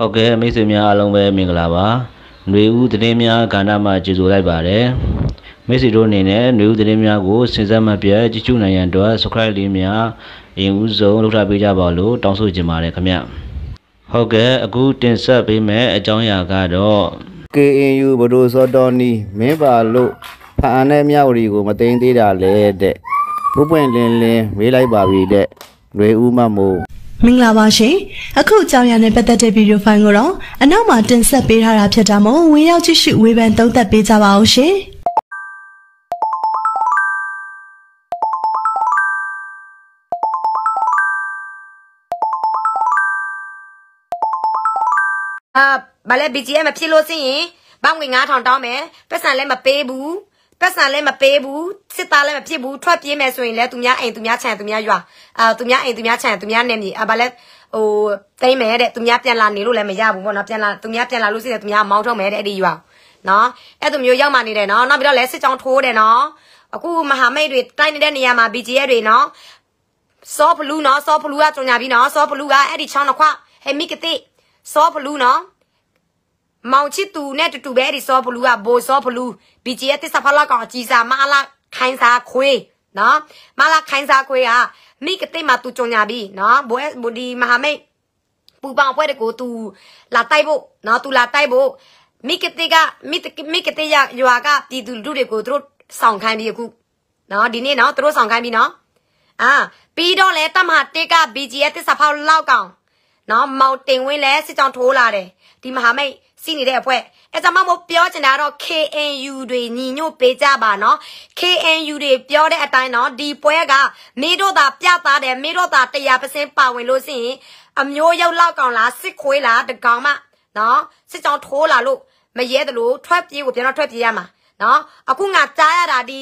ဟုတ်ကဲ့မိတ်ဆွေများအားလုံးပဲမင်္ဂလာပါຫນွေဦးသတင်းများကဏ္ဍမှာကြိုဆိုလိုက်ပါတယ်မိတ်ဆွေတို့အနေနဲ့ຫນွေဦးသတင်းများကိုစဉ်ဆက်မပြတ်ကြည့်ရှုနိုင်ရန်အတွက် subscribe လေးများအရင်ဦးဆုံးလှုပ်ထားပေးကြပါလို့တောင်းဆိုချင်ပါတယ်ခင်ဗျဟုတ်ကဲ့အခုတင်ဆက်ပေးမယ့်အကြောင်းအရာကတော့ KNU ဘဒိုစောတော်နီမင်းပါလို့ဖာနဲ့မြောက်ရီကိုမသိမ်းသေးတာလေတဲ့ဘုပွင့်လင်းလင်းမေးလိုက်ပါပြီတဲ့ຫນွေဦးမမို့မင်္ဂလာပါရှင်အခုကြောင်ရနဲ့ပတ်သက်တဲ့ဗီဒီယိုဖိုင်ကိုတော့အနောက်မှာတင်ဆက်ပေးထားတာဖြစ်တာမို့ဝင်ရောက်ကြည့်ရှုဝေဖန်သုံးသပ်ပေးကြပါဦးရှင်အာဘာလဲ BGM မဖြစ်လို့စင်ရင်ဘောင်းငွေ9000တောင်းမယ်ပတ်စံလည်းမပေးဘူးပတ်စံလည်းမပေးဘူးစစ်သားလည်းမဖြစ်ဘူးထွက်ပြေးမယ်ဆိုရင်လည်းသူများအိမ်သူများခြံသူများရွာအာသူများအိမ်သူများခြံသူများနေမြေအာဘာလဲဟိုတိမ့်မယ်တဲ့သူများပြန်လာနေလို့လည်းမရဘူးပေါ့နော်ပြန်လာသူများပြန်လာလို့ရှိတယ်သူများမောင်းထုတ်မယ်တဲ့အဲ့ဒီရွာနော်အဲ့လိုမျိုးရောက်มาနေတယ်နော်နောက်ပြီးတော့လဲစစ်ကြောင်းထိုးတယ်နော်အခုမဟာမိတ်တွေတိုက်နေတဲ့နေရာမှာ BGF တွေနော်စောဘလူးနော်စောဘလူးကကြုံညာပြီးနော်စောဘလူးကအဲ့ဒီချောင်းတစ်ခွဟဲ့မိကတိစောဘလူးနော်မောင်ချစ်သူနဲ့တူတူပဲဒီစောဘလူးကဘိုစောဘလူး BG ရဲ့တစ္ဆဖလောက်ကောင်ကြီးစာမလာခိုင်းစာခွေးနော်မလာခိုင်းစာခွေးဟာမိကတိမှသူကြုံညာပြီနော်ဘိုဘိုဒီမဟာမိတ်ပူပေါင်းဖွဲ့တကိုသူလာတိုက်ဖို့နော်သူလာတိုက်ဖို့မိကတိကမိမိကတိရရွာကပြည်သူလူတွေကိုသူတို့ဆောင်ခိုင်းပြီးအခုနော်ဒီနေ့နော်သူတို့ဆောင်ခိုင်းပြီးနော်အာပြီးတော့လဲတမဟာတေက BG ရဲ့တစ္ဆဖောက်လောက်ကောင်နော်မောင်တင်ဝင်းလဲစစ်ကြောင်းထိုးလာတယ်ဒီမဟာမိတ်စီးနေတဲ့အဖွဲ့အဲကြောင့်မမို့ပြောချင်တာတော့ KNU တွေညီညွတ်ပေးကြပါနော် KNU တွေပြောတဲ့အတိုင်းတော့ဒီပွဲကမိတို့သာပြသားတယ်မိတို့သာ100%ပါဝင်လို့ရှိရင်အမျိုးရောက်လောက်ကောင်လားစစ်ခွေးလားတကောင်မနော်စစ်ကြောင်ထိုးလာလို့မရဲတယ်လို့ထွက်ပြေးကိုပြန်တော့ထွက်ပြေးရမှာနော်အခုငါကြားရတာဒီ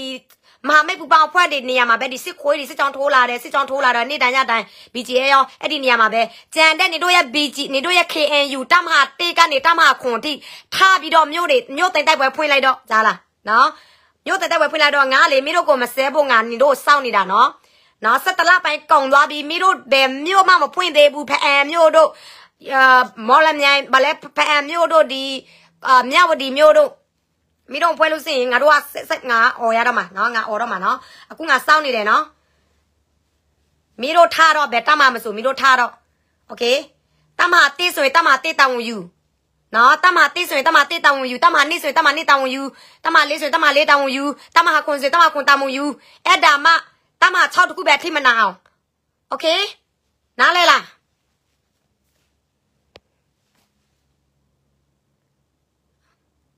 မဟာမိတ်ပူပေါင်းအဖွဲ့တွေနေရာမှာပဲဒီစစ်ခွေးတွေစစ်ကြောင်းထိုးလာတယ်စစ်ကြောင်းထိုးလာတော့နေ့တိုင်းရတိုင်း BGA ရောအဲ့ဒီနေရာမှာပဲကြံတဲ့နေတို့ရဲ့ BG နေတို့ရဲ့ KNU တမဟာတေကနေတမဟာခွန်တိထားပြီးတော့မြို့တွေမြို့တင်တိုက်ပွဲဖွင့်လိုက်တော့ကြားလားနော်မြို့တင်တိုက်ပွဲဖွင့်လိုက်တော့ငါလေမိတို့ကိုမစဲဖို့ငါနေတို့စောင့်နေတာနော်နော်ဆက်တလပိုင်းကုံသွားပြီးမိတို့ဘယ်မြို့မှမဖွင့်သေးဘူးဖအံမြို့တို့မော်လမြိုင်ဗလဲဖအံမြို့တို့ဒီမြဝတီမြို့တို့မိတော့ဖွဲလို့စင်ရင်ငါတို့ကဆက်ငါអော်ရတော့မှာเนาะငါអော်တော့မှာเนาะအခုငါစောင့်နေတယ်เนาะမိတို့ထားတော့ဘယ်တမမဆိုမိတို့ထားတော့โอเคတမတေးဆိုရင်တမတေးတောင်းယူနော်တမတေးဆိုရင်တမတေးတောင်းယူတမနေဆိုရင်တမနေတောင်းယူတမလေးဆိုရင်တမလေးတောင်းယူတမဟာခွန်ဆိုရင်တမခွန်တောင်းယူအဲ့ဒါမှတမ6တခုပဲထိမနာအောင်โอเคနားလဲလား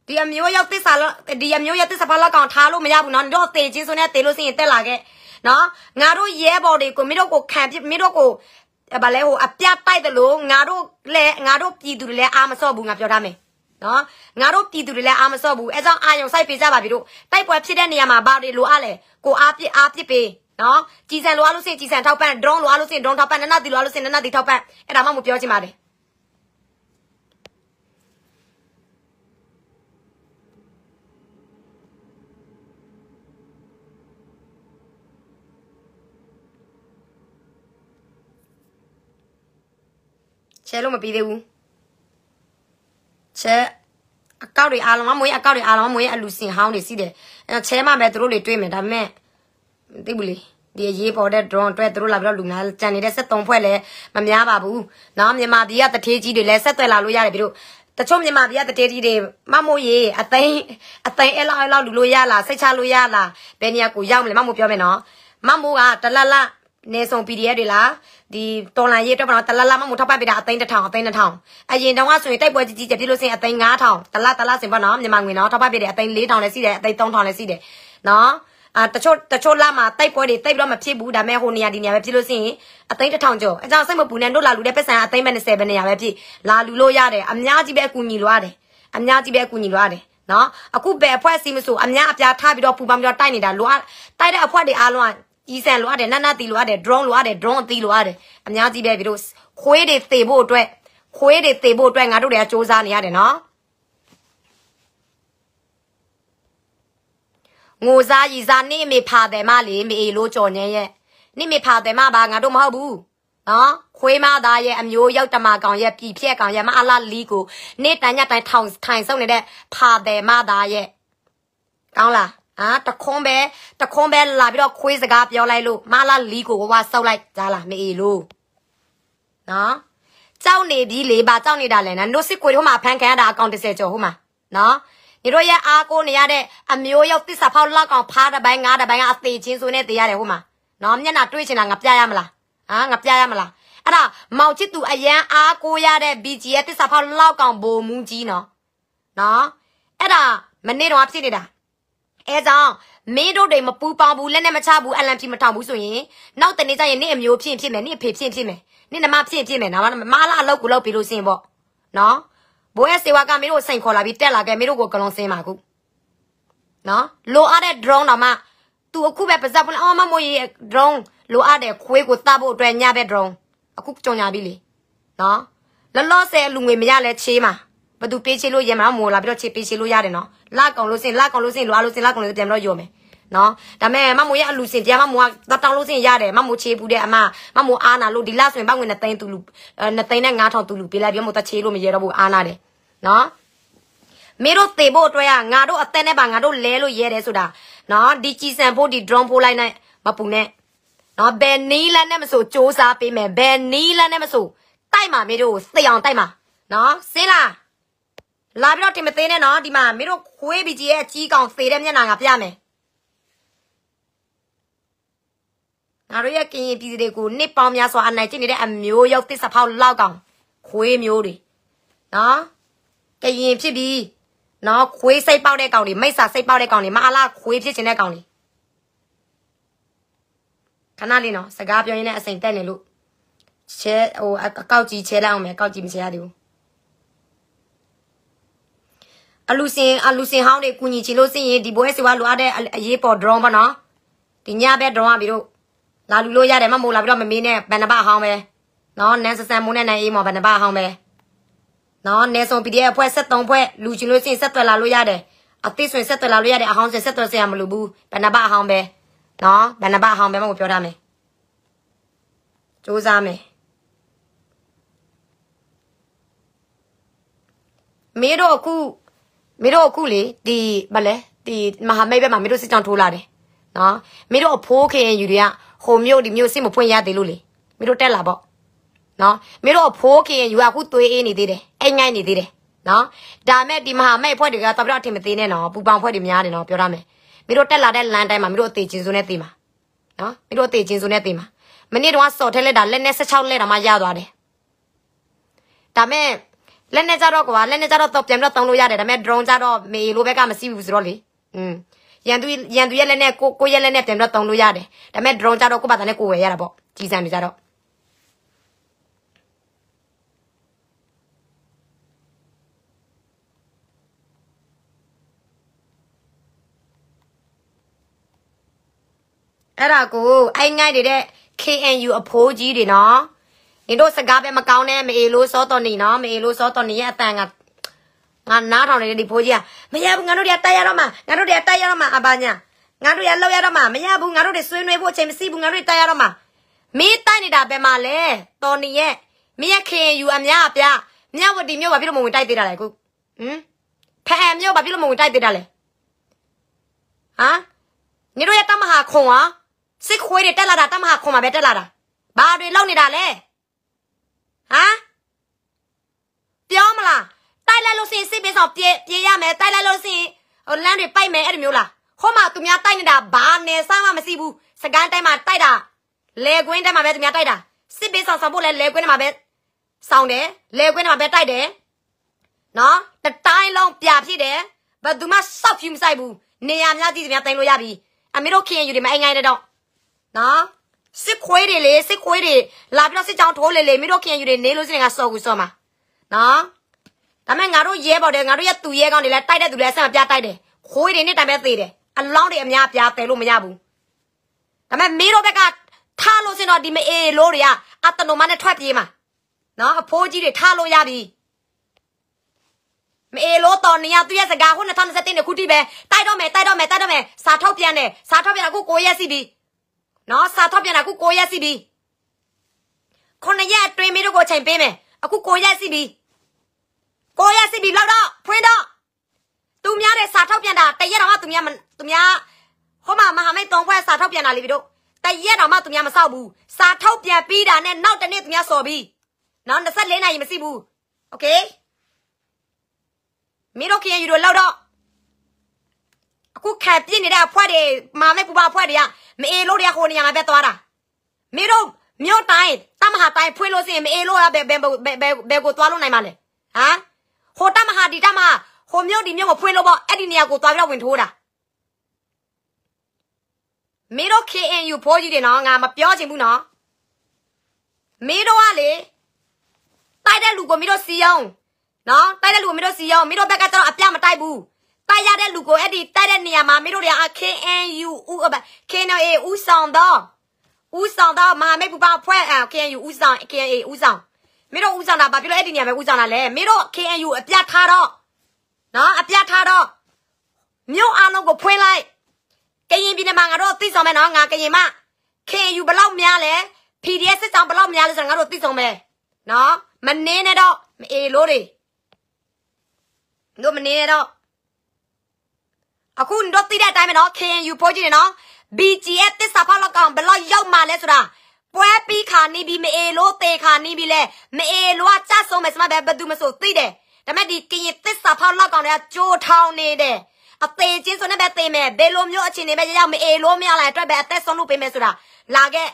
ဒီအမျိုးရောက်သစ္စာလောက်ဒီအမျိုးရောက်သစ္စာဖောက်လောက်ကောင်ထားလို့မရဘူးနော်တို့သေချင်းဆိုနဲ့သေလို့စရင်တက်လာခဲ့နော်ငါတို့ရဲဘော်တွေကိုမင်းတို့ကိုခံပြမင်းတို့ကိုဘာလဲဟိုအပြတ်တိုက်တယ်လို့ငါတို့လည်းငါတို့ပြည်သူတွေလည်းအာမစော့ဘူးငါပြောထားမယ်နော်ငါတို့ပြည်သူတွေလည်းအာမစော့ဘူးအဲကြောင့်အာယုံစိုက်ပေးကြပါပြီတို့တိုက်ပွဲဖြစ်တဲ့နေရာမှာဘာတွေလိုအပ်လဲကိုအားပြအားပြပေးနော်ကြီးစံလိုအပ်လို့စင်ကြီးစံထောက်ပံ့ drone လိုအပ်လို့စင် drone ထောက်ပံ့နနတီလိုအပ်လို့စင်နနတီထောက်ပံ့အဲ့ဒါမှမပြောချင်ပါတယ်ချဲလို့မပြီးသေးဘူးချဲအကောက်တွေအားလုံးကမွေးအကောက်တွေအားလုံးကမွေးအလူစင်ဟောင်းတွေစီးတယ်အဲတော့ချဲမှပဲသူတို့တွေတွေ့မယ်ဒါပေမဲ့သိဘူးလေဒီရေးပေါ်တဲ့ drone အတွက်သူတို့လာပြီးတော့လူနာကြံနေတဲ့73ဖွဲ့လည်းမများပါဘူး။နောက်မြန်မာပြည်ကတထေးကြီးတွေလည်းဆက်သွယ်လာလို့ရတယ်ပြီးတော့တချို့မြန်မာပြည်ကတထေးကြီးတွေမမို့ရေးအသိအသိအဲ့လောက်အဲ့လောက်လူလို့ရလားစိတ်ချလို့ရလားဘယ်နေရာကိုရောက်မလဲမမို့ပြောမယ်နော်။မမို့ကတလလနေဆုံး PDF တွေလားဒီတော်လန်ရေးတက်ပါတော့တလလမမထောက်ပံ့ပေးတာအသိန်း1000အသိန်း1000အရင်တုန်းကဆိုရင်တိုက်ပွဲကြီးကြီးကြပြလို့စင်အသိန်း9000တလတလစင်ပေါ့နော်မြန်မာငွေနော်ထောက်ပံ့ပေးတယ်အသိန်း4000လည်းရှိတယ်အသိန်း3000လည်းရှိတယ်နော်အာတချို့တချို့လမှာတိုက်ပွဲတွေတိုက်ပြီးတော့မဖြစ်ဘူးဒါပေမဲ့ဟိုနေရာဒီနေရာပဲဖြစ်လို့ရှိရင်အသိန်း1000ကျော်အကြောင်းစိတ်မပူနဲ့တို့လာလူတဲ့ပတ်စံအသိန်းပဲ20ပဲနေရာပဲဖြစ်လာလူလို့ရတယ်အများကြီးပဲအကူညီလိုရတယ်အများကြီးပဲအကူညီလိုရတယ်နော်အခုဘယ်အဖွဲ့အစည်းမဆိုအများအပြားထားပြီးတော့ပူပေါင်းပြီးတော့တိုက်နေတာလိုအပ်တိုက်တဲ့အဖွဲ့တွေအားလုံးကကြီးစံလိုအပ်တယ်နတ်နတ်တီလိုအပ်တယ် drone လိုအပ်တယ် drone အသီးလိုအပ်တယ်အများကြီးပဲပြီးတော့ခွေးတွေသေဖို့အတွက်ခွေးတွေသေဖို့အတွက်ငါတို့တွေကစူးစမ်းနေရတယ်နော်ငိုစားရီစားနေမေဖာတယ်မလေးမေလို့ကြော်ညင်းရဲ့နေမေဖာတယ်မပါငါတို့မဟုတ်ဘူးနော်ခွေးမသားရဲ့အမျိုးရောက်တမကောင်ရဲ့ပြည်ဖြက်ကောင်ရဲ့မအလားလီကိုနေတန်ညတိုင်းထောင်ထိုင်ဆုံးနေတဲ့ဖာတယ်မသားရဲ့ကောင်းလားအာတခွန်းပဲခွန်းပဲလာပြီးတော့ခွေးစကားပြောလိုက်လို့မလာလီကိုဝဝဆောက်လိုက်ကြားလားမအေးလို့နော်ကြောက်နေပြီလေပါကြောက်နေတာလဲနော်နို့စစ်ကိုဟိုမှာဖန်ခံရတာအကောင့်30ကျော်ဟိုမှာနော်ညီတို့ရဲ့အားကိုနေရတဲ့အမျိုးရောက်တစ္ဆာဖောက်လောက်ကောင်ဖားတစ်ပိုင်းငါးတစ်ပိုင်းကအသေးချင်းဆိုနဲ့တရားတယ်ဟိုမှာနော်မျက်နှာတွေးချင်တာငါပြရမလားဟာငါပြရမလားအဲ့ဒါမောင်ချစ်သူအရန်အားကိုရတဲ့ BG ရဲ့တစ္ဆာဖောက်လောက်ကောင်ဘုံမူးကြီးနော်နော်အဲ့ဒါမနေ့တော့ဖြစ်နေတာအဲကြောင့်မင်းတို့တိမ်မပူပေါင်းဘူးလက်နဲ့မချဘူးအလံဖြီမထောင်ဘူးဆိုရင်နောက်တနေ့ကျရင်နေ့အမျိုးဖြစ်ဖြစ်မယ်နေ့အဖေဖြစ်ဖြစ်မယ်နေ့နမဖြစ်ဖြစ်မယ်နော်မလာလောက်ကိုလောက်ပြီးလို့စင်ပေါ့နော်ဘိုးရဲ့စေဝါကမင်းတို့စိန်ခေါ်လာပြီးတက်လာခဲ့မင်းတို့ကိုကလွန်စင်းပါခုနော်လိုအပ်တဲ့ drone တော့မှ तू အခုပဲပါဇက်ပွင့်အော်မမိုးရေ drone လိုအပ်တဲ့ခွေးကိုသတ်ဖို့အတွက်ညပဲ drone အခုကြုံညာပြီလေနော်လောလောဆယ်လူငွေမရလဲချေးမှာဘသူပေးချေးလို့ရမှာမို့လာပြီးတော့ချေးပေးချေးလို့ရတယ်နော်လကောင်လို့စင်လကောင်လို့စင်လိုအပ်လို့စင်လကောင်လို့ပြန်တော့ယောမယ်နော်ဒါမဲ့မမိုရဲ့အလူစင်တရားမမိုကတောင်းလို့စင်ရတယ်မမိုချေဘူးတဲ့အမမမိုအာနာလို့ဒီလဆိုရင်ပောက်ငွေနဲ့သိန်းတူလူနဲ့သိန်းနဲ့9000တူလူပေးလိုက်ပြောမို့တချေလို့မရတော့ဘူးအာနာတယ်နော်မေတို့တေဖို့အတွက်ငါတို့အသက်နဲ့ပါငါတို့လဲလို့ရဲတယ်ဆိုတာ နော်ဒီကြည်စံဖို့ဒီ drone ဖို့လိုက်နိုင်မပူနဲ့နော်ဘယ်နီးလန်းနဲ့မဆိုစူးစားပေးမယ်ဘယ်နီးလန်းနဲ့မဆိုတိုက်မှာမေတို့ကိုသိအောင်တိုက်မှာနော်စင်းလားလာပြီးတော့တင်မသေးနဲ့နော်ဒီမှာမေတို့ခွေးပီကြီးရဲ့အကြီးကောင်သေတဲ့မျက်နှာငါပြမယ်ငါတို့ရဲ့ကရင်ပြည်သူတွေကိုနှစ်ပေါင်းများစွာအနိုင်ကျင့်နေတဲ့အမျိုးရောက်သစ္စာဖောက်လောက်ကောင်ခွေးမျိုးတွေနော်ကရင်ဖြစ်ပြီးနော်ခွေးစိတ်ပေါက်တဲ့ကောင်တွေမိစ္ဆာစိတ်ပေါက်တဲ့ကောင်တွေမအားလားခွေးဖြစ်ခြင်းတဲ့ကောင်တွေခဏလေးနော်စကားပြောရင်းနဲ့အစိမ်တက်နေလို့ချဲဟိုအကောက်ကြီးချဲလိုက်အောင်မယ်အကောက်ကြီးမချဲရသေးဘူးအလူစင်အလူစင်ဟောင်းတွေကုညီချီလို့စင်ရင်ဒီဘွဲစီဝါလိုအပ်တဲ့အရေးပေါ် drone ပါနော်ဒီညဘက် drone ကပြီးတော့လာလူလို့ရတယ်မမို့လာပြီးတော့မမေးနဲ့ဘန္နပဟောင်းပဲနော်နန်းဆဆန်မိုးနဲ့နိုင်အေးမော်ဘန္နပဟောင်းပဲနော်နေဆုံး PDF အဖွဲ့73ဖွဲ့လူချင်းလို့စင်ဆက်သွယ်လာလို့ရတယ်အသေးဆိုရင်ဆက်သွယ်လာလို့ရတယ်အဟောင်းဆိုရင်ဆက်သွယ်စရာမလိုဘူးဘန္နပဟောင်းပဲနော်ဘန္နပဟောင်းပဲမဟုတ်ပြောထားမယ်စူးစမ်းမယ်မင်းတို့အခုမင်းတို့အခုလေဒီဘာလဲဒီမဟာမိတ်ဘက်မှာမင်းတို့စစ်ကြောင်းထိုးလာတယ်နော်မင်းတို့အဖိုးခင်ယူတွေကဟိုမျိုးဒီမျိုးစစ်မဖွင့်ရသေးလို့လေမင်းတို့တက်လာပေါ့နော်မင်းတို့ဖိုးခင်ယူအခုသွေးအေးနေသေးတယ်အိတ်ငိုက်နေသေးတယ်နော်ဒါမဲ့ဒီမဟာမိတ်ဖွဲ့တွေကတော်တော်ထင်မသေးနဲ့နော်ပူပေါင်းဖွဲ့တွေများနေနော်ပြောရမယ်မင်းတို့တက်လာတဲ့လမ်းတိုင်းမှာမင်းတို့အသေးချင်းစုံနဲ့တေးမှာနော်မင်းတို့အသေးချင်းစုံနဲ့တေးမှာမနေ့တုန်းကစော်ထဲလက်တာလက်နဲ့16လက်တာမှရသွားတယ်ဒါမဲ့လက်နဲ့ကြတော့ကွာလက်နဲ့ကြတော့တော့ပြန်ပြီးတော့တုံးလို့ရတယ်ဒါမဲ့ drone ကြတော့မေလိုဘက်ကမရှိဘူးဆိုတော့လေอืมရန်သူရန်သူရဲ့လက်နဲ့ကိုကိုရဲ့လက်နဲ့ပြန်ပြီးတော့တုံလို့ရတယ်ဒါပေမဲ့ drone ကြတော့ကိုယ့်ဘာသာနဲ့ကိုယ်ဝယ်ရတာပေါ့ကြီးစံတွေကြတော့အဲ့ဒါကိုအဲ့ငိုက်နေတဲ့ KNU အဖိုးကြီးတွေနော်နင်တို့စကားပဲမကောင်းနဲ့မအေလို့စောတော်နေနော်မအေလို့စောတော်နေရဲ့အတန်ကငါနားထောင်နေတဲ့ဒီဖိုးကြီးကမရဘူးငါတို့တွေကတိုက်ရတော့မှငါတို့တွေကတိုက်ရတော့မှအပါညာငါတို့ရလောက်ရတော့မှမရဘူးငါတို့တွေဆွေးနွေးဖို့အချိန်မရှိဘူးငါတို့တွေတိုက်ရတော့မှမင်းတိုက်နေတာပဲမှလဲတော်နေရဲ့မင်းရခင်ယူအများအပြမြဝတီမြို့ဘာဖြစ်လို့မဝင်တိုက်သေးတာလဲခုဟင်ဖဟန်မြို့ဘာဖြစ်လို့မဝင်တိုက်သေးတာလဲဟာနေတို့ရတမဟာခွန်ဟာစစ်ခွေးတွေတက်လာတာတမဟာခွန်မှာပဲတက်လာတာဘာတွေလောက်နေတာလဲဟမ်ပြောမလားတိုက်လိုက်လို့စင်စစ်ပေးဆောင်ပြေပြေရမယ်တိုက်လိုက်လို့စင်ဟိုလမ်းတွေပိုက်မယ်အဲ့လိုမျိုးလားခေါမသူများတိုက်နေတာဘာနဲ့စမ်းမမရှိဘူးစကန်တိုက်မှာတိုက်တာလေကွင်းတိုက်မှာပဲသူများတိုက်တာစစ်ပေးဆောင်ဆောင်ဖို့လဲလေကွင်းမှာပဲဆောင်တယ်လေကွင်းမှာပဲတိုက်တယ်နော်တတိုင်းလုံးပြဖြစ်တယ်ဘယ်သူမှစောက်ဖြူမဆိုင်ဘူးနေရာများကြည့်သူများတိုင်လို့ရပြီအမေတို့ခင်ယူတွေမအိမ်ငိုင်းတဲ့တော့နော်စစ်ခွေးတွေလေစစ်ခွေးတွေလာပြီးတော့စစ်ကြောင်းထိုးလေလေမိတို့ခင်ယူတွေနေလို့စင်ကစော်ကူစော်မှာနော်ဒါမဲ့ငါတို့ရဲပေါတယ်ငါတို့ရဲ့သူရဲကောင်းတွေလည်းတိုက်တဲ့သူလည်းဆက်မပြတိုက်တယ်ခိုးတွေနဲ့တိုင်ပဲသေးတယ်အလောင်းတွေအများပြားတယ်လို့မရဘူးဒါမဲ့မင်းတို့ဘက်ကထားလို့စင်တော့ဒီမအေးလို့တွေကအတနိုမနဲ့ထွက်ပြေးမှာနော်အဖိုးကြီးတွေထားလို့ရပြီမအေးလို့တော်နေရသူရဲ့စကားခု2023နဲ့ခုတိပဲတိုက်တော့မယ်တိုက်တော့မယ်တိုက်တော့မယ်စာထုတ်ပြန်တယ်စာထုတ်ပြန်အခုကိုရက်စီပြီနော်စာထုတ်ပြန်တာအခုကိုရက်စီပြီခုနှစ်ရက်အတွင်းမင်းတို့ကိုချိန်ပေးမယ်အခုကိုရက်စီပြီကိုရစစ်ပြီးလောက်တော့ဖွင့်တော့သူများတဲ့စာထောက်ပြန်တာတရက်တော့မှသူများသူများဟိုမှာမဟာမိတ်၃ဖွဲ့စာထောက်ပြန်တာလေပြီတို့တရက်တော့မှသူများမဆောက်ဘူးစာထောက်ပြန်ပြီးတာနဲ့နောက်တနေ့သူများစော်ပြီးနောက်24နာရီမရှိဘူးโอเคမင်းတို့ခင်ယူတော့လောက်တော့အခုခံပြစ်နေတဲ့အဖွဲတွေမာမဲ့ပူပါအဖွဲတွေကမအေလို့တရားခိုးနေရမှာပဲသွားတာမင်းတို့မြို့တိုင်းတမဟာတိုင်းဖွင့်လို့စင်မအေလို့ရဘယ်ဘယ်ဘယ်ကိုသွားလို့နိုင်မှာလဲဟမ်ဟိုတမဟာဒီတမဟာဟိုမြို့ဒီမြို့ကိုဖွင့်လို့ပေါ့အဲ့ဒီနေရာကိုသွားပြီးတော့ဝင်ထိုးတာမင်းတို့ KNU ဖိုးကြီးတွေနော်ငါမပြောချင်ဘူးနော်မင်းတို့ကလေတိုက်တဲ့လူကိုမင်းတို့စီယုံနော်တိုက်တဲ့လူကိုမင်းတို့စီယုံမင်းတို့ဘက်ကတော့အပြမတိုက်ဘူးတိုက်ရတဲ့လူကိုအဲ့ဒီတိုက်တဲ့နေရာမှာမင်းတို့တွေက KNU ဥပ KNA ဥဆောင်တော့ဥဆောင်တော့မဟာမိတ်ပူပါဖွဲ့ KNU ဥဆောင် KNA ဥဆောင်မင်းတို့ဥဆောင်တာဘာဖြစ်လို့အဲ့ဒီနေရာပဲဥဆောင်တာလဲမင်းတို့ KNU အပြတ်ထားတော့နော်အပြတ်ထားတော့မြို့အားလုံးကိုဖွင့်လိုက်ကရင်ပြည်နယ်မှာငါတို့သိဆောင်မယ်နော်ငါကရင်မ KNU ဘလောက်များလဲ PDF စစ်ဆောင်ဘလောက်များလဲဆိုတော့ငါတို့သိဆောင်မယ်နော်မနင်းနဲ့တော့မအေလို့တွေတို့မနင်းနဲ့တော့အခုတို့သိတဲ့အတိုင်းပဲနော် KNU ပို့ကြည့်နေနော် BGF တစ္ဆာဖောက်လောက်ကောင်ဘလောက်ရောက်မှလဲဆိုတာပွဲပြီးခါနေပြီမအေလို့တေခါနေပြီလေမအေလို့ကကြဆုံးမယ်စမပဲဘသူမဆိုသိတယ်ဒါမဲ့ဒီကရင်သစ္စာဖောက်လောက်ကောင်တွေကကြိုးထောင်နေတယ်အသေးချင်းဆိုနေပဲသိမယ်ဘယ်လိုမျိုးအခြေအနေပဲရောက်မအေလို့မရလာအတွက်ပဲအသက်ဆုံးလို့ပေးမယ်ဆိုတာလာခဲ့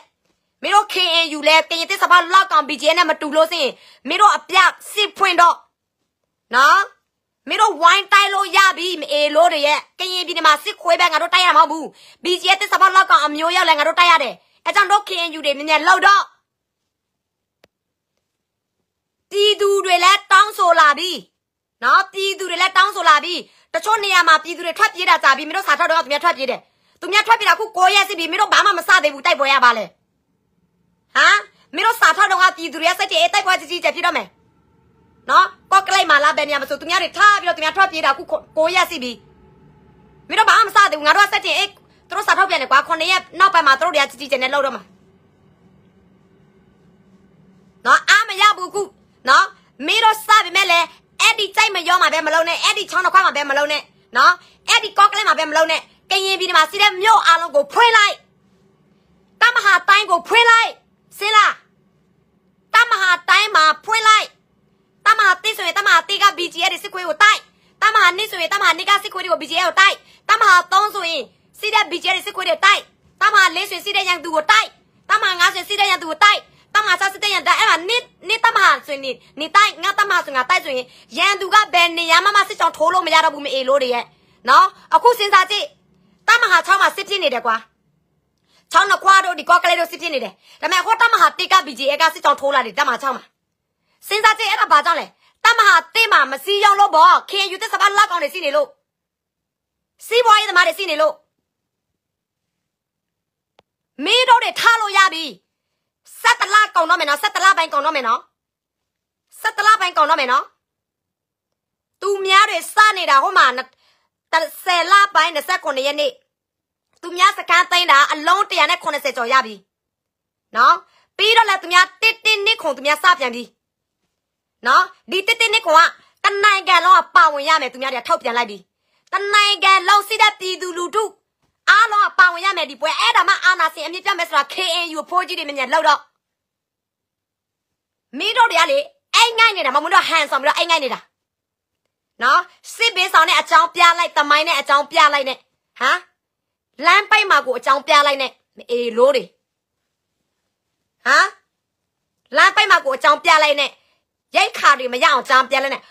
မင်းတို့ KNU လဲကရင်သစ္စာဖောက်လောက်ကောင် BGN နဲ့မတူလို့စင်မင်းတို့အပြစစ်ဖွင့်တော့နော်မင်းတို့ဝိုင်းတိုက်လို့ရပြီမအေလို့တွေရဲ့ကရင်ပြည်နယ်မှာစစ်ခွေးပဲငါတို့တိုက်ရမှာမဟုတ်ဘူး BGN သစ္စာဖောက်လောက်ကောင်အမျိုးရောက်လဲငါတို့တိုက်ရတယ်အဲကြောင့်တို့ KNU တွေမြန်မြန်လှုပ်တော့ပြည်သူတွေလည်းတောင်းဆိုလာပြီနော်ပြည်သူတွေလည်းတောင်းဆိုလာပြီတချို့နေရာမှာပြည်သူတွေထွက်ပြေးတာကြာပြီမင်းတို့စာထောက်တော့သူများထွက်ပြေးတယ်သူများထွက်ပြေးတာခု9ရက်စစ်ပြီမင်းတို့ဘာမှမစသေးဘူးတိုက်ပွဲရပါလဲဟာမင်းတို့စာထောက်တော့ပြည်သူတွေကစိတ်တည်းတိုက်ပွဲကြီးကြီးကြဖြစ်တော့မယ်နော်ကော့ကလိတ်မှာလာပဲနေရာမဆိုသူများတွေထားပြီးတော့သူများထွက်ပြေးတာခု9ရက်စစ်ပြီမင်းတို့ဘာမှမစသေးဘူးငါတို့ကစက်တင်အေးသူတို့စာထုတ်ပြန်တယ်ကွာခုနှစ်ရက်နောက်ပိုင်းမှာသူတို့တွေကကြည်ကြည်ကျယ်ကျယ်လောက်တော့မှာနော်အားမရဘူးခုနော်မင်းတို့စပါမယ်လေအဲ့ဒီကြိုက်မရောမှာပဲမလုံးနဲ့အဲ့ဒီချောင်းတစ်ခွက်မှာပဲမလုံးနဲ့နော်အဲ့ဒီကော့ကလစ်မှာပဲမလုံးနဲ့ကရင်ပြည်မှာစီတဲ့မြို့အားလုံးကိုဖွင့်လိုက်တမဟာတိုင်းကိုဖွင့်လိုက်စင်လားတမဟာတိုင်းမှာဖွင့်လိုက်တမဟာတိဆိုရင်တမဟာတိက BGA တွေစစ်ခွေးကိုတိုက်တမဟာနိဆိုရင်တမဟာနိကစစ်ခွေးတွေကို BGA ကိုတိုက်တမဟာ3ဆိုရင်စီတဲ့ဘီဂျဲတွေစစ်ခွေးတွေတိုက်တမဟာလေးဆွေစီတဲ့ရန်သူကိုတိုက်တမဟာငါဆွေစီတဲ့ရန်သူကိုတိုက်တမဟာစားစီတဲ့ရန်တိုက်အဲ့မှာနိနိတမဟာဆွေနိနိတိုက်ငါတမဟာဆွေငါတိုက်ဆိုရင်ရန်သူကဘယ်နေရာမှမစစ်ကြောင်ထိုးလို့မရတော့ဘူးမအေလို့တွေရဲ့နော်အခုစဉ်းစားကြည့်တမဟာချောင်းမှာစစ်ဖြစ်နေတယ်ကွာချောင်းနှခွားတို့ဒီကောက်ကလေးတို့စစ်ဖြစ်နေတယ်ဒါပေမဲ့ဟိုတမဟာတေက BJA ကစစ်ကြောင်ထိုးလာတယ်တမဟာချောင်းမှာစဉ်းစားကြည့်အဲ့ဒါဘာကြောင့်လဲတမဟာတေမှာမစီရောက်လို့ဗောခင်ယူတဲ့စပါလောက်ကောင်နေစီနေလို့စီးပွားရေးသမားတွေစီနေလို့မင်းတို့တွေထားလို့ရပြီဆက်တလကောင်တော့မယ်နော်ဆက်တလပိုင်းကောင်တော့မယ်နော်ဆက်တလပိုင်းကောင်တော့မယ်နော်သူများတွေစနေတာဟိုမှာ10လပိုင်း29ရက်နေ့သူများစကားသိမ်းတာအလုံး190ကျော်ရပြီနော်ပြီးတော့လည်းသူများတစ်တစ်နှစ်ခုံသူများစပြန်ပြီနော်ဒီတစ်တစ်နှစ်ခုံကတနိုင်ငံလုံးကပါဝင်ရမယ်သူများတွေထောက်ပြန်လိုက်ပြီတနိုင်ငံလုံးစိတဲ့ပြည်သူလူထုအားလုံးပါဝင်ရမယ်ဒီပွဲအဲ့ဒါမှအာနာစင်အမြင့်ပြမယ်ဆိုတာ KNU ဖိုးကြီးတွေမြင်မြင်လောက်တော့မင်းတို့တွေကလေအိုင်ငိုက်နေတာမမတို့ဟန်ဆောင်ပြီးတော့အိုင်ငိုက်နေတာနော်စစ်ဘေးဆောင်နဲ့အကြောင်းပြလိုက်တမိုင်းနဲ့အကြောင်းပြလိုက်နဲ့ဟာလမ်းပိုက်မှာကိုအကြောင်းပြလိုက်နဲ့အေလို့တွေဟာလမ်းပိုက်မှာကိုအကြောင်းပြလိုက်နဲ့ရိတ်ခါတွေမရအောင်ကြောင်းပြလိုက်နဲ့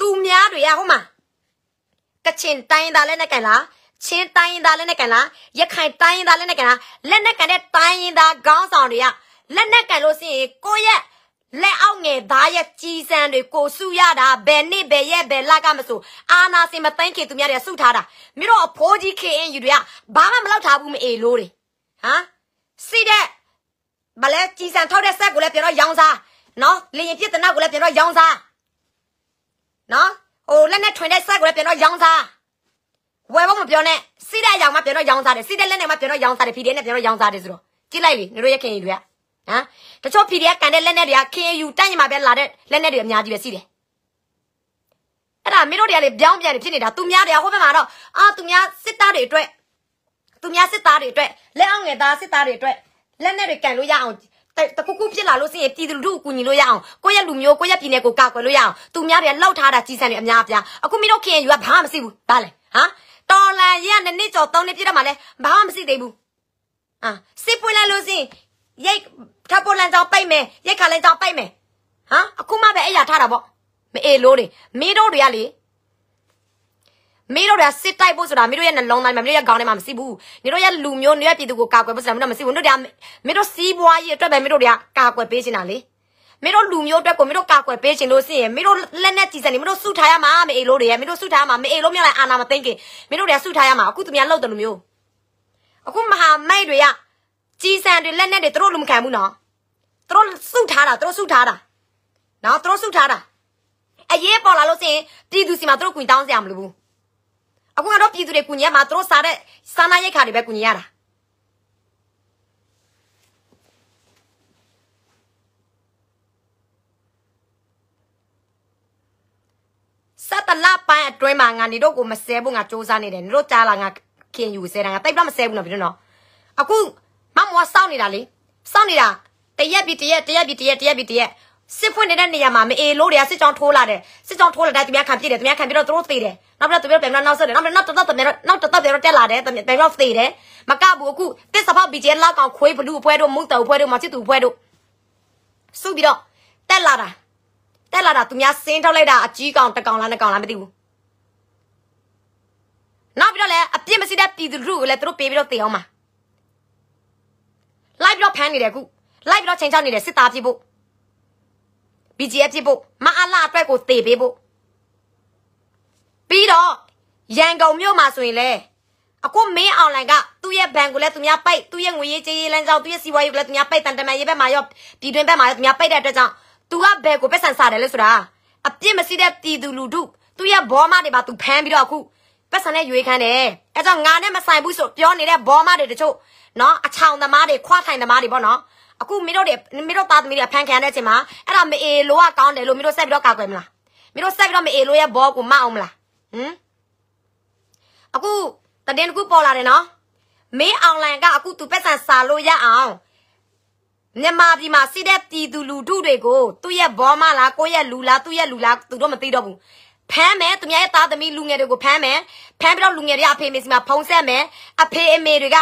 သူများတွေကဟိုမှာကချင်တိုင်းသားလဲနဲ့ကဲလားချင်းတိုင်းရင်သားလက်နဲ့ကန်လားရခိုင်တိုင်းရင်သားလက်နဲ့ကန်လားလက်နဲ့ကန်တဲ့တိုင်းရင်သားခေါင်းဆောင်တွေကလက်နဲ့ကန်လို့ရှိရင်ကိုရဲ့လက်အောက်ငယ်သားရဲ့ကြီးစံတွေကိုစုရတာဘယ်နှစ်ဘယ်ရက်ဘယ်လကမဆိုအာနာစင်မတိုင်းခင်သူများတွေစုထားတာမင်းတို့အဖိုးကြီးခင်ယူတွေကဘာမှမလောက်ထားဘူးမအေလို့တွေဟမ်စီတဲ့မလဲကြီးစံထောက်တဲ့ဆက်ကိုလည်းပြန်တော့ရောင်းစားနော်လင်ရင်ပြစ်တဲ့နောက်ကိုလည်းပြန်တော့ရောင်းစားနော်ဟိုလက်နဲ့ထွင်တဲ့ဆက်ကိုလည်းပြန်တော့ရောင်းစားဝယ်ဖို့မပြောနဲ့စိတဲ့ရောင်မှပြန်တော့ရောင်စားတယ်စိတဲ့လက်နဲ့မှပြန်တော့ရောင်စားတယ် PDF နဲ့ပြန်တော့ရောင်စားတယ်ဆိုတော့ကြည့်လိုက်လေနေတို့ရဲ့ခင်ရီတွေကဟမ်တချို့ PDF ကန်တဲ့လက်နဲ့တွေကခင်ယူတိုက်ရင်မှပဲလာတဲ့လက်နဲ့တွေအများကြီးပဲရှိတယ်အဲ့ဒါမင်းတို့တွေကလေပြောင်းပြန်နေဖြစ်နေတာသူများတွေကဟိုဘက်မှာတော့အာသူများစစ်သားတွေအတွက်သူများစစ်သားတွေအတွက်လက်အောင်ငယ်သားစစ်သားတွေအတွက်လက်နဲ့တွေကန်လို့ရအောင်တခုခုဖြစ်လာလို့စရင်ပြည်သူလူထုကိုကူညီလို့ရအောင်ကိုယ့်ရဲ့လူမျိုးကိုယ့်ရဲ့ပြည်နယ်ကိုကာကွယ်လို့ရအောင်သူများတွေလောက်ထားတာကြီးစံတွေအများအပြားအခုမင်းတို့ခင်ယူကဘာမှမရှိဘူးဒါလေဟမ်တော်လန်ရဲ့နှစ်နှစ်ကျော်သုံးနှစ်ပြည့်တော့မှလည်းဘာမှမရှိသေးဘူးအာစစ်ပွင့်လာလို့စင်ရိတ်ထပ်ပေါ်လန်ကြောင်ပိတ်မယ်ရိတ်ခါလန်ကြောင်ပိတ်မယ်ဟာအခုမှပဲအဲ့ရထတာပေါ့မအေလို့တွေမင်းတို့တွေကလေမင်းတို့တွေကစစ်တိုက်ဖို့ဆိုတာမင်းတို့ရဲ့နှလုံးသားမှာမင်းတို့ရဲ့ခေါင်းထဲမှာမရှိဘူးမင်းတို့ရဲ့လူမျိုးမင်းတို့ရဲ့ပြည်သူကိုကာကွယ်ဖို့ဆိုတာမင်းတို့မရှိဘူးမင်းတို့တွေကမင်းတို့စီးပွားရေးအတွက်ပဲမင်းတို့တွေကကာကွယ်ပေးနေတာလေမင်းတို့လူမျိုးအတွက်ကိုမင်းတို့ကာကွယ်ပေးခြင်းလို့ရှိရင်မင်းတို့လက်နဲ့ကြည်စံနေမင်းတို့စုထားရမှာမအေလို့တွေရမင်းတို့စုထားရမှာမအေလို့မြလိုက်အာနာမသိမ့်ခင်မင်းတို့တွေကစုထားရမှာအခုသူများလှုပ်တယ်လူမျိုးအခုမဟာမိတ်တွေကကြည်စံတွေလက်နဲ့တွေသူတို့လူမခံဘူးနော်သူတို့စုထားတာသူတို့စုထားတာနော်သူတို့စုထားတာအရေးပေါ်လာလို့ရှိရင်ပြည်သူစီမှာသူတို့ကွင်တောင်းစရာမလိုဘူးအခုကတော့ပြည်သူတွေကွင်ရမှာသူတို့စားတဲ့စားနာရိတ်ခါတွေပဲကွင်ရတာဆက်တလပိုင်းအတွင်းမှာငါနေတော့ကိုမဆဲဘူးငါစူးစမ်းနေတယ်နေတော့ကြားလာငါခင်ယူဆဲတာငါတိတ်ပြမဆဲဘူးနော်ပြီးတော့အခုမမွားစောင့်နေတာလေစောင့်နေတာတရက်ပြီတရက်တရက်ပြီတရက်တရက်ပြီတရက်စစ်ဖွင့်နေတဲ့နေရာမှာမအေလို့တွေကစစ်ကြောင်းထိုးလာတယ်စစ်ကြောင်းထိုးလာတိုင်းသူများခံပြစ်တယ်သူများခံပြစ်တော့သူတို့သေတယ်နောက်ပြီးတော့သူတို့ပြန်လာနောက်ဆက်တယ်နောက်ပြီးနောက်တော့တော့နောက်တော့တော့တက်လာတယ်ပြန်တော့သေတယ်မကဘူးအခုတစ်စဖောက် BJ လောက်ကောင်ခွေးဘလူးအဖွဲတို့မုတ်တော်အဖွဲတို့မချစ်သူအဖွဲတို့စုပြီးတော့တက်လာတာတက်လာတာသူများစင်းထောက်လိုက်တာအကြီးကောင်တကောင်လားနှကောင်လားမသိဘူးနောက်ပြီးတော့လည်းအပြစ်မရှိတဲ့ပြည်သူလူထုကိုလည်းသူတို့ပေးပြီးတော့တေအောင်ပါလိုက်ပြီးတော့ဖမ်းနေတယ်ခုလိုက်ပြီးတော့ချိန်ချောက်နေတယ်စစ်သားပြစ်ဖို့ BGF ပြစ်ဖို့မအားလာအတွက်ကိုတေပေးဖို့ပြီးတော့ရန်ကုန်မြို့မှာဆိုရင်လေအခုမင်းအွန်လိုင်းကသူ့ရဲ့ဘဏ်ကိုလည်းသူများပိုက်သူ့ရဲ့ငွေရေးကြေးရေးလမ်းကြောင်းသူ့ရဲ့စီးပွားရေးကိုလည်းသူများပိုက်တန်တမန်ရေးဘက်မှာရောပြည်တွင်းဘက်မှာရောသူများပိုက်တဲ့အတွက်ကြောင့်သူကဘယ်ကိုပတ်စံစားတယ်လဲဆိုတာအပြစ်မရှိတဲ့ပြည်သူလူထုသူ့ရဲ့ဘောမတွေပါသူဖမ်းပြီးတော့အခုပတ်စံနဲ့ရွေးခန်းတယ်အဲကြောင့်ငါနဲ့မဆိုင်ဘူးဆိုပြောနေတဲ့ဘောမတွေတချို့နော်အချောင်သမားတွေခွာထိုင်သမားတွေပေါ့နော်အခုမင်းတို့တွေမင်းတို့သားသမီးတွေဖန်ခံရတဲ့အချိန်မှာအဲ့ဒါမအေလိုကကောင်းတယ်လို့မင်းတို့ဆက်ပြီးတော့ကာကွယ်မလားမင်းတို့ဆက်ပြီးတော့မအေလိုရဲ့ဘောကိုမအောင်မလားဟမ်အခုတတင်းတစ်ခုပေါ်လာတယ်နော်မင်းအွန်လိုင်းကအခုသူပတ်စံစာလို့ရအောင်မြန်မာပြည်မှာစစ်တဲ့ပြည်သူလူထုတွေကိုသူ့ရဲ့ဘောမလားကိုယ့်ရဲ့လူလားသူ့ရဲ့လူလားသူတို့မသိတော့ဘူးဖမ်းမယ်သူများရဲ့သားသမီးလူငယ်တွေကိုဖမ်းမယ်ဖမ်းပြီးတော့လူငယ်တွေကအဖေမေစီမှာဖုံးဆက်မယ်အဖေအမေတွေက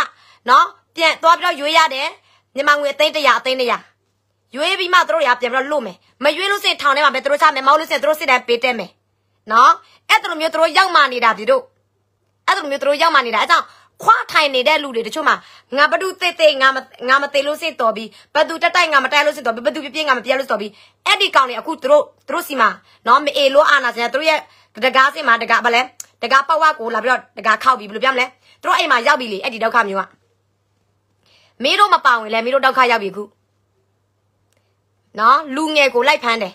နော်ပြန်သွားပြီးတော့ရွေးရတယ်မြန်မာငွေအသိန်း100အသိန်း100ရွေးပြီးမှသူတို့ရပြန်ပြီးတော့လွတ်မယ်မရွေးလို့စင်ထောင်ထဲမှာပဲသူတို့ချမယ်မောက်လို့စင်သူတို့စစ်တိုင်းပေးတက်မယ်နော်အဲ့တို့မျိုးသူတို့ရောက်မှနေတာဒီတို့အဲ့တို့မျိုးသူတို့ရောက်မှနေတာအဲ့ကြောင့်ခွာထိုင်နေတဲ့လူတွေတချို့မှာငါဘဒုသေးသေးငါငါမသေးလို့စိတ်တော်ပြီးဘသူတက်တိုက်ငါမတိုက်လို့စိတ်တော်ပြီးဘသူပြပြငါမပြလို့စိတ်တော်ပြီးအဲ့ဒီကောင်တွေအခုသူတို့သူတို့စီမှာနော်မအေလို့အာနာစင်သူတို့ရဲ့တကားစင်မှာတကားဘာလဲတကားပတ်ဝကိုလာပြီးတော့တကားခောက်ပြီးဘယ်လိုပြောမလဲသူတို့အိမ်မှာရောက်ပြီလေအဲ့ဒီဒုက္ခမျိုးကမင်းတို့မပါဝင်လဲမင်းတို့ဒုက္ခရောက်ပြီခုနော်လူငယ်ကိုလိုက်ဖမ်းတယ်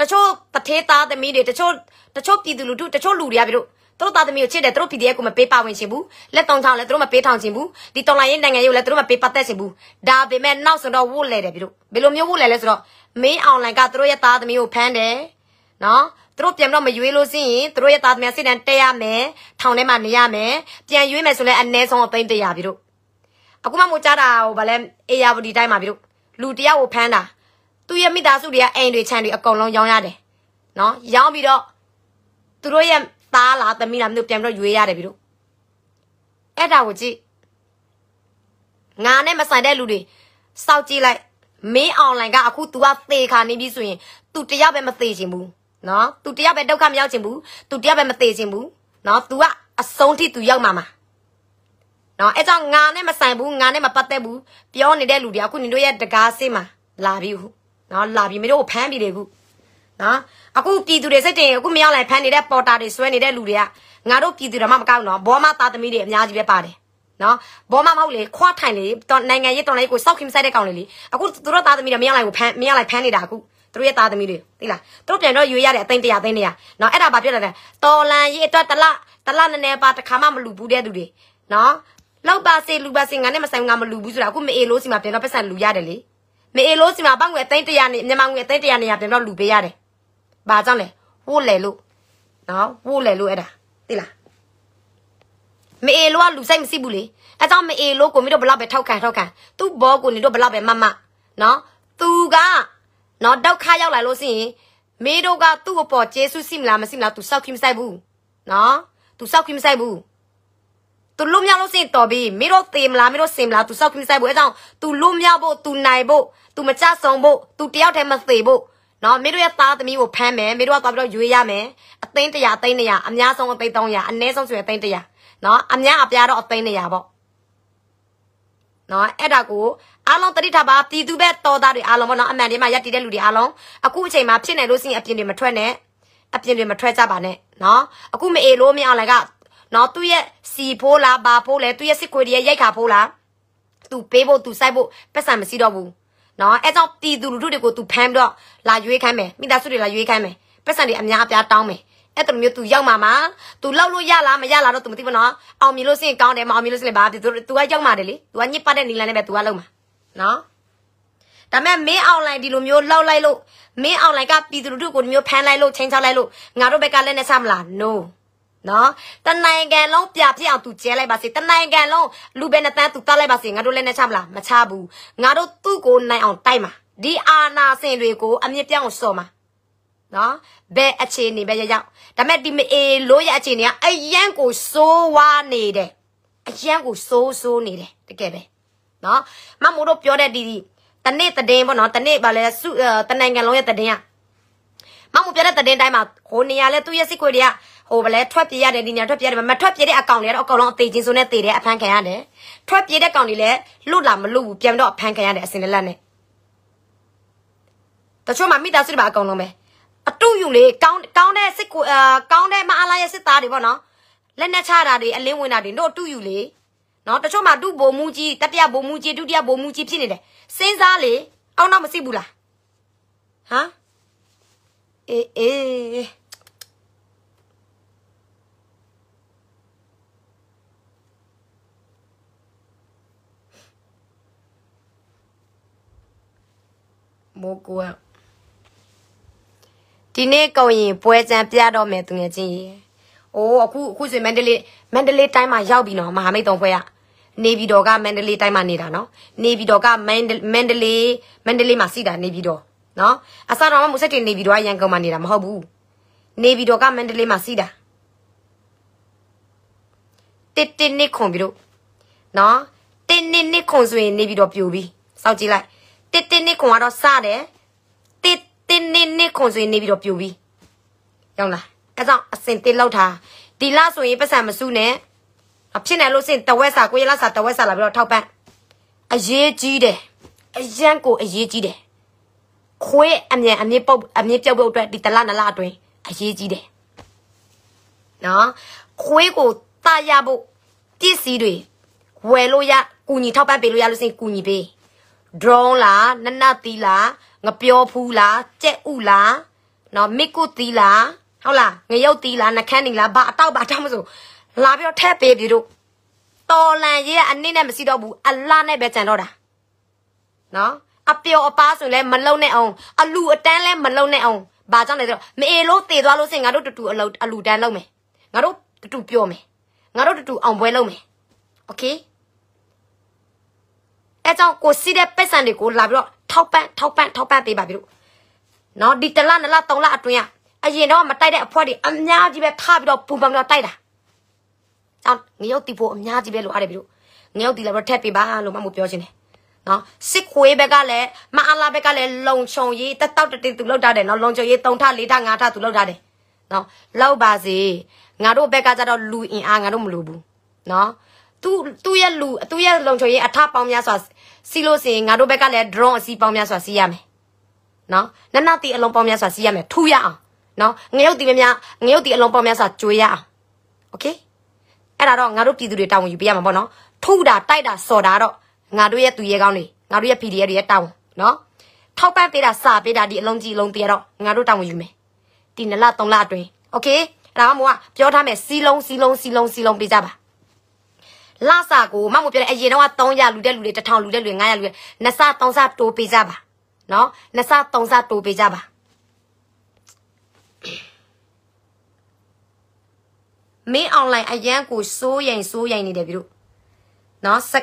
တချို့တထေးသားသမီးတွေတချို့တချို့ပြည်သူလူထုတချို့လူတွေကပြီးတော့တို့သားသမီးကိုချစ်တယ်တို့ PDF ကိုမပေးပါဝင်ရှင်ဘူးလက်တောင်ချောင်းလည်းတို့မပေးထောင်ရှင်ဘူးဒီတော်လိုင်းရင်နိုင်ငံရေးကိုလည်းတို့မပေးပတ်သက်ရှင်ဘူးဒါပေမဲ့နောက်ဆုံးတော့ဝုတ်လဲတယ်ပြီတို့ဘယ်လိုမျိုးဝုတ်လဲလဲဆိုတော့မင်း online ကတို့ရဲ့သားသမီးကိုဖမ်းတယ်နော်တို့ပြန်တော့မရွေးလို့စင်းရင်တို့ရဲ့သားသမီးစစ်တမ်းတက်ရမယ်ထောင်ထဲမှာနေရမယ်ပြန်ရွေးမယ်ဆိုလဲအ ਨੇ ဆုံးအသိမ့်တရာပြီတို့အခုမှမို့ကြတာဟိုဗလဲအေယာဘူဒီတိုင်းမှာပြီတို့လူတယောက်ကိုဖမ်းတာသူ့ရဲ့မိသားစုတွေကအိမ်တွေခြံတွေအကုန်လုံးရောင်းရတယ်နော်ရောင်းပြီးတော့သူတို့ရဲ့သားလားသမီးလားမသိဘူးပြန်ပြီးတော့ရွေးရတယ်ပြီလို့အဲ့ဒါကိုကြည့်ငါနဲ့မဆိုင်တဲ့လူတွေစောက်ကြည့်လိုက်မင်း online ကအခု तू ကသေခါနေပြီဆိုရင် तू တယောက်ပဲမသေချင်ဘူးနော် तू တယောက်ပဲဒုက္ခမရောက်ချင်ဘူး तू တယောက်ပဲမသေချင်ဘူးနော် तू ကအဆုံးထိ तू ရောက်မှာမှာနော်အဲကြောင့်ငါနဲ့မဆိုင်ဘူးငါနဲ့မပတ်သက်ဘူးပြောနေတဲ့လူတွေအခုနင်တို့ရဲ့တကားစေးမှာလာပြီဟုတ်နော်လာပြီမင်းတို့ကိုဖမ်းပြီလေခုနော်အခုပြည်သူတွေစိတ်တင်အခုမရောက်လိုက်ဖန်နေတဲ့ပေါ်တာတွေဆွဲနေတဲ့လူတွေကငါတို့ပြည်သူတွေမှမကောက်တော့ဘောမသားသမီးတွေအများကြီးပဲပါတယ်နော်ဘောမမဟုတ်လေခွာထိုင်လေနိုင်ငံရေးတော်လည်းကိုစောက်ခင်ဆိုင်တဲ့ကောင်လေလေအခုသူတို့သားသမီးတွေမရောက်လိုက်ကိုဖန်မရောက်လိုက်ဖန်နေတာအခုသူတို့ရဲ့သားသမီးတွေသိလားသူတို့ပြန်တော့ရွေးရတဲ့အသိန်း100သိန်း100နော်အဲ့ဒါဘာပြောလဲတော်လန်ရေးအတွက်တလတလနည်းနည်းပါတခါမှမလူဘူးတဲ့သူတွေနော်လောက်ပါစေလူပါစေငါနဲ့မဆိုင်ငါမလူဘူးဆိုတာအခုမအေလို့စီမှာပြန်တော့ပတ်စံလူရတယ်လေမအေလို့စီမှာပတ်ငွေအသိန်း100နဲ့မြန်မာငွေအသိန်း100နဲ့ပြန်တော့လူပေးရတယ်ဘာကြောင့်လဲဝုတ်လေလို့နော်ဝုတ်လေလို့အဲ့ဒါသိလားမအေလို့ကလူစိတ်မရှိဘူးလေအဲကြောင့်မအေလို့ကိုမီတို့ဘလောက်ပဲထောက်ခံထောက်ခံသူ့ဘောကိုနေတို့ဘလောက်ပဲမမနော်သူကနော်ဒုက္ခရောက်လာလို့ဆိုရင်မင်းတို့ကသူ့အပေါ်ကျေးဇူးရှိမလားမရှိမလား तू စောက်ခိမဆိုင်ဘူးနော် तू စောက်ခိမဆိုင်ဘူး तू လွတ်မြောက်လို့စိတ်တော်ပြီမင်းတို့သေမလားမင်းတို့စင်မလား तू စောက်ခိမဆိုင်ဘူးအဲကြောင့် तू လွတ်မြောက်ဖို့ तू နိုင်ဖို့ तू မကြဆုံးဖို့ तू တယောက်တည်းမသေဖို့နော်မင်းတို့ရဲ့သားသမီးကိုဖမ်းမယ်မင်းတို့ကသွားပြီးတော့ရွေးရမယ်အသိန်းတရာအသိန်းတရာအများဆုံးအသိန်း300အနည်းဆုံးဆိုရင်အသိန်းတရာနော်အများအပြားတော့အသိန်းတရာပေါ့နော်အဲ့ဒါကိုအားလုံးတတိထားပါပြည်သူပဲတော်သားတွေအားလုံးပေါ့နော်အမှန်တည်းမှာယက်တည်တဲ့လူတွေအားလုံးအခုအချိန်မှာဖြစ်နေလို့ရှိရင်အပြင်တွေမထွက်နဲ့အပြင်တွေမထွက်ကြပါနဲ့နော်အခုမအေလို့မအောင်လည်းကနော်သူ့ရဲ့စီဖိုးလားဘာဖိုးလဲသူ့ရဲ့စစ်ခွေတွေရဲ့ရိုက်ခါဖိုးလားသူပေးဖို့သူစိုက်ဖို့ပတ်စံမရှိတော့ဘူးနော်အဲကြောင့်ပြည်သူလူထုတွေကို तू ဖမ်းပြီးတော့လာရွေးခိုင်းမယ်မိသားစုတွေလာရွေးခိုင်းမယ်ပတ်စံတွေအများအပြားတောင်းမယ်အဲ့လိုမျိုး तू ရောက်မှာမှာ तू လောက်လို့ရလားမရလားတော့ तू မသိဘူးနော်အောင်မြင်လို့စင်ကောင်းတယ်မအောင်မြင်လို့စင်ဘာဖြစ် तू ကရောက်မှာတယ်လေ तू ကညစ်ပတ်တဲ့နီလန်နဲ့ပဲ तू ကလုံးမှာနော်ဒါမဲ့မင်းအွန်လိုင်းဒီလိုမျိုးလောက်လိုက်လို့မင်းအွန်လိုင်းကပြည်သူလူထုကိုဒီမျိုးဖမ်းလိုက်လို့ချိန်ချလိုက်လို့ငါတို့ဘက်ကလည်းနဲ့ဆမလား no နော်တနိုင်ငံလုံးပြပြအောင်သူကျဲလိုက်ပါစေတနိုင်ငံလုံးလူပဲနဲ့တန်းသူတတ်လိုက်ပါစေငါတို့လည်းနဲ့ချမလားမချဘူးငါတို့သူ့ကိုနိုင်အောင်တိုက်မှာဒီအာနာစင်တွေကိုအမြင့်ပြောင်းစော်မှာနော်ဘယ်အခြေအနေပဲရရောက်ဒါမဲ့ဒီမအေလို့ရအခြေအနေကအယံကိုစိုးဝါနေတယ်အယံကိုစိုးစိုးနေတယ်တကယ်ပဲနော်မမိုးတို့ပြောတဲ့ဒီတနေ့တည်င်းပေါ့နော်တနေ့ဗာလဲစုတနိုင်ငံလုံးရဲ့တည်င်းကမမိုးပြောတဲ့တည်င်းတိုင်းမှာဟိုနေရာလဲသူ့ရဲ့စစ်ခွေတွေကဟိုဘလဲထွက်ပြေးရတယ်ဒီညာထွက်ပြေးရတယ်မထွက်ပြေးတဲ့အကောင်တွေကတော့အကောင်လုံးအသေးချင်းဆိုနဲ့တည်တယ်အဖမ်းခံရတယ်ထွက်ပြေးတဲ့ကောင်တွေလည်းလွတ်လာမလွတ်ဘူးပြန်တော့အဖမ်းခံရတယ်အစင်လက်နဲ့တချို့မှမိသားစုတွေပါအကောင်လုံးပဲအတူယူလေကောင်းကောင်းတဲ့စစ်ကိုအာကောင်းတဲ့မအားလာရဲ့စစ်သားတွေပေါ့နော်လက်နဲ့ချတာတွေအလင်းဝင်တာတွေတို့အတူယူလေနော်တချို့မှတူဘုံမူကြီးတတိယဘုံမူကြီးဒုတိယဘုံမူကြီးဖြစ်နေတယ်စဉ်းစားလေအောက်နောက်မသိဘူးလားဟမ်အေးအေးမိုးကိုကဒီနေ့ကုန်ရင်ပွဲစံပြတော့မယ်သူငယ်ချင်းရေ။အိုးအခုအခုဆိုမန္တလေးမန္တလေးတိုင်းမှာရောက်ပြီနော်မဟာမိတ်သုံးဖွဲ့ကနေပြည်တော်ကမန္တလေးတိုင်းမှာနေတာနော်နေပြည်တော်ကမန္တလေးမန္တလေးမှာစီတာနေပြည်တော်နော်အစတော်မှမုဆက်တင်နေပြည်တော်ကရန်ကုန်မှာနေတာမဟုတ်ဘူးနေပြည်တော်ကမန္တလေးမှာစီတာတစ်တစ်နှစ်ခွန်ပြီလို့နော်တင်းနှစ်နှစ်ခွန်ဆိုရင်နေပြည်တော်ပြိုပြီစောက်ကြည့်လိုက်တစ်တစ်နှစ်ခွန်ကတော့စတယ်တစ်တစ်နှစ်နှစ်ခွန်ဆိုရင်နေပြီးတော့ပြူပြီးရောက်လားအဲကြောင့်အစင်တစ်လောက်ထားဒီလဆိုရင်ပတ်စံမစုနဲ့ဖြစ်နေလို့စင်တဝက်စာကိုရလစာတဝက်စာလာပြီးတော့ထောက်ပံ့အရေးကြီးတယ်အရန်ကိုအရေးကြီးတယ်ခွေးအမြန်အမြင့်ပုတ်အမြင့်ပြုတ်ပြုတ်အတွက်ဒီတလနလအတွင်းအရေးကြီးတယ်နော်ခွေးကိုတာရဖို့ပစ္စည်းတွေဝယ်လို့ရကူညီထောက်ပံ့ပေးလို့ရလို့စင်ကူညီပေး drone လားနနတ်သီးလားငပြောဖူးလားကြက်ဥလားနော်မစ်ကုသီးလားဟုတ်လားငရုတ်သီးလားနှခမ်းသီးလားဘာအတော့ဘာတော့မဆိုလာပြောထက်ပေးပြီတို့တော်လန်ကြီးကအနစ်နဲ့မရှိတော့ဘူးအလှနဲ့ပဲကြံတော့တာနော်အပျော်အပားဆိုလဲမလုံနဲ့အောင်အလူအတန်းလဲမလုံနဲ့အောင်ဘာကြောင့်လဲဆိုတော့မအေလို့တေသွားလို့စင်ငါတို့တူတူအလူအလူတန်းလုံးမယ်ငါတို့တူတူပြောမယ်ငါတို့တူတူအောင်ပွဲလုံးမယ်โอเคအဲကြောင့်ကိုစီးတဲ့ပတ်စံတွေကိုလာပြီးတော့ထောက်ပန့်ထောက်ပန့်ထောက်ပန့်ပေးပါပြီလို့နော်ဒီတလနလသုံးလအတွင်းကအရင်တော့မတိုက်တဲ့အဖွဲတွေအများကြီးပဲထားပြီးတော့ပူပံပြီးတော့တိုက်တာကြောင့်ငရုတ်တီဖို့အများကြီးပဲလိုအပ်တယ်ပြီလို့ငရုတ်တီလာပြီးတော့ထက်ပေးပါလို့မမပြောချင်တယ်နော်စစ်ခွေးဘက်ကလည်းမအားလာဘက်ကလည်းလုံချုံရေးတတောက်တတိသူလောက်တာတယ်နော်လုံချုံရေး၃ထ၄ထ၅ထသူလောက်တာတယ်နော်လောက်ပါစေငါတို့ဘက်ကကြတော့လူအင်အားငါတို့မလိုဘူးနော်သူသူ့ရဲ့လူသူ့ရဲ့လုံချုံရေးအထပေါင်းများစွာစီလို့စီရင်ငါတို့ဘက်ကလည်း drone အစီပေါင်းများစွာစီရမယ်နော်နနတီအလုံးပေါင်းများစွာစီရမယ်ထူရအောင်နော်ငရုတ်တီမများငရုတ်တီအလုံးပေါင်းများစွာကြွေရအောင်โอเคအဲ့ဒါတော့ငါတို့ပြည်သူတွေတာဝန်ယူပေးရမှာပေါ့နော်ထူတာတိုက်တာစော်တာတော့ငါတို့ရဲ့သူရဲကောင်းတွေငါတို့ရဲ့ PDF တွေရဲ့တာဝန်နော်ထောက်ပံ့ပေးတာစာပေးတာဒီအလုံးကြီးအလုံးတရတော့ငါတို့တာဝန်ယူမယ်ဒီနလ3လအတွင်းโอเคဒါမှမဟုတ်ပြောထားမယ်စီလုံးစီလုံးစီလုံးစီလုံးပေးကြပါလစာကိုမမပြောတဲ့အရင်တော့300ရလူတဲ့လူတွေ1000လူတဲ့လူတွေ900လူတွေနစ3စတိုးပေးကြပါနော်နစ3စတိုးပေးကြပါမင်း online အရန်ကိုစိုးရင်စိုးရင်နေတယ်ပြီလို့နော်စ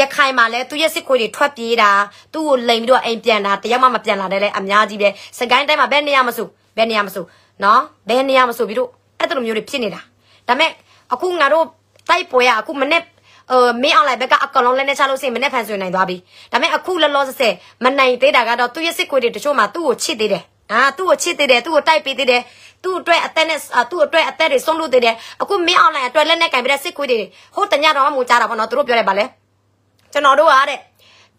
ရခိုင်မှာလဲသူရဲ့စစ်ခွေးတွေထွက်ပြေးတာသူ့ကိုလိမ်ပြီးတော့အိမ်ပြန်တာတယောက်မှမပြန်လာတယ်လဲအများကြီးပဲစကိုင်းတိုင်းမှာဘယ်နေရာမဆိုဘယ်နေရာမဆိုနော်ဘယ်နေရာမဆိုပြီးတော့အဲ့လိုမျိုးတွေဖြစ်နေတာဒါမဲ့အခုငါတို့တိုက်ပွဲကအခုမနေ့เออမင်းအောင်လိုက်ဘက်ကအကောင်လုံးလဲနေချလို့စင်မနဲ့ဖန်ဆွေနိုင်သွားပြီဒါပေမဲ့အခုလောလောဆယ်ဆယ်မနိုင်သေးတာကတော့သူ့ရဲ့စစ်ခွေတွေတချို့မှာသူ့ကိုချစ်သေးတယ်အာသူ့ကိုချစ်သေးတယ်သူ့ကိုတိုက်ပေးသေးတယ်သူ့အတွက်အသက်နဲ့သူ့အတွက်အသက်တွေဆုံးလို့သေးတယ်အခုမင်းအောင်လိုက်အတွက်လက်နဲ့ကင်ပြတဲ့စစ်ခွေတွေဟိုတညတော့မှမူကြတာပေါ့နော်သူတို့ပြောတယ်ဗာလဲကျွန်တော်တို့ကတဲ့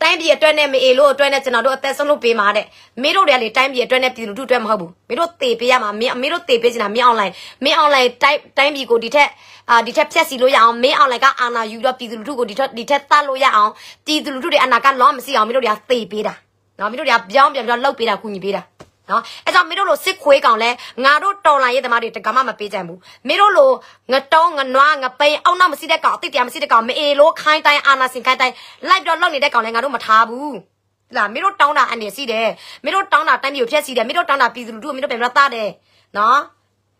တိုင်းပြည်အတွက်နဲ့မအေလို့အတွက်နဲ့ကျွန်တော်တို့အသက်ဆုံးလို့ပေးမှာတဲ့မင်းတို့တွေကလေတိုင်းပြည်အတွက်နဲ့ပြည်သူတို့အတွက်မဟုတ်ဘူးမင်းတို့တေပေးရမှာမင်းမင်းတို့တေပေးချင်တာမင်း online မင်း online တိုင်းတိုင်းပြည်ကိုဒီထက်အာဒီထက်ဖြက်စီလို့ရအောင်မင်း online ကအာနာယူတော့ပြည်သူလူထုကိုဒီထက်ဒီထက်သတ်လို့ရအောင်ပြည်သူလူထုတွေအာနာကလောမစီအောင်မင်းတို့တွေကတေပေးတာနော်မင်းတို့တွေကပြောင်းပြန်ပြီးတော့လှုပ်ပေးတာကူညီပေးတာနော်အဲကြောင့်မင်းတို့လိုစစ်ခွေးကောင်လဲငါတို့တော်လာရေးသမားတွေတကမှမပေးကြဘူးမင်းတို့လိုငတုံးငနွားငပိန်အောက်နောက်မရှိတဲ့ကောင်အတိတ်တရားမရှိတဲ့ကောင်မအေလိုခိုင်းတိုင်းအာနာစင်ခိုင်းတိုင်းလိုက်ပြီးတော့လောက်နေတဲ့ကောင်လဲငါတို့မထားဘူးလာမင်းတို့တောင်းတာအနေရှိတယ်မင်းတို့တောင်းတာတိုင်းပြည်ကိုဖျက်ဆီးတယ်မင်းတို့တောင်းတာပြည်သူလူထုကိုမင်းတို့ပြန်ပြီးတော့တားတယ်နော်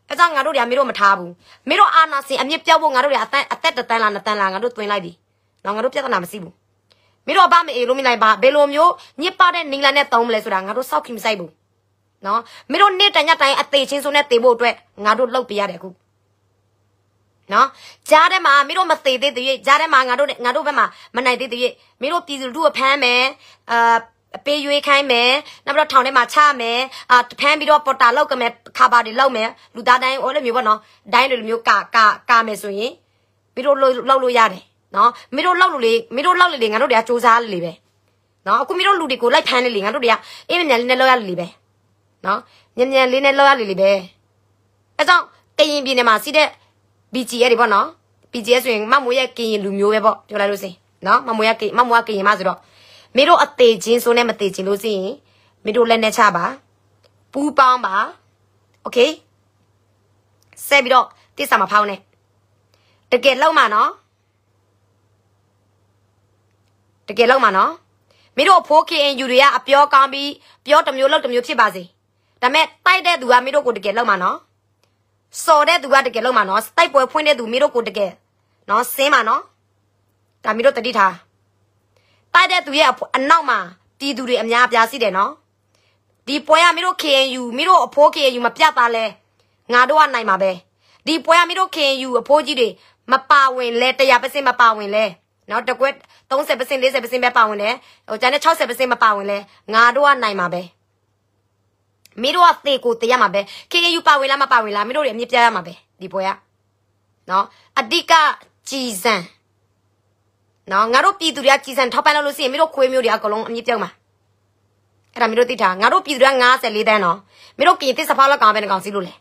အဲကြောင့်ငါတို့တွေကမင်းတို့မထားဘူးမင်းတို့အာနာစင်အမြင့်ပြောက်ဖို့ငါတို့တွေအသက်အသက်တန်းလားနှစ်တန်းလားငါတို့တွင်လိုက်ပြီနော်ငါတို့ပြဿနာမရှိဘူးမင်းတို့ဘာမအေလို့မင်းလိုက်ပါဘယ်လိုမျိုးညစ်ပါတဲ့နေလာနဲ့တောင်းမလဲဆိုတာငါတို့စောက်ခင်မဆိုင်ဘူးနော်မင်းတို့နေ့တညတိုင်းအသေးချင်းဆိုနဲ့တေဖို့အတွက်ငါတို့လှုပ်ပြရတယ်အခုနော်ကြားထဲမှာမင်းတို့မသေးသေးသေးကြားထဲမှာငါတို့ငါတို့ဘက်မှာမနိုင်သေးသေးမင်းတို့ပြည်သူလူထုအဖမ်းမယ်အာအပေးရွေးခိုင်းမယ်နောက်ပြီးတော့ထောင်ထဲမှာချမယ်အာဖမ်းပြီးတော့ပေါ်တာလောက်ကမယ်ခါပါတွေလောက်မယ်လူသားတိုင်းဟိုလိုမျိုးပေါ့နော်ဒိုင်းလိုမျိုးကကကမယ်ဆိုရင်မင်းတို့လောက်လို့ရတယ်နော်မင်းတို့လောက်လို့လေမင်းတို့လောက်လေငါတို့တွေကစူးစမ်းလေပဲနော်အခုမင်းတို့လူတွေကိုလိုက်ဖမ်းလေလေငါတို့တွေကအေးမြန်မြန်လေးနဲ့လောက်ရလေပဲနော်မြန်မြန်လေးနဲ့လောက်ရလေလေပဲအဲကြောင့်ကရင်ပြည်နယ်မှာစီးတဲ့ BGS တွေပေါ့နော် BGS ဆိုရင်မမွေရဲ့ကရင်လူမျိုးပဲပေါ့ပြောလိုက်လို့စင်နော်မမွေရဲ့ကမမွေကရင်မဆိုတော့မင်းတို့အသေးချင်းဆိုနဲ့မသေးချင်းလို့စင်မင်းတို့လက်နဲ့ချပါပူပေါင်းပါโอเคဆက်ပြီးတော့တိစာမဖောင်းနဲ့တကယ်လောက်မှာနော်တကယ်လောက်မှာနော်မင်းတို့အဖိုး KNU တွေကအပြောကောင်းပြီးပြောတစ်မျိုးလောက်တစ်မျိုးဖြစ်ပါစေဒါမဲ့တိုက်တဲ့သူကမင်းတို့ကိုတကယ်လောက်မှာနော်စော်တဲ့သူကတကယ်လောက်မှာနော်တိုက်ပွဲဖွင့်တဲ့သူမင်းတို့ကိုတကယ်နော်ဆင်းမှာနော်ဒါမင်းတို့တတိထားတိုက်တဲ့သူရဲ့အနောက်မှာတီသူတွေအများအပြားရှိတယ်နော်ဒီပွဲကမင်းတို့ KNU မင်းတို့အဖိုး KNU မပြတ်သားလဲငါတို့ကနိုင်မှာပဲဒီပွဲကမင်းတို့ KNU အဖိုးကြီးတွေမပါဝင်လဲ100%မပါဝင်လဲနော်တကွက်30% 40%ပဲပါဝင်တယ်ဟိုကျန်တဲ့60%မပါဝင်လဲငါတို့ကနိုင်မှာပဲမင်းတို့ကသေကိုတရမှာပဲ KU ပါဝင်လားမပါဝင်လားမင်းတို့တွေအမြင့်ပြရမှာပဲဒီပွဲကနော် အတိကကြည်စံနော်ငါတို့ပြည်သူတွေကကြည်စံထောက်ပံ့လို့ရှိရင်မင်းတို့ခွေးမျိုးတွေအကုန်လုံးအမြင့်ပြောက်မှာအဲ့ဒါမင်းတို့သိထားငါတို့ပြည်သူတွေက54တန်းနော်မင်းတို့ကရင်သစ်စဖားလောက်ကောင်ပဲနှကောင်စီးလို့လေ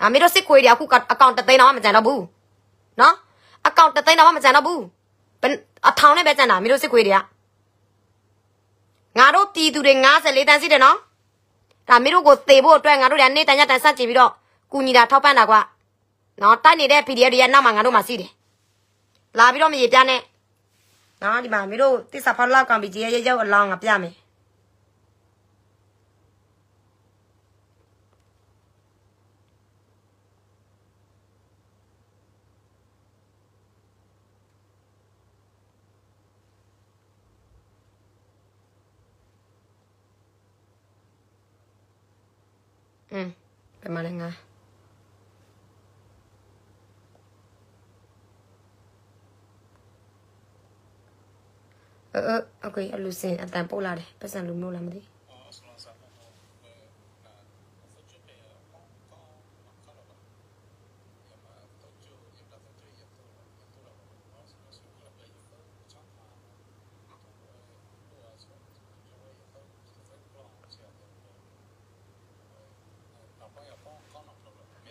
အာမင်းတို့စစ်ခွေးတွေအခုအကောင့်တသိန်းတော့မကြံတော့ဘူးနော်အကောင့်တသိန်းတော့မကြံတော့ဘူးအထောင်နဲ့ပဲကြံတာမင်းတို့စစ်ခွေးတွေကငါတို့ပြည်သူတွေ54တန်းစီးတယ်နော်ဒါမင်းတို့ကိုသေဖို့အတွက်ငါတို့လည်းနေ့တန်ညတန်ဆက်ကြည့်ပြီးတော့ကူညီတာထောက်ပံ့တာကွာနော်တိုက်နေတဲ့ PDF တွေရဲ့နောက်မှာငါတို့မှာရှိတယ်လာပြီးတော့မရေပြားနဲ့နော်ဒီမှာမင်းတို့တစ္ဆာဖောက်လောက်ကောင်ပြီးကြီးရဲ့ရုပ်အလောင်းကပြမယ်อืมไปมาเลยไงเออโอเคအလူစင်အတန်ပို့လာတယ်ပတ်စံလူမျိုးလားမသိ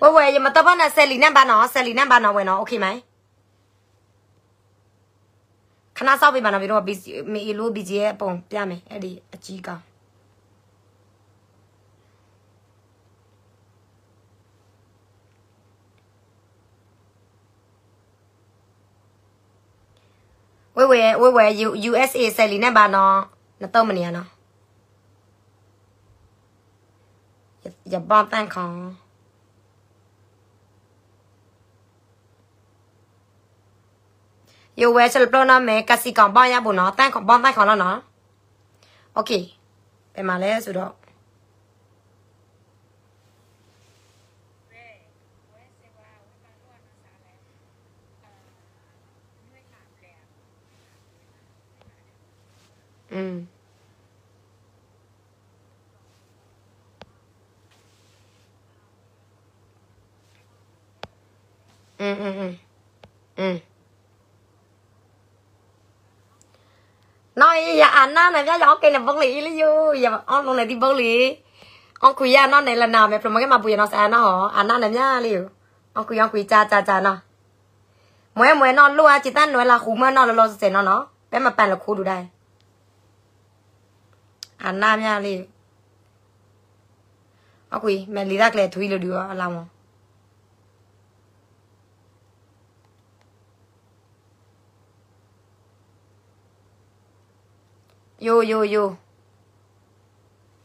ဝဲဝဲရမတပတ်နဲ့ဆယ်လီနံပါတ်နော်ဆယ်လီနံပါတ်နော်ဝင်နော်โอเคไหมခဏစောက်ပြပါနော်မင်းတို့က BG မေလို BG ရဲ့ပုံပြမယ်အဲ့ဒီအကြီးကောင်ဝဲဝဲဝဲဝဲ USA ဆယ်လီနံပါတ်နော်မတော့မနေရနော်ရပါတန်ခေါင်းยูเวชลปลนะเมกสิกบ้านยาบุเนาะตงของบ้านแต่งของเราเนาะโอเค ไปมาแล้วสุดอกอืมอืมอืมอืม nói ya à na này cái gió cây là bông lì lý vô ya ông luôn này đi bông lì ông quỳ ya nó này là nào mẹ phần cái mà bùi nó sẽ nó hả à na này nhá liu ông quỳ ông quỳ cha cha cha nó mỗi mỗi nó luôn chỉ tan nói là khú mà nó là lo sẽ nó nó bé mà bàn là khú đủ đây à na nhá liu ông quỳ mẹ lý ra cái thúi là được làm không ယိုယိုယို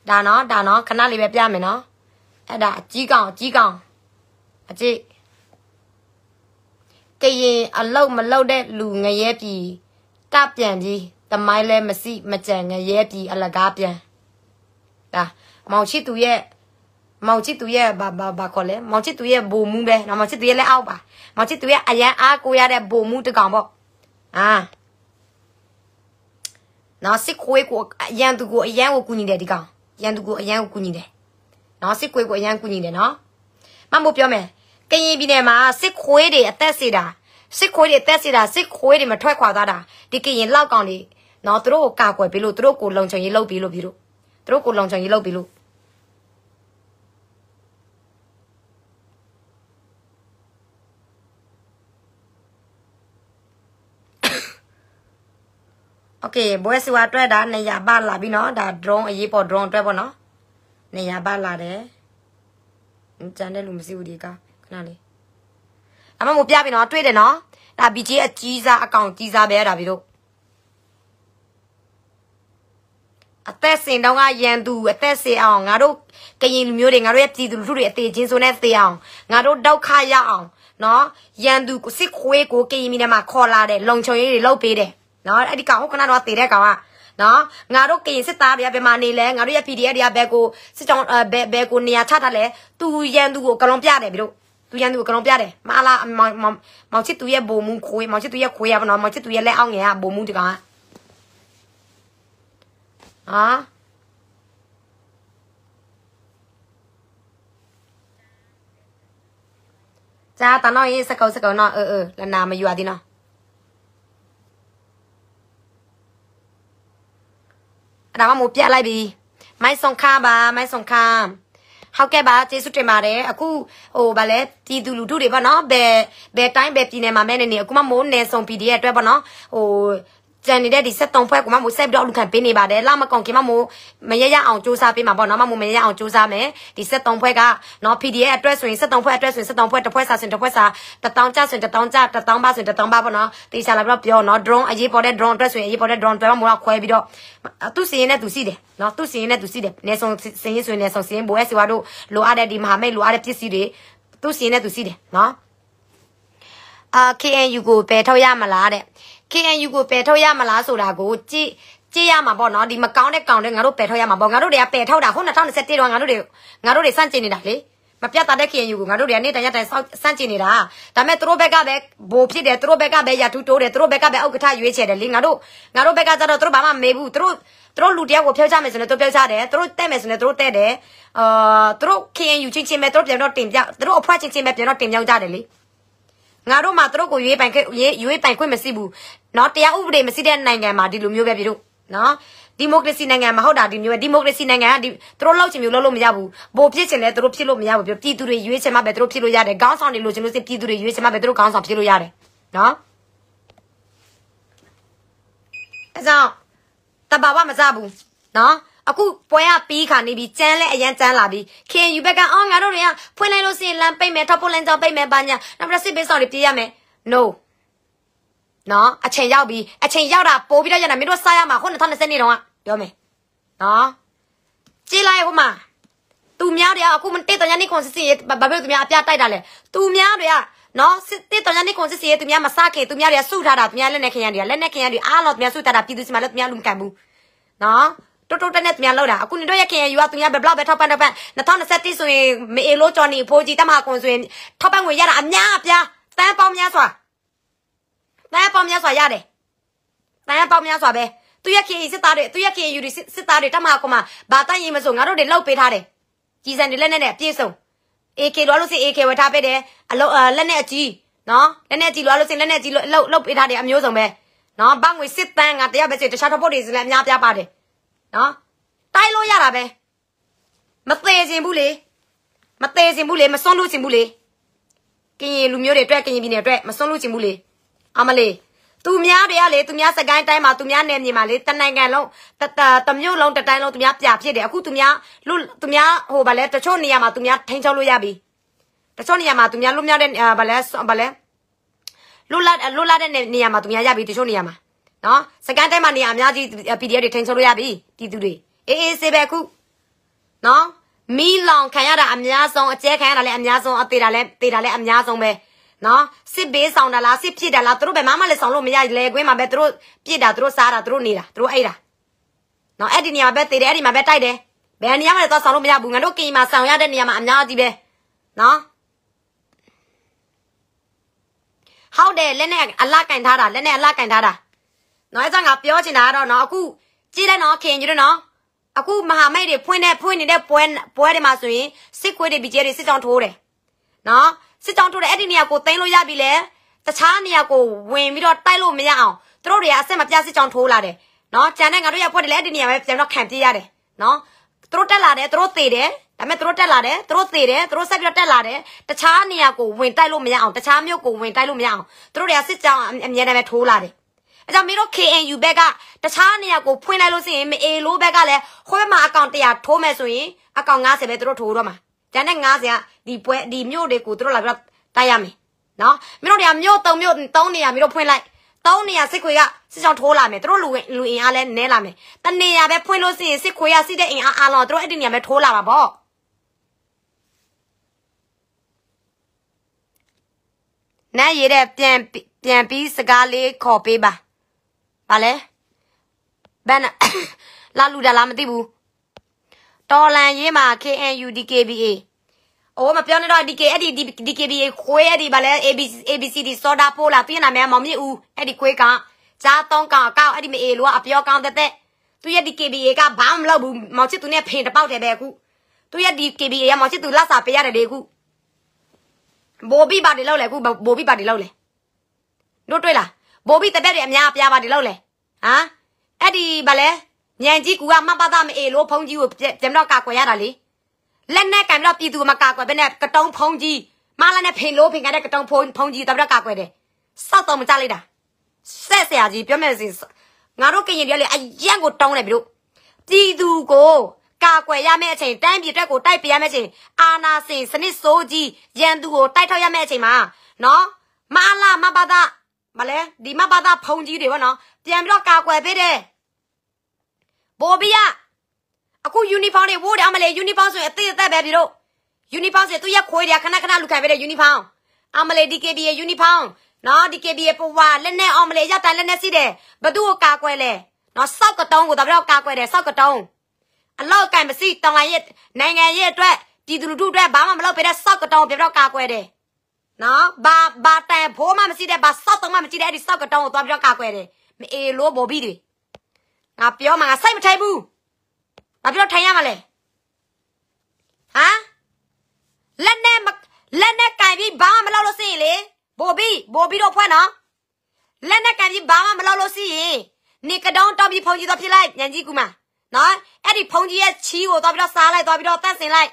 ဒါနော်ဒါနော်ခဏလေးပဲပြမယ်နော်အဲ့ဒါအကြီးကောင်အကြီးကောင်အကြီးကရင်အလုတ်မလုတ်တဲ့လူငရဲပြည်တပြန်ကြီးတမိုင်းလဲမစိမကြံငရဲပြည်အလကားပြန်ဒါမောင်ချစ်သူရဲ့မောင်ချစ်သူရဲ့ဘာဘာဘာခေါ်လဲမောင်ချစ်သူရဲ့ဘုံမူပဲနော်မောင်ချစ်သူရဲ့လက်အောက်ပါမောင်ချစ်သူရဲ့အရန်အားကိုရတဲ့ဘုံမူတကောင်ပေါ့အာနော်စစ်ခွေးကိုအရန်သူကိုအရန်ကိုကူညီတယ်ဒီကောင်ရန်သူကိုအရန်ကိုကူညီတယ်နော်စစ်ခွေးကိုအရန်ကူညီတယ်နော်မမို့ပြောမယ်ကရင်ပြည်နယ်မှာစစ်ခွေးတွေအသက်စေတာစစ်ခွေးတွေအသက်စေတာစစ်ခွေးတွေမထွက်ခွာသွားတာဒီကရင်လောက်ကောင်တွေနော်သူတို့ကိုကာကွယ်ပေးလို့သူတို့ကိုလုံခြုံရေးလုပ်ပေးလို့ပြီးလို့သူတို့ကိုလုံခြုံရေးလုပ်ပေးလို့โอเคဘွဲဆူအတွက်ဒါနေရာပါလာပြီเนาะဒါ drone အရေးပေါ် drone အတွက်ပေါ့เนาะနေရာပါလာတယ်ကြမ်းတဲ့လူမရှိဘူးဒီကခဏလေးအမမို့ပြပြီเนาะတွေ့တယ်เนาะဒါ BJ အကြီးစားအကောင့်ကြီးစားပဲဒါပြီတို့အသက်စင်တော့ကရန်သူအသက်စင်အောင်ငါတို့ကရင်လူမျိုးတွေငါတို့ရဲ့ပြည်သူလူထုတွေအသေးချင်းဆိုနဲ့သေအောင်ငါတို့ဒုက္ခရအောင်เนาะရန်သူကိုစစ်ခွေးကိုကရင်မီထဲမှာခေါ်လာတယ်လုံချုံရေးတွေလှုပ်ပေးတယ်နော်အဲ့ဒီကောင်ဟုတ်ခဏတော့တည်တဲ့ကောင်ကနော်ငါတို့ကရင်စစ်သားတွေကဘယ်မှာနေလဲငါတို့ရဲ့ PDF တွေကဘယ်ကိုစစ်ကြောင်းဘယ်ဘယ်ကိုနေရာချထားလဲသူရန်သူကိုကလွန်ပြတယ်ပြီးတော့သူရန်သူကိုကလွန်ပြတယ်မလားမောင်မောင်ချစ်သူရဲ့ဘုံမူခွေးမောင်ချစ်သူရဲ့ခွေးရပါနော်မောင်ချစ်သူရဲ့လက်အောက်ငယ်ကဘုံမူတကောင်ဟာจ้าตาน้อยสะกอสะกอเนาะเออๆละนามาอยู่อ่ะดิเนาะဒါမှမဟုတ်ပြတ်လိုက်ပြီမိုက်ဆွန်ခါပါမိုက်ဆွန်ခါဟုတ်ကဲ့ပါကျေးဇူးတင်ပါတယ်အခုဟိုဗာလဲပြည်သူလူထုတွေပေါ့နော်ဘယ်ဘယ်တိုင်းဘယ်ပြည်နယ်မှာမဲနေနေအခုမှမိုးနယ်ဆုံ PDF အတွက်ပေါ့နော်ဟိုကြံနေတဲ့ဒီ73ဖွဲ့ကိုမမို့ဆက်ပြီးတော့လူခံပေးနေပါတယ်လာမကောင်ခင်မမို့မရရအောင်စူးစမ်းပေးမှာပေါ့နော်မမို့မရရအောင်စူးစမ်းမယ်ဒီ73ဖွဲ့ကနော် PDF အတွက်ဆိုရင်73ဖွဲ့အတွက်ဆိုရင်73ဖွဲ့တစ်ဖွဲ့စာဆိုရင်တစ်ဖွဲ့စာ1000ကျဆိုရင်1000ကျ1000ပါဆိုရင်1000ပါပေါ့နော်တေချာလာပြီးတော့ပြောနော် drone အရေးပေါ်တဲ့ drone အတွက်ဆိုရင်အရေးပေါ်တဲ့ drone 12မို့တော့ခွဲပြီးတော့သူစီရင်နဲ့သူစီတယ်နော်သူစီရင်နဲ့သူစီတယ်နေဆုံးစင်းရင်ဆိုရင်နေဆုံးစင်းဘိုးရဲ့စီဝါတို့လိုအပ်တဲ့ဒီမဟာမိတ်လိုအပ်တဲ့ပစ္စည်းတွေသူစီရင်နဲ့သူစီတယ်နော်အာ KNU ကိုပယ်ထုတ်ရမလားတဲ့ KNU ကိုပယ်ထုတ်ရမလားဆိုတာကိုကြည့်ကြည့်ရမှာပေါ့နော်ဒီမကောင်းတဲ့ကောင်တွေငါတို့ပယ်ထုတ်ရမှာပေါ့ငါတို့တွေကပယ်ထုတ်တာဟို2021တော့ငါတို့တွေငါတို့တွေစန့်ကျင်နေတာလေမပြတ်တာတဲ့ KNU ကိုငါတို့တွေကနေတရတိုင်စန့်ကျင်နေတာဒါမဲ့သူတို့ဘက်ကပဲဘိုဖြစ်တယ်သူတို့ဘက်ကပဲရထူးတိုးတယ်သူတို့ဘက်ကပဲဥက္ကဋ္ဌရွေးချယ်တယ်လေငါတို့ငါတို့ဘက်ကကြတော့သူတို့ဘာမှမေးဘူးသူတို့သူတို့လူတယောက်ကိုဖျောက်ချမယ်ဆိုရင်သူဖျောက်ချတယ်သူတို့တဲ့မယ်ဆိုရင်သူတို့တဲ့တယ်အာသူတို့ KNU ချင်းချင်းပဲသူတို့ပြန်တော့တင်ပြသူတို့အဖွဲ့ချင်းချင်းပဲပြန်တော့တင်ပြောင်းကြတယ်လေငါတို့မှာသူတို့ကိုရွေးပိုင်ခွင့်ရွေးပိုင်ခွင့်မရှိဘူးเนาะတရားဥပဒေမရှိတဲ့နိုင်ငံမှာဒီလိုမျိုးပဲပြည်တို့เนาะဒီမိုကရေစီနိုင်ငံမှာဟုတ်တာဒီမျိုးပဲဒီမိုကရေစီနိုင်ငံကဒီသူတို့လောက်ချင်မျိုးလောက်လို့မရဘူးပိုဖြစ်ချင်လဲသူတို့ဖြစ်လို့မရဘူးပြောပြည်သူတွေရွေးချင်မှပဲသူတို့ဖြစ်လို့ရတယ်ခေါင်းဆောင်တွေလိုချင်လို့စစ်ပြည်သူတွေရွေးချင်မှပဲသူတို့ခေါင်းဆောင်ဖြစ်လို့ရတယ်เนาะအဲကြောင့်တဘာဝမစားဘူးเนาะအခုပွဲကပြီးခါနေပြီးကြမ်းလဲအရန်ကြမ်းလာပြီးခင်ယူဘက်ကအောင်းငါတို့တွေကဖွင့်လိုက်လို့စီရင်လမ်းပိတ်မယ်ထောက်ပို့လမ်းကြောင်းပိတ်မယ်ပါညာနောက်ပြီးစစ်ပေးဆောင်တွေပြေးရမယ် no နော်အချိန်ရောက်ပြီးအချိန်ရောက်တာပို့ပြီးတော့ရတာမင်းတို့စားရမှာခု2020နှစ်တုန်းကပြောမယ်နော်ကြည်လိုက်ဟိုမှာသူများတွေကအခုမတက်တညာနေခွန်စစ်စစ်ရေးဘာဖြစ်လို့သူများအပြတိုက်တာလဲသူများတွေကနော်စစ်တက်တညာနေခွန်စစ်စစ်ရေးသူများမစခင်သူများတွေကစုထားတာသူများလက်နဲ့ခရမ်းတွေကလက်နဲ့ခရမ်းတွေအားလုံးသူများစုထားတာပြည်သူစီမှာလည်းသူများလူမကန်ဘူးနော်တိုးတိုးတက်တက်သူများလောက်တာအခုနင်တို့ရဲ့ခင်ရယူကသူများဘယ်ဘလောက်ပဲထောက်ပံ့တော့ပံ့2021ဆိုရင်မအေလို့ကြော်နေအဖိုးကြီးတမဟာကွန်ဆိုရင်ထောက်ပံ့ငွေရတာအများအပြားတန်းပေါင်းများစွာတန်းပေါင်းများစွာရတယ်တန်းပေါင်းများစွာပဲသူရဲ့ခင်စစ်သားတွေသူရဲ့ခင်ယူတွေစစ်သားတွေတမဟာကွန်မှာဘာတန်းရင်မဆိုငါတို့တွေလောက်ပေးထားတယ်ကြီးစံတွေလက်နဲ့နဲ့အပြည့်စုံ AK လောလို့စင် AK ဝယ်ထားပေးတယ်အလုံးလက်နဲ့အကြီးနော်လက်နဲ့ကြီးလောလို့စင်လက်နဲ့ကြီးလောက်လောက်ပေးထားတယ်အမျိုးစုံပဲနော်ဘတ်ငွေစစ်တန်းငါတရားပဲစစ်တခြားထောက်ဖို့တွေစလည်းအများပြားပါတယ်နော်တိုက်လို့ရတာပဲမသေးစင်ဘူးလေမသေးစင်ဘူးလေမစွန့်လို့စင်ဘူးလေကရင်လူမျိုးတွေအတွက်ကရင်ပြည်နယ်အတွက်မစွန့်လို့စင်ဘူးလေအမလေးသူများတွေကလေသူများစကိုင်းတိုင်းမှာသူများနယ်မြေမှာလေတနိုင်ငံလုံးတတတမျိုးလုံးတတိုင်းလုံးသူများပြဖြစ်တယ်အခုသူများလူသူများဟိုဗာလဲတချို့နေရာမှာသူများထိန်းချုပ်လို့ရပြီတချို့နေရာမှာသူများလွတ်မြောက်တဲ့ဗာလဲဗာလဲလွတ်လပ်လွတ်လပ်တဲ့နေရာမှာသူများရပြီတချို့နေရာမှာနော်စကန်တိုင်းမှာနေရာအများကြီး PDF တွေထိန်းချုပ်လို့ရပြီပြည်သူတွေအေးအေးဆေးပဲခုနော်မီလောင်ခံရတာအများဆုံးအကျဲခံရတာလည်းအများဆုံးအသေးတာလည်းသေးတာလည်းအများဆုံးပဲနော်စစ်ဘေးဆောင်တာလားစစ်ဖြစ်တာလားသူတို့ဘယ်မှမလဲဆောင်လို့မရလေခွင်းမှာပဲသူတို့ပြစ်တာသူတို့စားတာသူတို့နေတာသူတို့အိတ်တာနော်အဲ့ဒီနေရာမှာပဲသေးတယ်အဲ့ဒီမှာပဲတိုက်တယ်ဘယ်နေရာမှာလဲသွားဆောင်လို့မရဘူးငါတို့ကင်မှာဆောင်ရတဲ့နေရာမှာအများကြီးပဲနော်ဟုတ်တယ်လက်နဲ့အလကင်ထားတာလက်နဲ့အလကင်ထားတာနော်အဲ့ကြောင့်ငါပြောချင်တာကတော့နော်အခုကြည့်တယ်နော်ခင်ယူတယ်နော်အခုမဟာမိတ်တွေဖွင့်တဲ့ဖွင့်နေတဲ့ပွဲပွဲတွေမှာဆိုရင်စစ်ခွေးတွေဘီကျဲတွေစစ်တောင်းထိုးတယ်နော်စစ်တောင်းထိုးတယ်အဲ့ဒီနေရာကိုသိမ်းလို့ရပြီလေတခြားနေရာကိုဝင်ပြီးတော့တိုက်လို့မရအောင်သူတို့တွေကအဆက်မပြတ်စစ်ကြောင်းထိုးလာတယ်နော်ကြံတဲ့ငါတို့ရဲ့ဖွဲ့တယ်လေအဲ့ဒီနေရာပဲပြန်တော့ခံပြေးရတယ်နော်သူတို့တက်လာတယ်သူတို့သေတယ်ဒါပေမဲ့သူတို့တက်လာတယ်သူတို့သေတယ်သူတို့ဆက်ပြီးတော့တက်လာတယ်တခြားနေရာကိုဝင်တိုက်လို့မရအောင်တခြားမြို့ကိုဝင်တိုက်လို့မရအောင်သူတို့တွေကစစ်ကြောင်းအမြဲတမ်းပဲထိုးလာတယ်အဲကြောင့်မင်းတို့ KNU ဘက်ကတခြားနေရာကိုဖွင့်လိုက်လို့ဆိုရင်မအေလိုဘက်ကလည်းခွဲမှာအကောင့်100ထိုးမယ်ဆိုရင်အကောင့်90ပဲသူတို့ထိုးတော့မှာကျန်တဲ့90ကဒီပွဲဒီမြို့တွေကိုသူတို့လာပြီးတော့တိုက်ရမယ်နော်မင်းတို့တွေကမြို့3မြို့3နေရာမင်းတို့ဖွင့်လိုက်3နေရာစစ်ခွေကစစ်ကြောင်ထိုးလာမယ်သူတို့လူလူအင်အားလည်းနဲလာမယ်တနေရာပဲဖွင့်လို့ဆိုရင်စစ်ခွေကစစ်တဲ့အင်အားအားလုံးသူတို့အဲ့ဒီနေရာပဲထိုးလာမှာပေါ့နတ်ရတဲ့ပြန်ပြန်ပြီးစကားလေးခေါ်ပေးပါဗာလဲဘန်လာလူတာလားမသိဘူးတော်လန်ရေးမှာ KNU DKBA အိုးမပြောနဲ့တော့ DK အဲ့ဒီ DKBA ခွဲအဲ့ဒီဗာလဲ ABC ABCD စောဒာပိုးလာသူရဲ့နာမည်မောင်မြင့်ဦးအဲ့ဒီခွဲကကြားသုံးကောင်အကောက်အဲ့ဒီမအေလိုကအပြောကောင်းတဲ့တဲ့သူရဲ့ DKBA ကဘာမှမလုပ်ဘူးမောင်ချစ်သူနဲ့ဖင်တပေါက်တယ်ပဲအခုသူရဲ့ DKBA ကမောင်ချစ်သူလက်စာပေးရတယ်လေအခုဘိုးပြီးပါတယ်လောက်လေအခုဘိုးပြီးပါတယ်လောက်လေတို့တွေ့လားပိုပြီးတပက်တွေအများပြားပါဒီလောက်လေဟာအဲ့ဒီဗာလဲညံကြီးကူကမှတ်ပါသားမအေလို့ဖုံးကြီးကိုကျွန်တော်ကာကွယ်ရတာလေလက်နဲ့ကန်တော့ပြည်သူမကာကွယ်ဘဲနဲ့ကတုံးဖုံးကြီးမလာနဲ့ဖင်လို့ဖင်ကတဲ့ကတုံးဖုံးဖုံးကြီးတပက်ကာကွယ်တယ်စောက်တော့မကြလိုက်တာဆက်ဆရာကြီးပြောမယ်စီငါတို့ကရင်တွေကလေအယံကိုတောင်းတယ်ပြီလို့ပြည်သူကိုကာကွယ်ရမယ့်အချိန်တန်းပြည်တက်ကိုတိုက်ပြရမယ့်အချိန်အာနာစင်စနစ်စိုးကြီးရန်သူကိုတိုက်ထောက်ရမယ့်အချိန်မှာနော်မလာမပါသားမလဲဒီမဘာသာဖုန်ကြီးတွေပေါ့နော်ပြန်ပြီးတော့ကာကွယ်ပေးတယ်ဘော်ဘီယာအခုယူနီဖောင်းတွေဝိုးတယ်အမလဲယူနီဖောင်းဆိုရင်အသေးအသက်ပဲဒီတို့ယူနီဖောင်းဆိုသူရက်ခွေးတွေကခဏခဏလူခံပေးတဲ့ယူနီဖောင်းအမလေး DKB ရဲ့ယူနီဖောင်းနော် DKB ရဲ့ပဝါလက်နဲ့အမလေးရတာလက်နဲ့စီးတယ်ဘသူ့ကိုကာကွယ်လဲနော်စောက်ကတုံးကိုဒါပြောကာကွယ်တယ်စောက်ကတုံးအလောက်ကန်မစီတောင်လိုင်းရဲ့နိုင်ငံရဲ့အတွက်ပြည်သူလူထုအတွက်ဘာမှမလုပ်ပေးတဲ့စောက်ကတုံးကိုပြောကာကွယ်တယ်နော်ဘာဘာတန်ဖိုးမှမရှိတဲ့ဘာစောက်တုံးမှမရှိတဲ့အဲ့ဒီစောက်ကတုံးကိုသွားပြီးတော့ကာကွယ်တယ်မအေလို့ဗိုလ်ပြီးတွေငါပြောမှာငါစိတ်မထိုင်ဘူးဘာပြောထိုင်ရမှာလဲဟမ်လက်နဲ့လက်နဲ့ကင်ပြီးဘာမှမလုပ်လို့ရှိရင်လေဗိုလ်ပြီးဗိုလ်ပြီးတော့ဖွင့်နော်လက်နဲ့ကန်ပြီးဘာမှမလုပ်လို့ရှိရင်နေကတောင်းတောင်းပြီးဖုန်ကြီးတော့ဖြစ်လိုက်ညံကြီးကူမနော်အဲ့ဒီဖုန်ကြီးရဲ့ချီးကိုတော့ပြီးတော့စားလိုက်တော့ပြီးတော့တန့်စင်လိုက်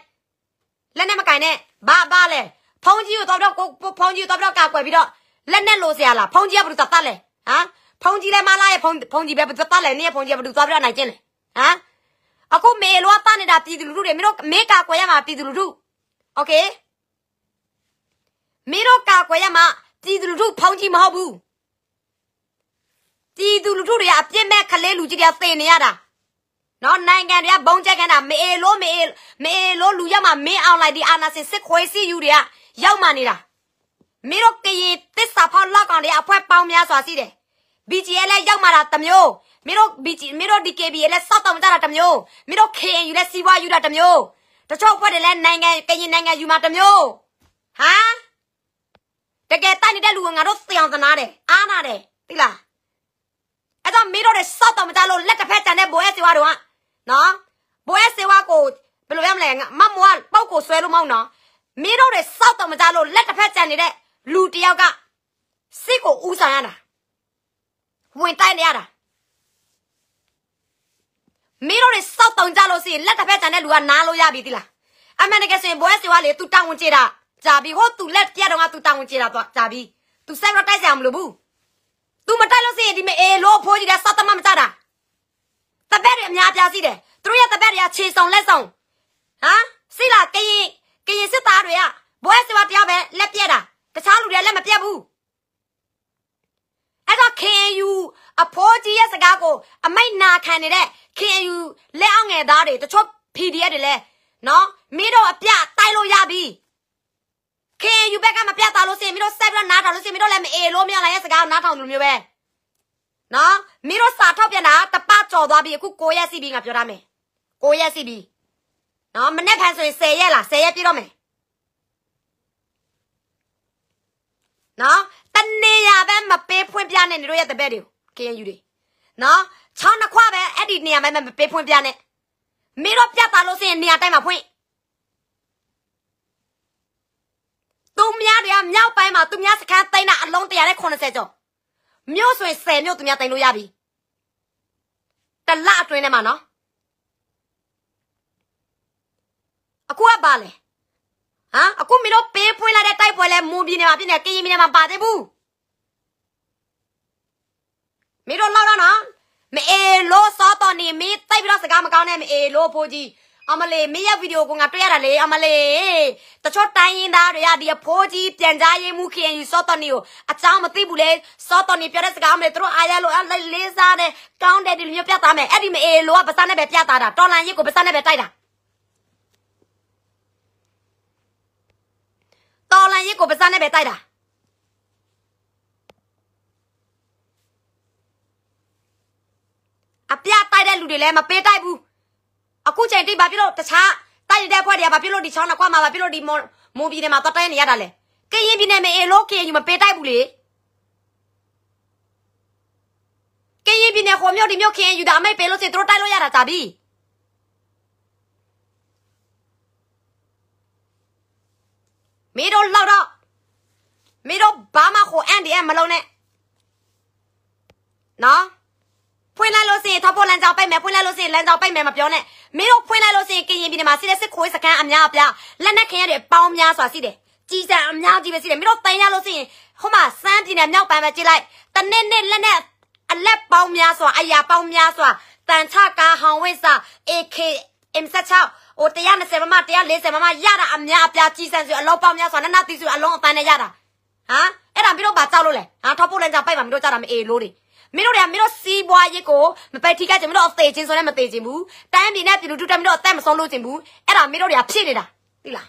လက်နဲ့မကင်နဲ့ဘာဘာလဲဖုန်းကြီးကိုတော့တော့ဖုန်းကြီးကိုတော့ကာကွယ်ပြီးတော့လက်နဲ့လိုစရာလားဖုန်းကြီးကဘယ်သူသတ်လဲဟမ်ဖုန်းကြီးလဲမလားရဲ့ဖုန်းဖုန်းကြီးပဲဘယ်သူသတ်လဲနင်းရဲ့ဖုန်းကြီးကဘယ်သူသွားပြတော့နိုင်ကျင်းလဲဟမ်အခုမေလောသနေတာပြည်သူလူထုတွေမင်းတို့မေကာကွယ်ရမှာပြည်သူလူထုโอเคမင်းတို့ကာကွယ်ရမှာပြည်သူလူထုဖုန်းကြီးမဟုတ်ဘူးပြည်သူလူထုတွေကအပြစ်မဲ့ခလဲလူကြီးတွေကသေနေရတာနော်နိုင်ငံတွေကဘုံကျက်ခန္ဓာမေလို့မေမေလို့လူရမှာမင်းအောင်လိုက်ဒီအာနာစင်စစ်ခွေးစီယူတွေကရောက်မှနေတာမင်းတို့ကရင်တစ္ဆာဖောက်လောက်ကောင်တွေအဖွဲပေါင်းများစွာရှိတယ် BGL လည်းရောက်မှတာတမျိုးမင်းတို့ BG မင်းတို့ DKB လည်းစောက်တောင်ကြတာတမျိုးမင်းတို့ KNU လည်းစီးပွားယူတာတမျိုးတချို့အဖွဲ့တွေလည်းနိုင်ငံကရင်နိုင်ငံယူမှာတမျိုးဟာတကယ်တိုက်နေတဲ့လူကငါတို့သိအောင်သနာတယ်အားနာတယ်သိလားအဲ့တော့မင်းတို့တွေစောက်တောင်ကြလို့လက်တစ်ဖက်တန်တဲ့ဘိုးရဲ့စေဝါတို့ကနော်ဘိုးရဲ့စေဝါကိုဘယ်လိုရမလဲမမောကပုတ်ကိုဆွဲလို့မဟုတ်နော်မင်းတို့တွေစောက်တော့မကြလို့လက်တစ်ဖက်ကြံနေတဲ့လူတယောက်ကစစ်ကိုဦးဆောင်ရတာဝင်တိုက်နေရတာမင်းတို့တွေစောက်တုံကြလို့စီလက်တစ်ဖက်ကြံတဲ့လူကနားလို့ရပြီသီလားအမှန်တကယ်ဆိုရင်ဘွဲစီဝါလေ तू တောင်းဝင်ကြတာကြာပြီဟို तू လက်ပြက်တော့ငါ तू တောင်းဝင်ကြတာတော့ကြာပြီ तू ဆက်ရတိုက်ဆရာမလို့ဘူး तू မတိုက်လို့စီဒီမအေလို့ဖိုးကြီးတဲ့စောက်တမမကြတာတပည့်တွေအများပြားစီတယ်သူတို့ရဲ့တပည့်တွေကခြေဆောင်လက်ဆောင်ဟမ်စီလာကရင်ကရင်စစ်သားတွေကဘွဲစဘာတရားပဲလက်ပြက်တာတခြားလူတွေလက်မပြက်ဘူးအဲ့တော့ KNU အဖိုးကြီးရဲ့စကားကိုအမိတ်နာခံနေတဲ့ KNU လက်အောက်ငယ်သားတွေတချို့ PDF တွေလည်းနော်မင်းတို့အပြတိုက်လို့ရပြီ KNU ဘက်ကမပြတာလို့စင်မင်းတို့ဆက်ပြီးတော့နားထောင်လို့စင်မင်းတို့လည်းမအေလို့မရလာရဲ့စကားကိုနားထောင်လို့မျိုးပဲနော်မင်းတို့စာထောက်ပြန်တာတပတ်ကြော်သွားပြီအခု9ရက်စီပြီငါပြောထားမယ်9ရက်စီပြီနော်မနေ့ဖန်ဆိုရင်10ရက်လား10ရက်ပြည့်တော့မယ်နော်တနေ့ရပဲမပေးဖွင့်ပြနဲ့နေတို့ရဲ့တပည့်တွေကို KNU တွေနော်ချောင်းတစ်ခွပဲအဲ့ဒီနေရာမှာမပေးဖွင့်ပြနဲ့မင်းတို့ပြတ်သားလို့စရင်နေရာတိုင်းမှာဖွင့်သူများတွေကမြောက်ပိုင်းမှာသူများစခန်းသိမ်းတာအလုံး190ကျော်မြို့ဆိုရင်10မြို့သူများသိမ်းလို့ရပြီတလအတွင်းထဲမှာနော်အခုကပါလေဟမ်အခုမင်းတို့ပေးပွင့်လာတဲ့တိုက်ပွဲလဲမွန်ပြည်နယ်မှာဖြစ်နေကရင်ပြည်နယ်မှာပါသေးဘူးမင်းတို့လောက်တော့နော်မအေလို့စောတော်နေမင်းတိုက်ပြီးတော့စကားမကောင်းနဲ့မအေလို့ဖိုးကြီးအမလေးမင်းရဲ့ဗီဒီယိုကိုငါတွေ့ရတာလေအမလေးတချို့တိုင်းရင်းသားတွေကဒီအဖိုးကြီးပြန်ကြားရေးမှုခင်ယူစောတော်နေကိုအချောင်းမသိဘူးလေစောတော်နေပြောတဲ့စကားမလေးတို့အားရလို့လေးစားတဲ့ကောင်းတဲ့ဒီလိုမျိုးပြတာမယ်အဲ့ဒီမအေလို့ကပစနဲ့ပဲပြတာတာတော်လန်ရစ်ကိုပစနဲ့ပဲတိုက်တာတော်လန်ရစ်ကိုပါးစပ်နဲ့ပဲတိုက်တာအပြတိုက်တဲ့လူတွေလည်းမပေးတိုက်ဘူးအခုချိန်တိဘာဖြစ်လို့တခြားတိုက်ရတဲ့ဖွဲ့တွေကဘာဖြစ်လို့ဒီချောင်းနှခွမှာဘာဖြစ်လို့ဒီမွန်ပြည်နယ်မှာသွားတိုက်နေရတာလဲကရင်ပြည်နယ်မှာအေလို့ကရင်ယူမပေးတိုက်ဘူးလေကရင်ပြည်နယ်ဟိုမြို့ဒီမြို့ကရင်ယူတာအမိတ်ပေးလို့စင်တို့တိုက်လို့ရတာကြာပြီမင်းတို့လောက်တော့မင်းတို့ဘာမှဟိုအန်ဒီအန်မလုံးနဲ့နော်ဖွင့်လိုက်လို့စင်ထောက်ဖို့လမ်းကြောင်းပိတ်မယ်ဖွင့်လိုက်လို့စင်လမ်းကြောင်းပိတ်မယ်မပြောနဲ့မင်းတို့ဖွင့်လိုက်လို့စင်ကရင်ပြည်နယ်မှာစီတဲ့စစ်ခွေးစကန်အများအပြားလက်နက်ခင်ရတဲ့ပေါင်းများစွာရှိတယ်ကြီးစံအများကြီးပဲရှိတယ်မင်းတို့တိုင်ရလို့စင်ဟိုမှာစမ်းပြည်နယ်မြောက်ပိုင်းပဲကြည့်လိုက်တနေ့နေ့လက်နဲ့အလက်ပေါင်းများစွာအရာပေါင်းများစွာတန်ချကာဟောင်ဝိစ AK M76 ဟို120မမ140မမရတာအများအပြားကြီးစံဆိုအလုံးပေါင်းများဆိုနနတီဆိုအလုံးအပန်းနဲ့ရတာဟာအဲ့ဒါမင်းတို့ဘာကြောက်လို့လဲဟာထောက်ဖို့လမ်းကြပိုက်ပါမင်းတို့ကြတာမအေလို့တွေမင်းတို့တွေကမင်းတို့စီးပွားရေးကိုမပယ်ထိခဲ့ခြင်းမင်းတို့အသေးချင်းဆိုလည်းမသေးခြင်းဘူးတိုင်းပြည်နဲ့ပြည်သူတို့တက်မင်းတို့အသက်မဆုံးလို့ခြင်းဘူးအဲ့ဒါမင်းတို့တွေကဖြစ်နေတာသိလား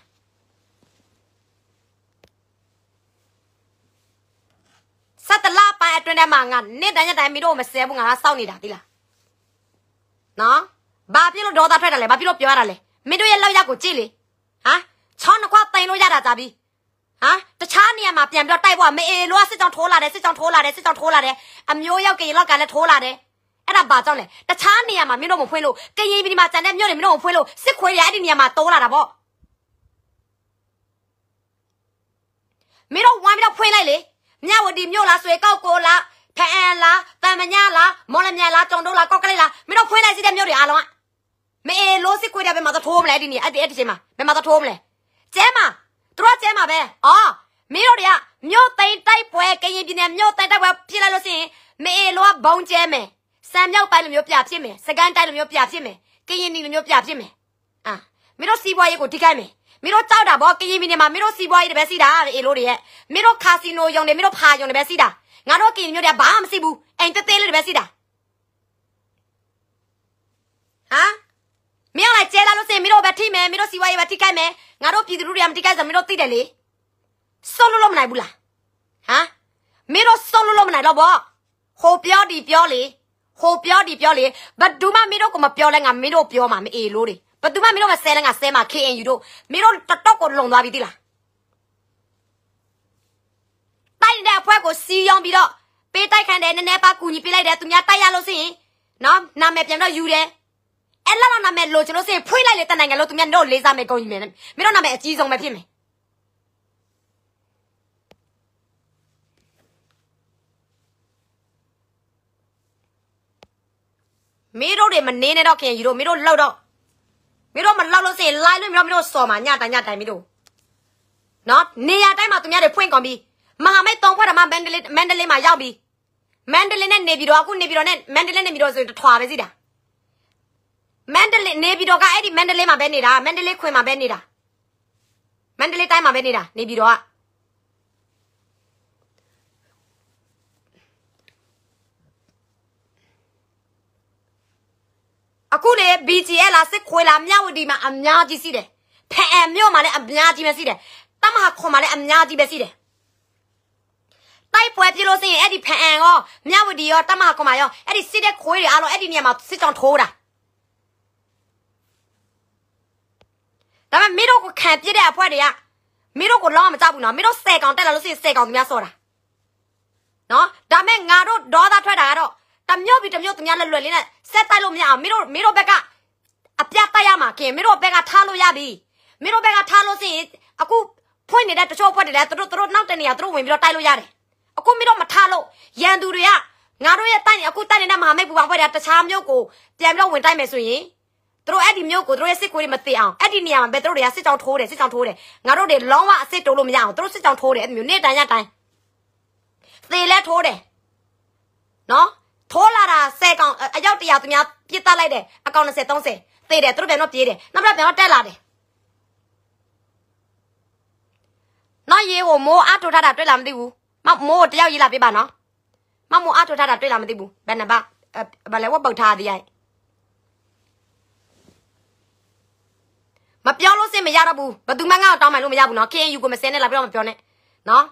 စတလာပိုင်အတွင်းထဲမှာငါနေ့တိုင်းတိုင်းမင်းတို့မဆဲဘူးငါကစောင့်နေတာသိလားနော်ဘာဖြစ်လို့ဒေါသထွက်တာလဲဘာဖြစ်လို့ပြောရတာလဲမင်းတို့ရဲ့လောက်ရောက်ကိုကြည့်လေဟာချောင်းတစ်ခွတိုင်လို့ရတာကြပြီဟာတခြားနေရာမှာပြန်ပြီးတော့တိုက်ဖို့မေအေလိုကစစ်ကြောင်ထိုးလာတယ်စစ်ကြောင်ထိုးလာတယ်စစ်ကြောင်ထိုးလာတယ်အမျိုးရောက်ကရင်လောက်ကလည်းထိုးလာတယ်အဲ့ဒါဘာကြောင့်လဲတခြားနေရာမှာမင်းတို့မဖွင့်လို့ကရင်ပြည်မှာကြံတဲ့မြို့တွေမင်းတို့မဖွင့်လို့စစ်ခွေတွေအဲ့ဒီနေရာမှာတိုးလာတာပေါ့မင်းတို့ဝိုင်းပြီးတော့ဖွင့်လိုက်လေမြဝတီမြို့လားဆွေကောက်ကိုလားဖအန်လားတန်မညာလားမော်လမြိုင်လားကြုံတို့လားကောက်ကလေးလားမင်းတို့ဖွင့်လိုက်စီတဲ့မြို့တွေအားလုံးကမအေလို့စစ်ခွေးတဲ့ဘယ်မှာသထိုးမလဲဒီနေ့အဲ့ဒီအဲ့ဒီချိန်မှာဘယ်မှာသထိုးမလဲကျဲမှာသူတို့ကကျဲမှာပဲအော်မင်းတို့တွေကမြို့သိမ်းတိုက်ပွဲကရင်ပြည်နယ်မြို့သိမ်းတိုက်ပွဲဖြစ်လိုက်လို့ရှိရင်မအေလို့ကဘုံကျဲမယ်စံမြောက်ပိုင်းလိုမျိုးပြဖြစ်မယ်စကန်တိုင်းလိုမျိုးပြဖြစ်မယ်ကရင်နီလိုမျိုးပြဖြစ်မယ်အာမင်းတို့စီးပွားရေးကိုထိခိုက်မယ်မင်းတို့ကြောက်တာဗောကရင်ပြည်နယ်မှာမင်းတို့စီးပွားရေးတွေပဲစီးတာအေလို့တွေရဲ့မင်းတို့ကာစီနိုယုံတွေမင်းတို့ဖာယုံတွေပဲစီးတာငါတို့ကရင်မျိုးတွေကဘာမှမစီးဘူးအိမ်တဲတဲလေးတွေပဲစီးတာဟမ်မင်းကလည်းကျဲလာလို့စင်မင်းတို့ပဲထိမယ်မင်းတို့စီဝါရေးပဲထိခိုက်မယ်ငါတို့ပြည်သူလူတွေကမထိခိုက်ဆိုမင်းတို့သိတယ်လေစုံလို့လို့မနိုင်ဘူးလားဟမ်မင်းတို့စုံလို့လို့မနိုင်တော့ဘောဟိုပြောဒီပြောလေဟိုပြောဒီပြောလေဘယ်သူမှမင်းတို့ကိုမပြောလဲငါမင်းတို့ပြောမှာမအေလို့တွေဘယ်သူမှမင်းတို့မဆဲလဲငါဆဲမှာ KNU တို့မင်းတို့တတော့ကိုလုံသွားပြီတိလားတိုက်နေတဲ့အဖွဲ့ကိုစီယုံပြီးတော့ပေးတိုက်ခံတယ်နည်းနည်းပါကူညီပေးလိုက်တယ်သူများတိုက်ရလို့ဆိုရင်နော်နာမည်ပြန်တော့ယူတယ်အဲ့လောက်နာမည်လို့ကျွန်တော်စေဖွေးလိုက်လေတန်နိုင်ငံလို့သူများတော့လေးစားမယ်ကုန်ကြီးမယ်မင်းတို့နာမည်အကြီးဆုံးပဲဖြစ်မယ်မင်းတို့တွေမနေနဲ့တော့ခင်ယူတို့မင်းတို့လောက်တော့မင်းတို့မလောက်လို့စေလိုင်းလို့မင်းတို့မင်းတို့စော်မှာညတိုင်းညတိုင်းမင်းတို့နော်နေရာတိုင်းမှာသူများတွေဖွင့်ကုန်ပြီမဟာမိတ်တုံးဖွဲ့တာမှမန္တလေးမန္တလေးမှာရောက်ပြီမန္တလေးနဲ့နေပြီးတော့အခုနေပြီးတော့နဲ့မန္တလေးနေပြီးတော့ဆိုရင်တထွာပဲစီတာမန္တလေးနေပြည်တော်ကအဲ့ဒီမန္တလေးမှာပဲနေတာမန္တလေးခွင်မှာပဲနေတာမန္တလေးတိုင်းမှာပဲနေတာနေပြည်တော်ကအခုလေ BGL လာစစ်ခွေလာမြဝတီမှာအများကြီးရှိတယ်ဖအံမြို့မှာလည်းအများကြီးပဲရှိတယ်တမဟာခွန်မှာလည်းအများကြီးပဲရှိတယ်တိုက်ပွဲပြလို့စရင်အဲ့ဒီဖအံရောမြဝတီရောတမဟာခွန်မှာရောအဲ့ဒီစစ်တဲ့ခွေးတွေအားလုံးအဲ့ဒီနေရာမှာစစ်ကြောင်ထိုးတာဒါပေမဲ့မင်းတို့ကိုခံပြစ်တဲ့အဖွဲ့တွေကမင်းတို့ကိုလောက်မကြောက်ဘူးနော်မင်းတို့10កောင်တက်လာလို့ရှိရင်10កောင်သူများစောတာနော်ဒါပေမဲ့ငါတို့ဒေါသထွက်တာကတော့တမျိုးပြီးတမျိုးသူများလက်လွယ်လေးနဲ့ဆက်တိုက်လို့မရအောင်မင်းတို့မင်းတို့ဘက်ကအပြတ်တိုက်ရမှာခင်မင်းတို့ဘက်ကထားလို့ရပြီမင်းတို့ဘက်ကထားလို့ရှိရင်အခုဖွင့်နေတဲ့တချို့အဖွဲ့တွေလည်းသူတို့သူတို့နောက်တနေရသူတို့ဝင်ပြီးတော့တိုက်လို့ရတယ်အခုမင်းတို့မထားလို့ရန်သူတွေကငါတို့ရဲ့တိုက်နေအခုတိုက်နေတဲ့မဟာမိတ်ပူပေါင်းဖွဲ့တွေကတခြားမျိုးကိုပြန်ပြီးတော့ဝင်တိုက်မယ်ဆိုရင်သူတို့အဲ့ဒီမြို့ကိုသူတို့ရဲ့စစ်ကိုတွေမသိအောင်အဲ့ဒီနေရာမှာပဲသူတို့တွေကစစ်ကြောင်ထိုးတယ်စစ်ကြောင်ထိုးတယ်ငါတို့တွေလုံးဝအစစ်တိုးလို့မရအောင်သူတို့စစ်ကြောင်ထိုးတယ်အဲ့မျိုးနေ့တိုင်းရတိုင်းသေလဲထိုးတယ်နော်ထိုးလာတာ10ကောင်အယောက်တရာသူများပြစ်တတ်လိုက်တယ်အကောင်20 30သေတယ်သူတို့ပြန်တော့ပြေးတယ်နောက်ပြန်တော့တက်လာတယ်နောက်ရေကိုမိုးအထိုးထားတာတွေ့လားမသိဘူးမမိုးတယောက်ရေးလာပြပါနော်မမိုးအထိုးထားတာတွေ့လားမသိဘူးဘယ်နှပါဘယ်လဲဝတ်ပုတ်ထားသေးရဲ့မပြောလို့စိတ်မရတော့ဘူးဘသူမှငါ့ကိုတောင်းမှန်လို့မရဘူးနော် KNU ကိုမစဲနဲ့လာပြီးတော့မပြောနဲ့နော်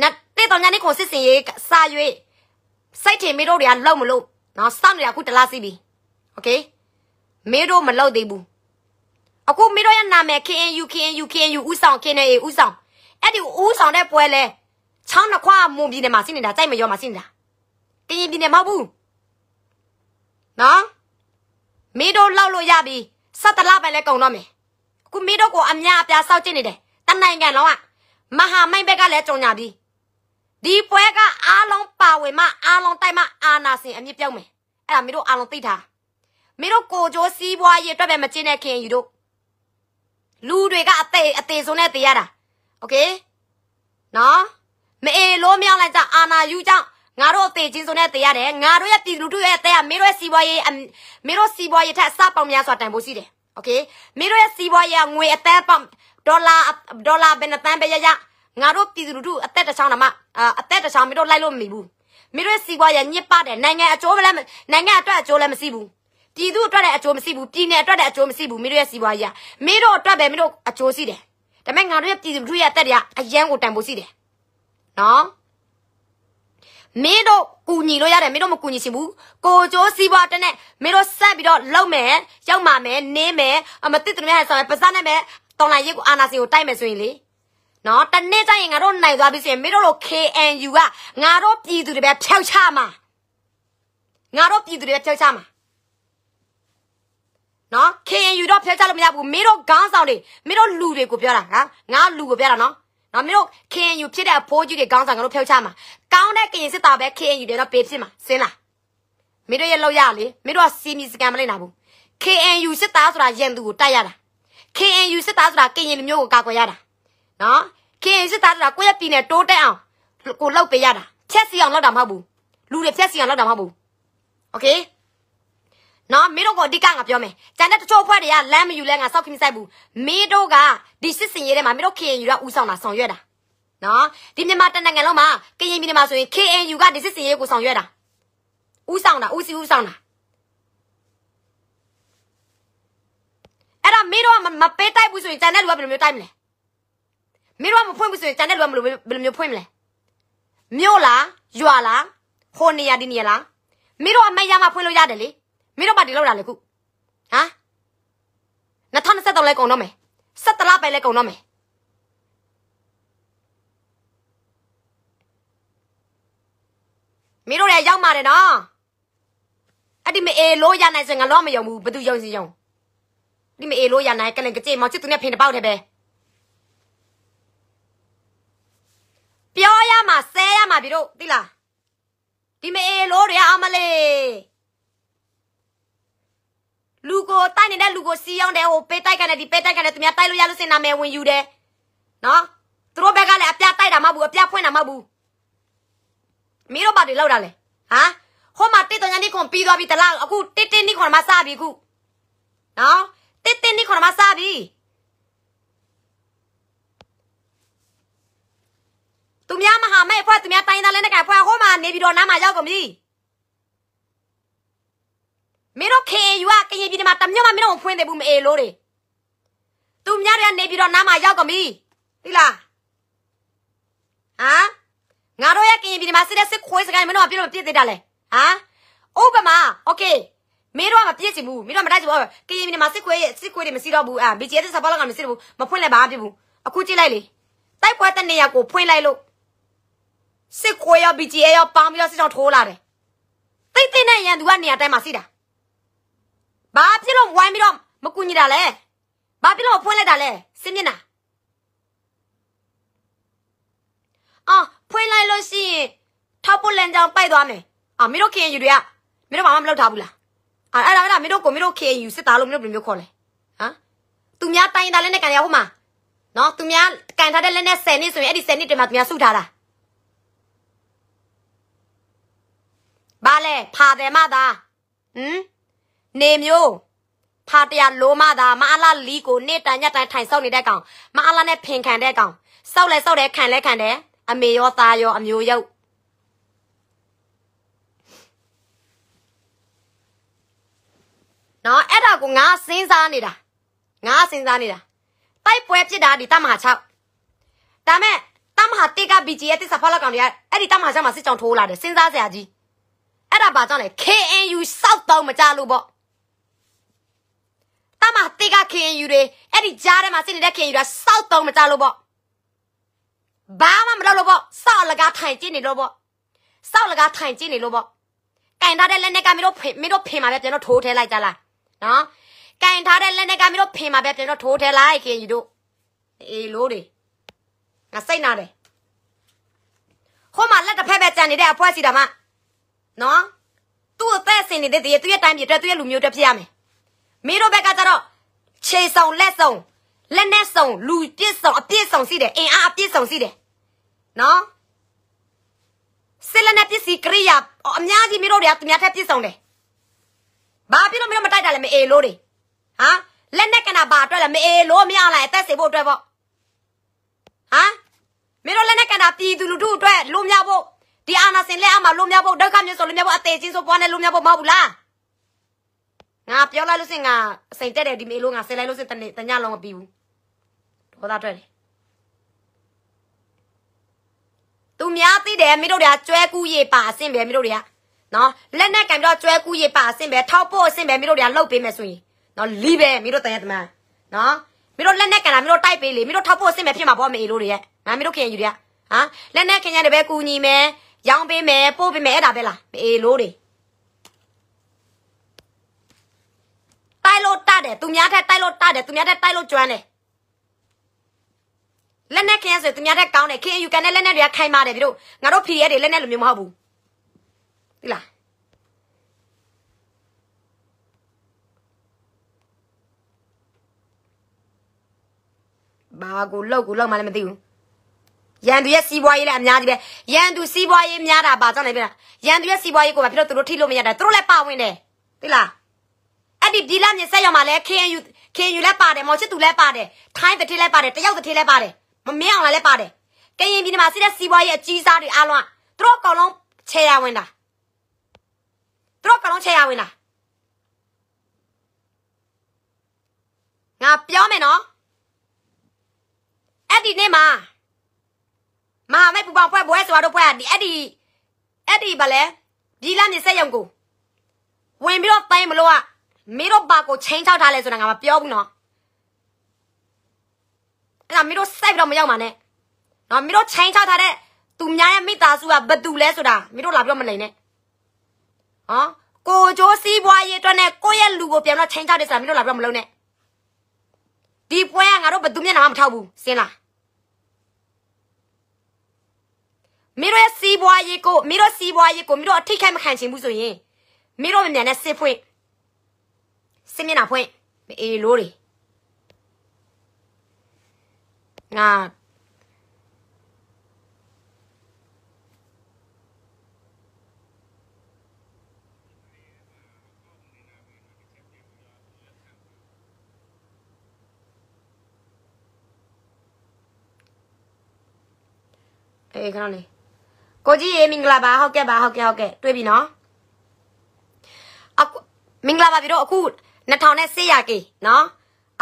နတ်တဲ့တော်ညာနေကိုစစ်စင်ရေးစာရွေးစိတ်ထင်မေတို့တွေကလောက်မလို့နော်စောင့်နေတာအခုတလားစီးပြီโอเคမေတို့မလောက်သေးဘူးအခုမေတို့ရဲ့နာမည် KNU KNU KNU ဦးဆောင် KNA ဦးဆောင်အဲ့ဒီဦးဆောင်တဲ့ပွဲလဲချောင်းနှစ်ခွာမွန်ပြည်နယ်မှာရှိနေတာကြိုက်မရောမှာရှိနေတာကရင်ပြည်နယ်မဟုတ်ဘူးနော်မေတို့လောက်လို့ရပြီ17လပိုင်းလဲကုန်တော့မယ်ကုမီတို့ကိုအများအပြားစောက်ကြည့်နေတယ်တနိုင်ငံလုံးကမဟာမိတ်ဘက်ကလည်းကြုံညာပြီးဒီပွဲကအားလုံးပါဝင်မှအားလုံးတိုက်မှအာနာစင်အမြင့်ပြုံးမယ်အဲ့ဒါမင်းတို့အားလုံးသိထားမင်းတို့ကိုကြိုးစည်းပွားရေးအတွက်ပဲမကျင်းတဲ့ခင်ယူတို့လူတွေကအသေးအသေးဆုံးနဲ့တေးရတာโอเคနော်မအေလို့မြောင်းလိုက်ကြအာနာယူကြောင့်ငါတို့အသေးချင်းဆုံးနဲ့တေးရတယ်ငါတို့ရဲ့ပြည်လူတို့ရဲ့အသေးကမင်းတို့ရဲ့စီးပွားရေးမင်းတို့စီးပွားရေးထက်အစပေါင်းများစွာတန်ဖိုးရှိတယ်โอเคမင်းတို့ရဲ့စီးပွားရေးငွေအတန်းပေါက်ဒေါ်လာဒေါ်လာဘယ်နှတန်းပဲရရငါတို့ပြည်သူလူထုအသက်တစ်ချောင်းတော့မှအသက်တစ်ချောင်းမင်းတို့လိုက်လို့မမီဘူးမင်းတို့ရဲ့စီးပွားရေးညစ်ပတ်တယ်နိုင်ငံအကျိုးလည်းနိုင်ငံအတွက်အကျိုးလည်းမရှိဘူးပြည်သူအတွက်လည်းအကျိုးမရှိဘူးပြည်နယ်အတွက်လည်းအကျိုးမရှိဘူးမင်းတို့ရဲ့စီးပွားရေးမင်းတို့အတွက်ပဲမင်းတို့အကျိုးရှိတယ်ဒါပေမဲ့ငါတို့ရဲ့ပြည်သူလူထုရဲ့အသက်တွေကအယမ်းကိုတန်ဖိုးရှိတယ်နော်မင်းတို့ကူညီလို့ရတယ်မင်းတို့မကူညီချင်ဘူးကိုကျိုးစီးပွားတနဲ့မင်းတို့ဆက်ပြီးတော့လောက်မယ်ရောက်မှာမယ်နင်းမယ်အမတစ်တမရဆောင်ပါစနဲ့မယ်တောင်လိုက်ရေးကိုအာနာစင်ကိုတိုက်မယ်ဆိုရင်လေနော်တနေ့ကျရင်ငါတို့နိုင်သွားပြီဆိုရင်မင်းတို့လို KNU ကငါတို့ပြည်သူတွေပဲဖျောက်ချမှာငါတို့ပြည်သူတွေပဲဖျောက်ချမှာနော် KNU တော့ဖျောက်ချလို့မရဘူးမင်းတို့ခေါင်းဆောင်တွေမင်းတို့လူတွေကိုပြောတာဟာငါလူကိုပြောတာနော်နော်မင်းတို့ KNU ဖြစ်တဲ့အဖိုးကြီးတွေခေါင်းဆောင်ငါတို့ဖျောက်ချမှာကောင်းတဲ့ကရင်စစ်သားပဲ KNU တွေတော့ပေးဖြစ်မှာစင်းလားမင်းတို့ရဲ့လောက်ရလေမင်းတို့ကစီမီစကန်မလိုက်နိုင်ဘူး KNU စစ်သားဆိုတာရန်သူကိုတိုက်ရတာ KNU စစ်သားဆိုတာကရင်မျိုးကိုကာကွယ်ရတာနော် KNU စစ်သားဆိုတာကိုယ့်ရဲ့ပြည်နယ်တိုးတက်အောင်ကိုလောက်ပေးရတာဖြက်စီအောင်လောက်တာမဟုတ်ဘူးလူတွေဖြက်စီအောင်လောက်တာမဟုတ်ဘူးโอเคနော်မင်းတို့ကအဓိကငါပြောမယ်ကျန်တဲ့တချို့အဖွဲ့တွေကလမ်းမယူလဲငါစောက်ခင်မဆိုင်ဘူးမင်းတို့ကဒီစစ်စင်ရဲထဲမှာမင်းတို့ KNU ကဥဆောင်တာဆောင်ရွက်တာနော်ဒီမြန်မာတနိုင်ငံလုံးမှာကရင်ပြည်နယ်မှာဆိုရင် KNU ကဒီစစ်စီရေးကိုဆောင်ရွက်တာဥဆောင်တာဥစီဥဆောင်တာအဲ့ဒါမင်းတို့ကမပေးတိုက်ဘူးဆိုရင်ဂျန်တဲ့လူကဘယ်လိုမျိုးတိုက်မလဲမင်းတို့ကမဖွင့်ဘူးဆိုရင်ဂျန်တဲ့လူကဘယ်လိုဘယ်လိုမျိုးဖွင့်မလဲမြို့လားရွာလားဟိုနေရာဒီနေရာလားမင်းတို့ကမရမဖွင့်လို့ရတယ်လေမင်းတို့ပါဒီလောက်လာလေခုဟာ2023လဲကုန်တော့မယ်17လပဲလဲကုန်တော့မယ်မင်းတို့လည်းရောက်มาတယ်နော်အဲ့ဒီမအေလို့ရနိုင်စင်ငါတော့မယုံဘူးဘသူယုံစီယုံဒီမအေလို့ရနိုင်ကလင်ကကြေမောင်ချစ်သူနဲ့ဖင်တပေါက်တယ်ပဲပြောရမှာဆဲရမှာပြီတို့သိလားဒီမအေလို့တွေအောင်မလေးလူကိုတိုက်နေတဲ့လူကိုစီအောင်တယ်ဟိုပေးတိုက်ကနေဒီပေးတိုက်ကနေသူများတိုက်လို့ရလို့စင်နာမယ်ဝင်ယူတယ်နော်သူတို့ဘက်ကလည်းအပြတိုက်တာမဟုတ်ဘူးအပြဖွင့်တာမဟုတ်ဘူးမင်းတို့ဘာတွေလောက်တာလဲဟာဟိုမှာတစ်တညာနေခွန်ပြီးသွားပြီတလားအခုတစ်တစ်နေခွန်မှာစပြီခုနော်တစ်တစ်နေခွန်မှာစပြီသူများမဟာမဲ့အဖွဲ့သူများတိုင်းသားလဲနဲ့ကအဖွဲ့ဟိုမှာနေပြီးတော့နားမှာရောက်ကုန်ပြီမင်းတို့ခေယူကကရင်ပြည်မှာတမျိုးမှမင်းတို့ဖွင့်သေးဘူးမအေလို့တွေသူများတွေကနေပြီးတော့နားမှာရောက်ကုန်ပြီဟိလားဟမ်ငါတို့ရဲ့ကရင်ပြည်နယ်မှာစစ်တဲ့စစ်ခွေးစကိုင်းမင်းတို့ကပြစ်လို့ပြစ်သေးတာလဲဟာဥပမာ okay မင်းတို့ကမပြစ်ချင်ဘူးမင်းတို့မတိုက်ချင်ဘူးကရင်ပြည်နယ်မှာစစ်ခွေးစစ်ခွေးတွေမစီတော့ဘူးအာ BGS စပါလောက်ကမစီတော့ဘူးမဖွင့်လဲဘာဖြစ်ဘူးအခုကြည့်လိုက်လေတိုက်ပွဲတဲ့နေရာကိုဖွင့်လိုက်လို့စစ်ခွေးရော BGS ရောပေါင်းပြီးတော့စစ်တော့ထိုးလာတယ်တိတ်တိတ်နဲ့ရန်သူကနေရာတိုင်းမှာစီတာဘာဖြစ်လို့ဝိုင်းပြီးတော့မကူညီတာလဲဘာဖြစ်လို့ဖွင့်လိုက်တာလဲစစ်မျက်နှာအော်ဖွင့်လိုက်လို့ရှိရင်ထောက်ပုတ်လန်ကြောင်ပိုက်သွားမယ်အာမင်းတို့ခင်ယူတွေကမင်းတို့ဘာမှမလုပ်ထားဘူးလားအာအဲ့ဒါအဲ့ဒါမင်းတို့ကိုမင်းတို့ခင်ယူစစ်သားလို့မင်းတို့ဘယ်လိုမျိုးခေါ်လဲဟမ်သူများတိုင်းတားလက်နဲ့ကန်ရဟုတ်မှာနော်သူများကန်ထားတဲ့လက်နဲ့10နှစ်ဆိုရင်အဲ့ဒီ10နှစ်တည်းမှာသူများစုထားတာဘာလဲဖာတယ်မသားဟမ်နေမျိုးဖာတရလိုမသာမအားလာလီကိုနေ့တန်ညတိုင်ထိုင်ဆောက်နေတဲ့ကောင်မအားလာနဲ့ဖင်ခံတဲ့ကောင်ဆောက်လဲဆောက်တယ်ခံလဲခံတယ်အမေရောသားရောအမျိုးရုပ်နော်အဲ့ဒါကိုငါစဉ်းစားနေတာငါစဉ်းစားနေတာတိုက်ပွဲဖြစ်တာဒီတမဟာ6ဒါမဲ့တမဟာ1က BG ရဲ့တစ္ဆာဖောက်လောက်ကောင်တွေကအဲ့ဒီတမဟာ6မှာစစ်ကြောင်ထိုးလာတယ်စဉ်းစားစရာကြီးအဲ့ဒါဘာကြောင့်လဲ KNU စောက်တော့မကြလို့ပေါ့တမဟာ1က KNU တွေအဲ့ဒီကြားထဲမှာစစ်နေတဲ့ KNU တွေစောက်တော့မကြလို့ပေါ့ဘာမှမလုပ်လို့ပေါ့စောက်လကားထိုင်ကျင်းနေလို့ပေါ့စောက်လကားထိုင်ကျင်းနေလို့ပေါ့ကင်ထားတဲ့လက်နဲ့ကမင်းတို့မင်းတို့ဖင်မှာပဲပြန်တော့ထိုးထဲလိုက်ကြလားနော်ကင်ထားတဲ့လက်နဲ့ကမင်းတို့ဖင်မှာပဲပြန်တော့ထိုးထဲလိုက်ခင်ယူတို့အေးလို့တွေငါစိတ်နာတယ်ခေါ်မလက်တစ်ဖက်ပဲကြံနေတဲ့အဖွဲ့စီတာမနော်သူ့အသက်ဆင်နေတဲ့တည်းသူ့ရဲ့တိုင်းပြည်အတွက်သူ့ရဲ့လူမျိုးအတွက်ဖြစ်ရမယ်မင်းတို့ဘက်ကကြတော့ခြေဆောင်လက်ဆောင်လက်နဲ့စုံလူပြစ်စုံအပြစ်စုံရှိတယ်အင်အားအပြစ်စုံရှိတယ်နော်စစ်လက်နဲ့ပစ္စည်းကရိယာအများကြီးမင်းတို့တွေကသူများထက်ပြစ်စုံတယ်ဘာဖြစ်လို့မင်းတို့မတိုက်တာလဲမအေလို့တွေဟာလက်နဲ့ကနာဘာအတွက်လဲမအေလို့မရလားအသက်စေဖို့အတွက်ပေါ့ဟာမင်းတို့လက်နဲ့ကနာပြည်သူလူထုအတွက်လူများဖို့ဒီအာနာစင်လက်အမလူများဖို့ဒုက္ခမျိုးဆိုလူများဖို့အသေးချင်းဆိုပွားနဲ့လူများဖို့မဟုတ်ဘူးလားငါပြောလိုက်လို့စင်ငါအစိန်တက်တယ်ဒီမေလို့ငါဆယ်လိုက်လို့စင်တနေ့တညလုံးမပြီးဘူးဒေါသထွက်တယ်သူများသိတယ်မင်းတို့တွေကကျွဲကူးရေပါအဆင့်ပဲမင်းတို့တွေကနော်လက်နဲ့ကင်ပြီးတော့ကျွဲကူးရေပါအဆင့်ပဲထောက်ဖို့အဆင့်ပဲမင်းတို့တွေကလှုပ်ပေးမယ်ဆိုရင်နော်လီးပဲမင်းတို့တန်ရသမန်နော်မင်းတို့လက်နဲ့ကန်တာမင်းတို့တိုက်ပေးလေမင်းတို့ထောက်ဖို့အဆင့်ပဲဖြစ်မှာပေါ့မေအေလို့တွေရဲ့ငါမင်းတို့ခင်ယူတွေကဟာလက်နဲ့ခင်ရတယ်ပဲကူညီမယ်ရောင်းပေးမယ်ပို့ပေးမယ်အဲ့ဒါပဲလားမေအေလို့တွေတိုက်လို့တတ်တယ်သူများထက်တိုက်လို့တတ်တယ်သူများထက်တိုက်လို့ကျွမ်းတယ်လက်နဲ့ခင်းရဆိုသူများတက်ကောင်းတယ်ခင်းယူကန်တဲ့လက်နဲ့တွေကခိုင်းပါတယ်ဒီတို့ငါတို့ဖီရဲတွေလက်နဲ့လိုမျိုးမဟုတ်ဘူးဒီလားဘာကိုလောက်ကိုလောက်မှလည်းမသိဘူးရန်သူရဲ့စီးပွားရေးလည်းအများကြီးပဲရန်သူစီးပွားရေးများတာပါကြောင့်လည်းပြတာရန်သူရဲ့စီးပွားရေးကိုပဲဖြစ်လို့သူတို့ထိလို့မရတာသူတို့လည်းပါဝင်တယ်သိလားအဲ့ဒီဒီလာမြေဆက်ရောက်မှလည်း KNU KNU လည်းပါတယ်မော်ချစ်သူလည်းပါတယ်ထိုင်းတတိလည်းပါတယ်တယောက်တတိလည်းပါတယ်မမင်းအောင်လည်းပါတယ်ကရင်ပြည်နယ်မှာစစ်တဲ့စီးပွားရေးအကြီးစားတွေအားလုံးကသူတို့အကောင်လုံးချေရဝင်တာသူတို့အကောင်လုံးချေရဝင်တာငါပြောမယ်နော်အဲ့ဒီနေ့မှာမဟာမိတ်ပူပေါင်းဖွဲ့ပွဲဆိုတာတို့ဖွဲ့ရဒီအဲ့ဒီအဲ့ဒီဘာလဲဒီလမ်းမြေဆက်ရုံကိုဝင်ပြီးတော့တိုင်းမလို့ကမင်းတို့ဘာကိုချိန်ချောက်ထားလဲဆိုတာငါမပြောဘူးနော်အဲ့ဒါမင်းတို့စိုက်ပြီးတော့မရောက်ပါနဲ့နော်မင်းတို့ချိန်ချထားတဲ့သူများရဲ့မိသားစုကဘသူလဲဆိုတာမင်းတို့လာပြီးတော့မလိန်နဲ့ဟောကိုကြိုးစည်းပွားရေးအတွက်နဲ့ကိုယ့်ရဲ့လူကိုပြန်တော့ချိန်ချတယ်ဆိုတာမင်းတို့လာပြီးတော့မလုပ်နဲ့ဒီပွဲကငါတို့ဘသူမျက်နှာမှမထောက်ဘူးစင်းလားမင်းတို့ရဲ့စီးပွားရေးကိုမင်းတို့စီးပွားရေးကိုမင်းတို့အထိတ်ခိုက်မခံချင်ဘူးဆိုရင်မင်းတို့မမြန်နဲ့စစ်ဖွင့်စစ်မျက်နှာဖွင့်မအေးလို့တွေငါအေးခဏလေးကိုကြီးရေမင်္ဂလာပါဟုတ်ကဲ့ပါဟုတ်ကဲ့ဟုတ်ကဲ့တွေ့ပြီနော်အမင်္ဂလာပါပြီတော့အခု2000နဲ့ 600k နော်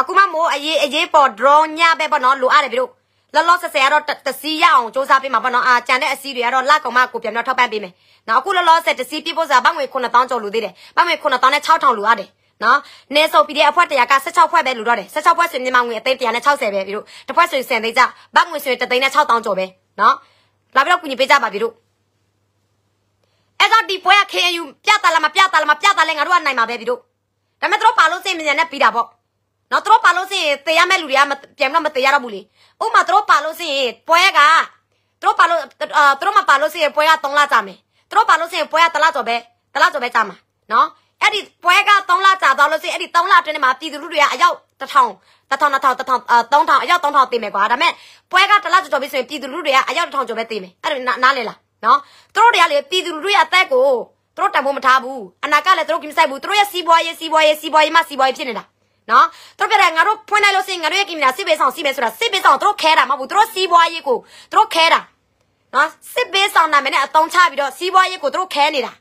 အခုမှမိုးအရေးအရေးပေါ် draw ညပဲပေါ့နော်လိုအပ်တယ်ပြီတို့လောလောဆယ်ဆယ်ကတော့တစီရအောင်စ조사ပေးမှာပေါ့နော်အာကြံတဲ့အစီတွေကတော့လကောင်မကိုပြန်ပြောထောက်ပံ့ပေးမယ်နော်အခုလောလောဆယ်တစီပြဖို့ဆိုတာဘတ်ငွေ9000ကျော်လိုသေးတယ်ဘတ်ငွေ9000နဲ့6000လိုအပ်တယ်နော်နေဆို PDF အဖွဲ့တရာက16ဖွဲ့ပဲလူတော့တယ်16ဖွဲ့ဆိုမြန်မာငွေအသိန်း160ပဲပြီတို့တစ်ဖွဲ့ဆိုရင်10သိန်းကျဘတ်ငွေဆိုရင်3သိန်းနဲ့6000ကျော်ပဲနော်လာပြီးတော့ကူညီပေးကြပါပြီတို့အဲ့တော့ဒီပွဲက KNU ပြတာလားမပြတာလားမပြတာလဲငါတို့ကနိုင်မှာပဲပြီတို့ဒါပေမဲ့တို့ပါလို့စိတ်မညံနဲ့ပြီးတာပေါ့နော်သူတို့ပါလို့စင်ရင်တေရမဲ့လူတွေကပြန်တော့မတေရတော့ဘူးလေဥမာသူတို့ပါလို့စင်ရင်ပွဲကသူတို့ပါလို့သူတို့မပါလို့စင်ရင်ပွဲက3လကြာမယ်သူတို့ပါလို့စင်ရင်ပွဲက3လကျော်ပဲ3လကျော်ပဲကြာမှာနော်အဲ့ဒီပွဲက3လကြာသွားလို့စင်အဲ့ဒီ3လအတွင်းမှာပြည်သူလူတွေကအယောက်1000 1000 1000 3000 3000အယောက်3000တင်မယ်ကွာဒါမဲ့ပွဲက3လကျော်ပြီဆိုရင်ပြည်သူလူတွေကအယောက်1000ကျော်ပဲတင်မယ်အဲ့ဒါနားလည်လားနော်သူတို့တွေကလေပြည်သူလူတွေရဲ့အသက်ကိုသူတို့တန်ဖိုးမထားဘူးအနာကလည်းသူတို့ကိမဆိုင်ဘူးသူတို့ရဲ့စီးပွားရေးစီးပွားရေးစီးပွားရေးမှစီးပွားရေးဖြစ်နေတာနော်သူတို့ပြတယ်ငါတို့ဖွင့်လိုက်လို့စင်ငါတို့ရဲ့ကင်မရာစစ်ပေးဆောင်စီးမယ်ဆိုတာစစ်ပေးဆောင်သူတို့ခဲတာမဟုတ်ဘူးသူတို့စီးပွားရေးကိုသူတို့ခဲတာနော်စစ်ပေးဆောင်နာမည်နဲ့အတုံးချပြီးတော့စီးပွားရေးကိုသူတို့ခဲနေတာ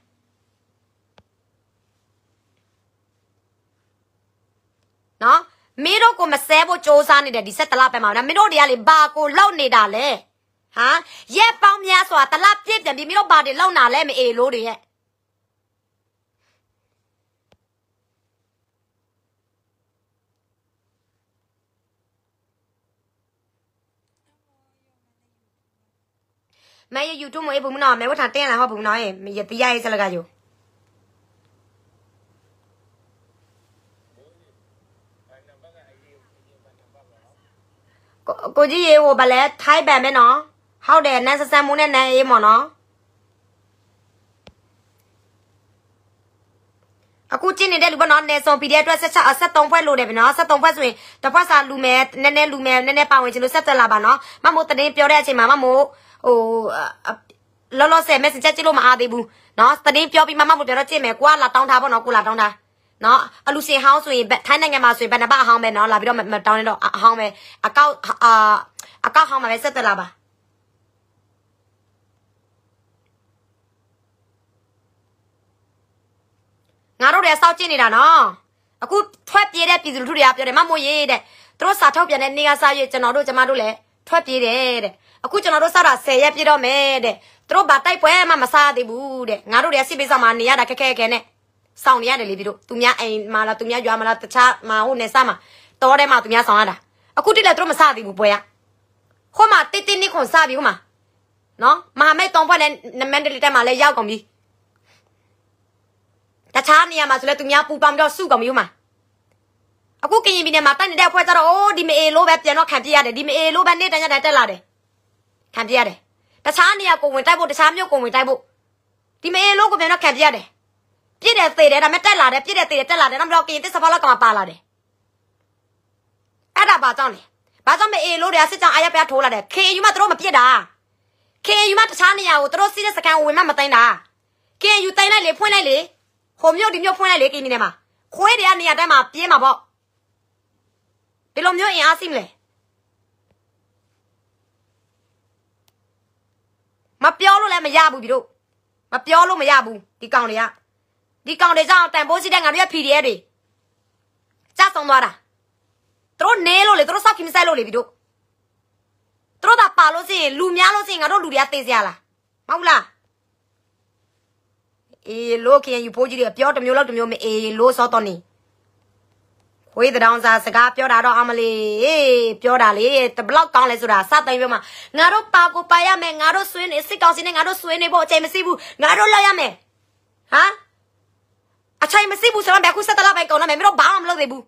နော်မင်းတို့ကိုမဆဲဖို့စ조사နေတယ်ဒီဆက်တလပဲမှာနော်မင်းတို့တွေကလေဘာကိုလောက်နေတာလဲဟာရက်ပေါင်းများစွာတလပြည့်ပြန်ပြီးမင်းတို့ဘာတွေလောက်နာလဲမအေလို့တွေရဲ့ मैं ये यूट्यूब में बुमना मैं वो ठाटे ना हो बुमना है ये दिया ऐसा लगा जो cô chỉ yêu bà lẽ thái bà mẹ nó hao đèn nè sao muốn nè nè em mà nó à cô chỉ nên để lúc nó nè xong pdf ra sẽ chắc sẽ tông phải lô đẹp nó sẽ tông phải rồi tập phát sao lù mẹ nè nè lù mẹ nè nè bao nhiêu chứ nó sẽ tới là bà nó mà mua tên em biểu ra chỉ mà mà mua ဟိုလောလောဆယ် messenger ကြည့်လို့မအားသေးဘူးနော်တင်းပြောပြီးမမမို့ပြောတော့ကြည့်မယ်ကိုကလာတောင်းထားပေါ့နော်ကိုလာတောင်းထားနော်အလူစင်ဟောင်းဆိုရင်ထိုင်းနိုင်ငံမှာဆိုရင်ဘဏ္ဍာအဟောင်းပဲနော်လာပြီးတော့တောင်းနေတော့အဟောင်းပဲအကောက်အာအကောက်ဟောင်းမှာပဲဆက်သက်လာပါငါတို့တွေစောက်ကြည့်နေတာနော်အခုထွက်ပြေးတဲ့ပြည်သူလူထုတွေကပြောတယ်မမို့ရေးတဲ့သူတို့စာထုတ်ပြန်တဲ့နေကစားရကျွန်တော်တို့ကျမတို့လည်းထွက်ပြေးတယ်တဲ့အခုကျွန်တော်တို့စတာ10ရက်ပြည့်တော့မယ်တဲ့သူတို့ဘာတိုက်ပွဲမှမစားသေးဘူးတဲ့ငါတို့တွေကစစ်ပေးဆောင်မှာနေရတာခက်ခဲခဲနဲ့ဆောင်နေရတယ်လေပြီးတော့သူများအိမ်မှာလားသူများရွာမှာလားတခြားမှာဟိုနေစားမှာတော်တယ်မှာသူများဆောင်ရတာအခုတိလည်းသူတို့မစားသေးဘူးပွဲရဟိုမှာတစ်တစ်နှစ်ခွန်စားပြီးဟိုမှာနော်မဟာမိတ်တောင်ဖွဲ့လည်းနမန်ဒလီတက်မှာလည်းရောက်ကုန်ပြီတခြားနေရာမှာဆိုလဲသူများပူပန်ပြီးတော့စုကုန်ပြီဟိုမှာအခုကရင်ပြည်နယ်မှာတိုက်နေတဲ့အဖွဲ့ကြတော့အိုးဒီမအေလိုပဲပြန်တော့ခံပြရတယ်ဒီမအေလိုပဲနေတန်းရတဲ့တက်လာတယ်ခံပြရတယ်တခြားနေရာကိုဝင်တိုက်ဖို့တခြားမြို့ကိုဝင်တိုက်ဖို့ဒီမအေလို့ကိုပြန်တော့ခံပြရတယ်ပြစ်တယ်သေတယ်ဒါမဲ့တက်လာတယ်ပြစ်တယ်သေတယ်တက်လာတယ်နောက်တော့ကရင်တစ္ဆဖောက်လောက်ကမှပါလာတယ်အဲ့ဒါပါကြောင့်လေဘာကြောင့်မအေလို့တွေကစစ်ကြောင်အားရပြထိုးလာတယ်ခေယူမသူတို့မပြစ်တာခေယူမတခြားနေရာကိုသူတို့စီးတဲ့စကန်ကိုဝင်မမတိုင်းတာကေယူတိုင်းလိုက်လေဖွင့်လိုက်လေဟိုမြို့ဒီမြို့ဖွင့်လိုက်လေကင်းနေမှာခွဲတွေကနေရာတိုင်းမှာပြင်းမှာပေါ့ဒီလိုမျိုးအင်အားစိမလဲမပြောလို့လည်းမရဘူးပြီတို့မပြောလို့မရဘူးဒီကောင်တွေကဒီကောင်တွေကြောင့်တန်ဖိုးစီတဲ့ငါတို့ရဲ့ PDF တွေကြဆုံသွားတာသူတို့နေလို့လေသူတို့စောက်ခင်မဆိုင်လို့လေပြီတို့သူတို့သာပါလို့စင်လူများလို့စင်ငါတို့လူတွေကသိစရာလားမဟုတ်လားအေးလို့ခင်ယူဖိုးကြီးတွေပြောတမျိုးလောက်တမျိုးမအေးလို့စောတော့နေဝေးတောင်စာစကားပြောတာတော့အမလီပြောတာလေတဘလောက်ကောင်းလဲဆိုတာစတိုင်းပြောမှာငါတို့ပါကိုပါရမယ်ငါတို့ဆွေးနေစစ်ကောင်စီနဲ့ငါတို့ဆွေးနေဖို့အချိန်မရှိဘူးငါတို့လောက်ရမယ်ဟာအချိန်မရှိဘူးဆိုတော့ဘယ်ခုဆက်တလောက်ပဲကောင်းတော့မယ်မင်းတို့ဘာမှမလုပ်သေးဘူး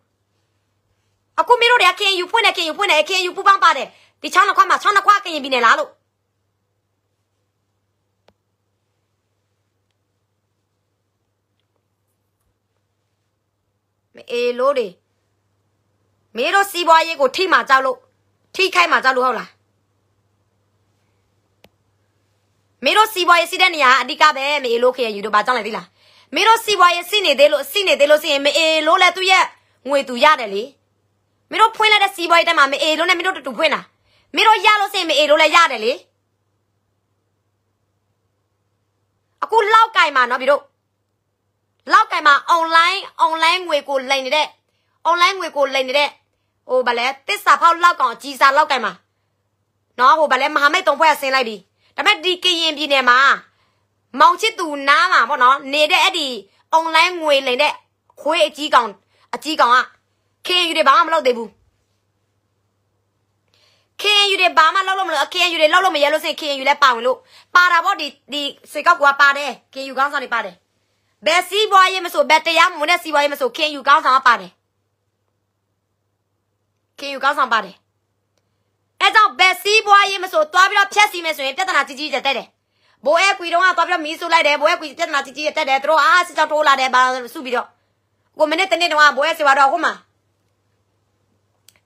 အခုမင်းတို့တွေကခင်ယူဖွင့်နေခင်ယူဖွင့်နေခင်ယူပူပန်းပါတယ်ဒီချောင်းတစ်ခွမှာချောင်းတစ်ခွခင်ယူပြီးနေလားလို့မအေလို့တွေမင်းတို့စီးပွားရေးကိုထိမှကြောက်လို့ထိခိုက်မှကြောက်လို့ဟုတ်လားမင်းတို့စီးပွားရေးစီးတဲ့နေရာအဓိကပဲမအေလို့ခရယူတို့ဘာကြောက်လဲသိလားမင်းတို့စီးပွားရေးစီးနေသေးလို့စီးနေသေးလို့စီးရင်မအေလို့လဲသူရဲ့ငွေသူရတယ်လေမင်းတို့ဖွင့်လိုက်တဲ့စီးပွားရေးတက်မှာမအေလို့နဲ့မင်းတို့တူတူဖွင့်တာမင်းတို့ရလို့စီးရင်မအေလို့လဲရတယ်လေအခုလောက်ကင်မှာနော်ပြီတို့လောက်ကင်မှာ online online ငွေကိုလိန်နေတဲ့ online ငွေကိုလိန်နေတဲ့ဟိုဗလဲတစ္ဆာဖောက်လောက်ကောင်ကြီးစာလောက်ကန်မှာနော်ဟိုဗလဲမဟာမိတ်သုံးဖွဲ့ဆင်းလိုက်ပြီဒါပေမဲ့ဒီကရင်ပြည်နယ်မှာမောင်ချစ်သူနားမှာပေါ့နော်နေတဲ့အဲ့ဒီ online ငွေလိမ်တဲ့ခွေးအကြီးကောင်အကြီးကောင်က KNU တွေဘာမှမလုပ်သေးဘူး KNU တွေဘာမှလုပ်လို့မလို့ KNU တွေလုပ်လို့မရလို့စင် KNU လည်းပါဝင်လို့ပါတာပေါ့ဒီဒီစေကောက်ကပါတယ် KNU ကောင်းဆောင်တွေပါတယ်ဘယ်စီးပွားရေးမဆိုဘယ်တရားမွန်းတဲ့စီးပွားရေးမဆို KNU ကောင်းဆောင်ကပါတယ် KU ကောင်းဆောင်ပါတယ်အဲကြောင့်ဘက်စီးပွားရေးမဆိုသွားပြီးတော့ဖြက်စီမယ်ဆိုရင်ပြဿနာကြီးကြီးကျယ်တက်တယ်ဘိုးအဲ့ကွီတော့ကသွားပြီးတော့မီးဆိုးလိုက်တယ်ဘိုးအဲ့ကွီပြဿနာကြီးကြီးကျယ်တက်တယ်သူတို့အားစစ်ကြောင်ထိုးလာတယ်ဘာစုပြီးတော့ကိုမနေ့တနေ့တော့ဘိုးရဲ့စေပါတော့ဟိုမှာ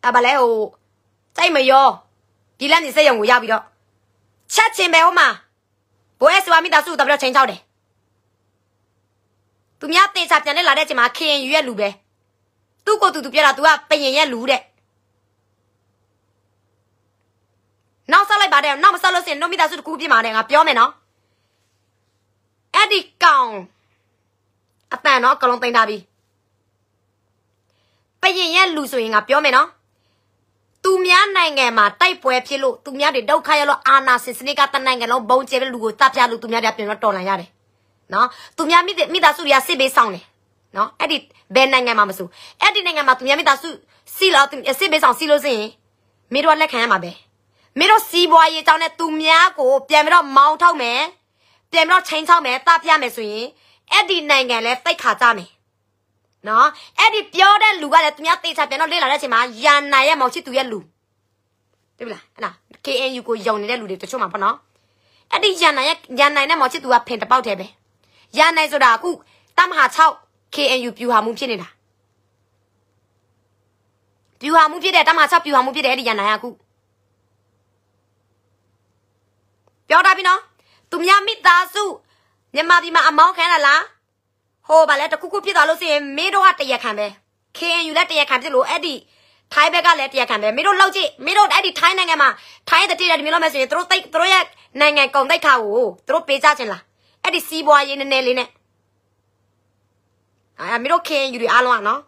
အဘလဲဟိုစိတ်မရောဒီလန်ဒီစိတ်ရုံကိုရောက်ပြီးတော့ချက်ချင်းပဲဟိုမှာဘိုးရဲ့စေပါမိသားစုတော့ပြီးတော့ချိန်ချောက်တယ်သူများတေချာပြန်လဲလာတဲ့အချိန်မှာခင်ရွက်လူပဲသူ့ကိုယ်သူသူပြတာ तू ကပရင်ရဲ့လူတဲ့နောက်ဆက်လိုက်ပါတယ်နောက်မဆက်လို့စင်နှုတ်မိသားစုတကူပြင်ပါနဲ့ငါပြောမယ်နော်အဲ့ဒီကောင်အပန်နော်ကလုံးသိမ့်တာပြီပရင်ရဲ့လူဆိုရင်ငါပြောမယ်နော်သူများနိုင်ငံမှာတိုက်ပွဲဖြစ်လို့သူများတွေဒုက္ခရလို့အာနာစစ်စနစ်ကတနိုင်ငံလုံးဘုံကျဲလူကိုတပ်ပြလို့သူများတွေပြန်တော့တော်လှန်ရတယ်နော်သူများမိမိသားစုတွေကစစ်ပေးဆောင်တယ်နော်အဲ့ဒီဘယ်နိုင်ငံမှာမဆိုအဲ့ဒီနိုင်ငံမှာသူများမိသားစုစီလို့စစ်ပေးဆောင်စီလို့စင်ရင်မိတို့ကလက်ခံရမှာပဲမင်းတို့စီးပွားရေးကြောင့်နဲ့သူများကိုပြန်ပြီးတော့မောင်းထုတ်မယ်ပြန်ပြီးတော့ချိန်ချောက်မယ်တာပြမယ်ဆိုရင်အဲ့ဒီနိုင်ငံလဲတိတ်ခါကြမယ်နော်အဲ့ဒီပြောတဲ့လူကလည်းသူများတေချာပြန်တော့လေ့လာတဲ့အချိန်မှာယာနာရဲ့မောင်ချစ်သူရဲ့လူတိပလားအဲ့ဒါ KNU ကိုယုံနေတဲ့လူတွေတချို့မှာပေါ့နော်အဲ့ဒီယာနာရဲ့ယာနိုင်နဲ့မောင်ချစ်သူကဖင်တပေါက်တည်းပဲယာနိုင်ဆိုတာအခုတမဟာ6 KNU ပြူဟာမှုဖြစ်နေတာပြူဟာမှုဖြစ်တဲ့တမဟာ6ပြူဟာမှုဖြစ်တဲ့အဲ့ဒီယာနိုင်ကအခုပြောထားပြီနော်သူများမိသားစုမြန်မာပြည်မှာအမောင်းခံရလားဟိုဗာလဲတခုခုဖြစ်သွားလို့ဆိုရင်မင်းတို့ကတရားခံပဲခင်ယူလက်တရားခံဖြစ်လို့အဲ့ဒီထိုင်းဘက်ကလည်းတရားခံပဲမင်းတို့လောက်ကြည့်မင်းတို့အဲ့ဒီထိုင်းနိုင်ငံမှာထိုင်းတတိယတမျိုးလောက်မယ်ဆိုရင်တို့သိတို့ရဲ့နိုင်ငံကုန်သိခါကိုတို့ပေးကြခြင်းလားအဲ့ဒီစီးပွားရေးနည်းနည်းလေးနဲ့အာမင်းတို့ခင်ယူတွေအားလုံးอ่ะနော်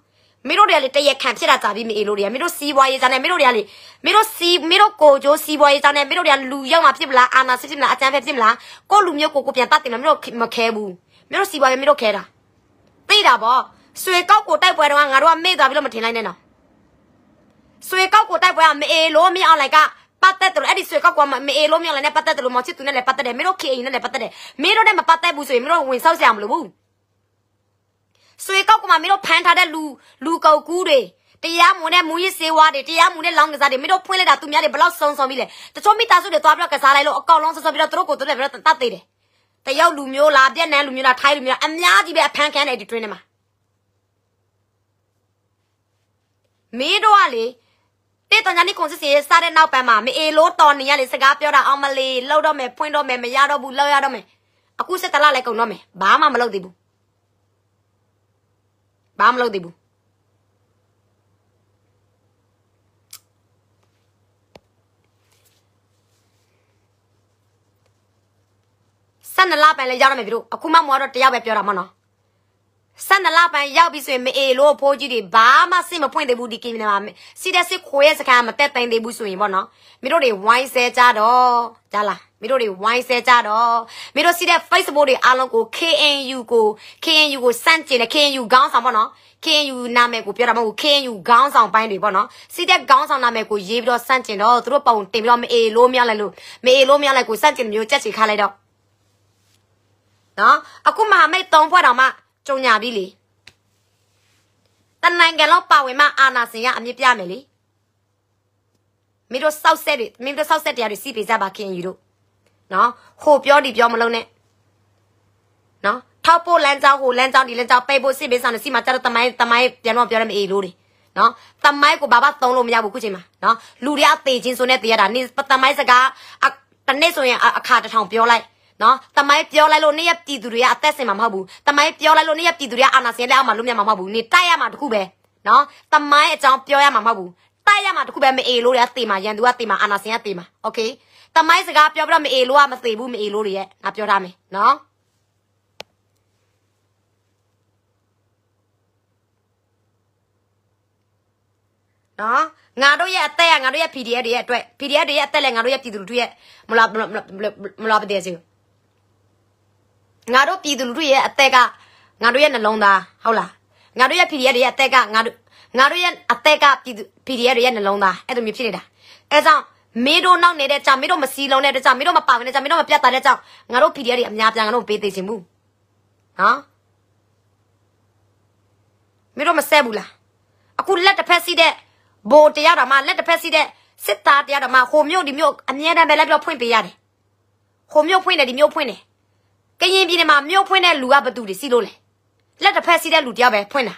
မင်းတို့တွေကလေတရက်ခံဖြစ်တာကြာပြီမအေးလို့တွေကမင်းတို့စီးပွားရေးစားနေမင်းတို့တွေကလေမင်းတို့စီးမင်းတို့ကိုကြိုးစီးပွားရေးစားနေမင်းတို့တွေကလူရောက်မှာဖြစ်မလားအာနာစစ်ဖြစ်မလားအကြမ်းဖက်ဖြစ်မလားကိုလူမျိုးကိုကိုပြန် တတ်တယ်မလားမင်းတို့မခဲဘူးမင်းတို့စီးပွားရေးမင်းတို့ခဲတာသိတာပေါ့ဆွေကောက်ကိုတိုက်ပွဲတော့ငါတို့ကမေ့သွားပြီလို့မထင်လိုက်နဲ့နော်ဆွေကောက်ကိုတိုက်ပွဲကမအေးလို့မင်းအောင်လိုက်ကပတ်သက်တယ်အဲ့ဒီဆွေကောက်ကမအေးလို့မင်းအောင်လိုက်နဲ့ပတ်သက်တယ်လို့မောင်ချစ်သူနဲ့လည်းပတ်သက်တယ်မင်းတို့ခေအင်းနဲ့လည်းပတ်သက်တယ်မင်းတို့နဲ့မပတ်သက်ဘူးဆိုရင်မင်းတို့ဝင်ဆောက်ကြရမလို့ဘူးဆွေကောက်ကမှမင်းတို့ဖမ်းထားတဲ့လူလူကောက်ကူးတွေတရားမုန်တဲ့မူရစ်စေဝါတွေတရားမုန်တဲ့လောင်းကစားတွေမင်းတို့ဖွင့်လိုက်တာသူများတွေဘလောက်စုံစုံပြီးလဲတချို့မိသားစုတွေသွားပြီးတော့ကစားလိုက်လို့အကောင်လုံးဆော့ဆော့ပြီးတော့သူတို့ကိုသူတို့လည်းတတ်သေးတယ်တယောက်လူမျိုးလားပြက်နန်းလူမျိုးလားထိုင်းလူမျိုးလားအများကြီးပဲအဖမ်းခံတယ်ဒီ train ထဲမှာမင်းတို့ကလေတဲ့တန်ညာနေကုန်စစ်စီစားတဲ့နောက်ပိုင်းမှာမအေလို့တော်နေရလေစကားပြောတာအောင်မလေးလှုပ်တော့မယ်ဖွင့်တော့မယ်မရတော့ဘူးလှုပ်ရတော့မယ်အခုစစ်တလားလဲကုန်တော့မယ်ဘာမှမလုပ်သေးဘူးဘာမှမလုပ်သေးဘူးဆန္ဒလာပန်လည်းရောက်ရမယ်ပြီတို့အခုမှမွားတော့တယောက်ပဲပြောတာမဟုတ်နော်ဆန္ဒလာပန်ရောက်ပြီဆိုရင်မအေလို့ဖိုးကြီးတွေဘာမှစစ်မဖွင့်သေးဘူးဒီကိမနာမှာစီတက်စစ်ခွေးစကားမတက်တိုင်သေးဘူးဆိုရင်ပေါ့နော်မင်းတို့တွေဝိုင်းဆဲကြတော့ကြလားမင်းတို့တွေဝိုင်းဆဲကြတော့မင်းတို့စီးတဲ့ Facebook တွေအားလုံးကို KNU ကို KNU ကိုစန့်ကျင်တဲ့ KNU ခေါင်းဆောင်ပေါ့နော် KNU နာမည်ကိုပြောတာမဟုတ်ဘူး KNU ခေါင်းဆောင်ပိုင်းတွေပေါ့နော်စီးတဲ့ခေါင်းဆောင်နာမည်ကိုရေးပြီးတော့စန့်ကျင်တော့သူတို့ပုံတင်ပြီးတော့မအေလို့မရလိုက်လို့မအေလို့မရလိုက်ကိုစန့်ကျင်မျိုးကြက်ချီခါလိုက်တော့နော်အခုမဟာမိတ်၃ဖွဲ့တောင်မှကြုံညာပြီလေတနိုင်ငံလောက်ပါဝင်မှအာနာစင်ရအမြင့်ပြမယ်လေမင်းတို့စောက်ဆက်တွေမင်းတို့စောက်ဆက်တရားတွေစီးပေးကြပါခင်ယူတို့နော်ဟိုပြောဒီပြောမလုံးနဲ့နော်ထောက်ဖို့လမ်းကြောင်းဟိုလမ်းကြောင်းဒီလမ်းကြောင်းပိတ်ဖို့စစ်ပေးဆောင်နေစီမှာကျတော့တမိုင်းတမိုင်းပြန်တော့ပြောရမအေးလို့တွေနော်တမိုင်းကိုဘာမှသုံးလို့မရဘူးခုချိန်မှာနော်လူတွေကတေချင်းဆိုနဲ့တေရတာနေတမိုင်းစကားတနေ့ဆိုရင်အခါတစ်ထောင်ပြောလိုက်နော်တမိုင်းပြောလိုက်လို့နေ့ရက်ပြည်သူတွေကအသက်ဆင်မှာမဟုတ်ဘူးတမိုင်းပြောလိုက်လို့နေ့ရက်ပြည်သူတွေကအာနာစင်လက်အောက်မှာလွတ်မြောက်မှာမဟုတ်ဘူးနေတိုက်ရမှာတခုပဲနော်တမိုင်းအကြောင်းပြောရမှာမဟုတ်ဘူးတိုက်ရမှာတခုပဲမအေးလို့တဲ့တေမှာရန်သူကတေမှာအာနာစင်ကတေမှာโอเคတမိုင်းစကားပြောပြတော့မအေလို့ကမသိဘူးမအေလို့တွေရဲ့ငါပြောထားမယ်နော်နော်ငါတို့ရဲ့အသက်ကငါတို့ရဲ့ PDF တွေရဲ့အတွက် PDF တွေရဲ့အသက်လည်းငါတို့ရဲ့ပြည်သူလူထုရဲ့မလားမလားပတဲ့စီငါတို့ပြည်သူလူထုရဲ့အသက်ကငါတို့ရဲ့နှလုံးသားဟုတ်လားငါတို့ရဲ့ PDF တွေရဲ့အသက်ကငါတို့ငါတို့ရဲ့အသက်ကပြည်သူ PDF တွေရဲ့နှလုံးသားအဲ့လိုမျိုးဖြစ်နေတာအဲကြောင့်မင်းတို့နောက်နေတဲ့ကြောင့်မင်းတို့မစီလုံးတဲ့ကြောင့်မင်းတို့မပါဝင်တဲ့ကြောင့်မင်းတို့မပြတ်တာတဲ့ကြောင့်ငါတို့ PDF တွေအများပြန်ငါတို့ပေးသိချင်ဘူးနော်မင်းတို့မဆဲဘူးလားအခုလက်တစ်ဖက်စီးတဲ့ဘိုတရားတော်မှာလက်တစ်ဖက်စီးတဲ့စစ်သားတရားတော်မှာဟိုမျိုးဒီမျိုးအမြဲတမ်းပဲလက်ပြောဖွင့်ပေးရတယ်ဟိုမျိုးဖွင့်တယ်ဒီမျိုးဖွင့်တယ်ကရင်ပြည်နယ်မှာမျိုးဖွင့်တဲ့လူကဘသူတွေစီးလို့လဲလက်တစ်ဖက်စီးတဲ့လူတရားပဲဖွင့်တာ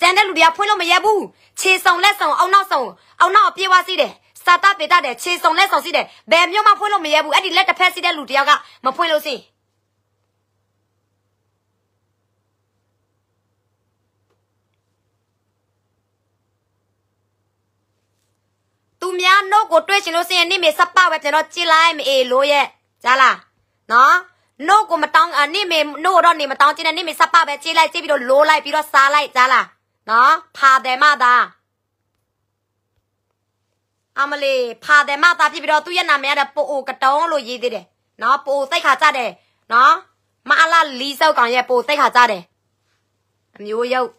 ကြံတဲ့လူတရားဖွင့်လို့မရဘူးခြေဆောင်လက်ဆောင်အောက်နောက်ဆောင်အောက်နောက်အပြေးဝါစီးတယ်စာတပေတတဲ့ခြေစုံလက်စုံစီးတယ်ဘယ်မျိုးမှဖွင့်လို့မရဘူးအဲ့ဒီလက်တစ်ဖက်စီးတဲ့လူတယောက်ကမဖွင့်လို့စီးသူများနှုတ်ကိုတွေ့ရှင်လို့စရင်နေ့မေစပပဲပြန်တော့ကြည်လိုက်မအေလို့ရဲ့ကြားလားနော်နှုတ်ကိုမတောင်းအနေ့မေနှုတ်တော့နေမတောင်းကျင်တဲ့နေ့မေစပပဲကြည်လိုက်ကြည်ပြီးတော့လိုးလိုက်ပြီးတော့စားလိုက်ကြားလားနော်ဖာတယ်မသားအမလေးဖာတယ်မသားဖြစ်ပြီးတော့သူ့ရဲ့နာမည်ကတော့ပိုအိုကတုံးလို့ရေးသေးတယ်နော်ပိုအိုသိခါကြတယ်နော်မအလားလီစောက်ကောင်ရဲ့ပိုအိုသိခါကြတယ်အမျိုးရုပ်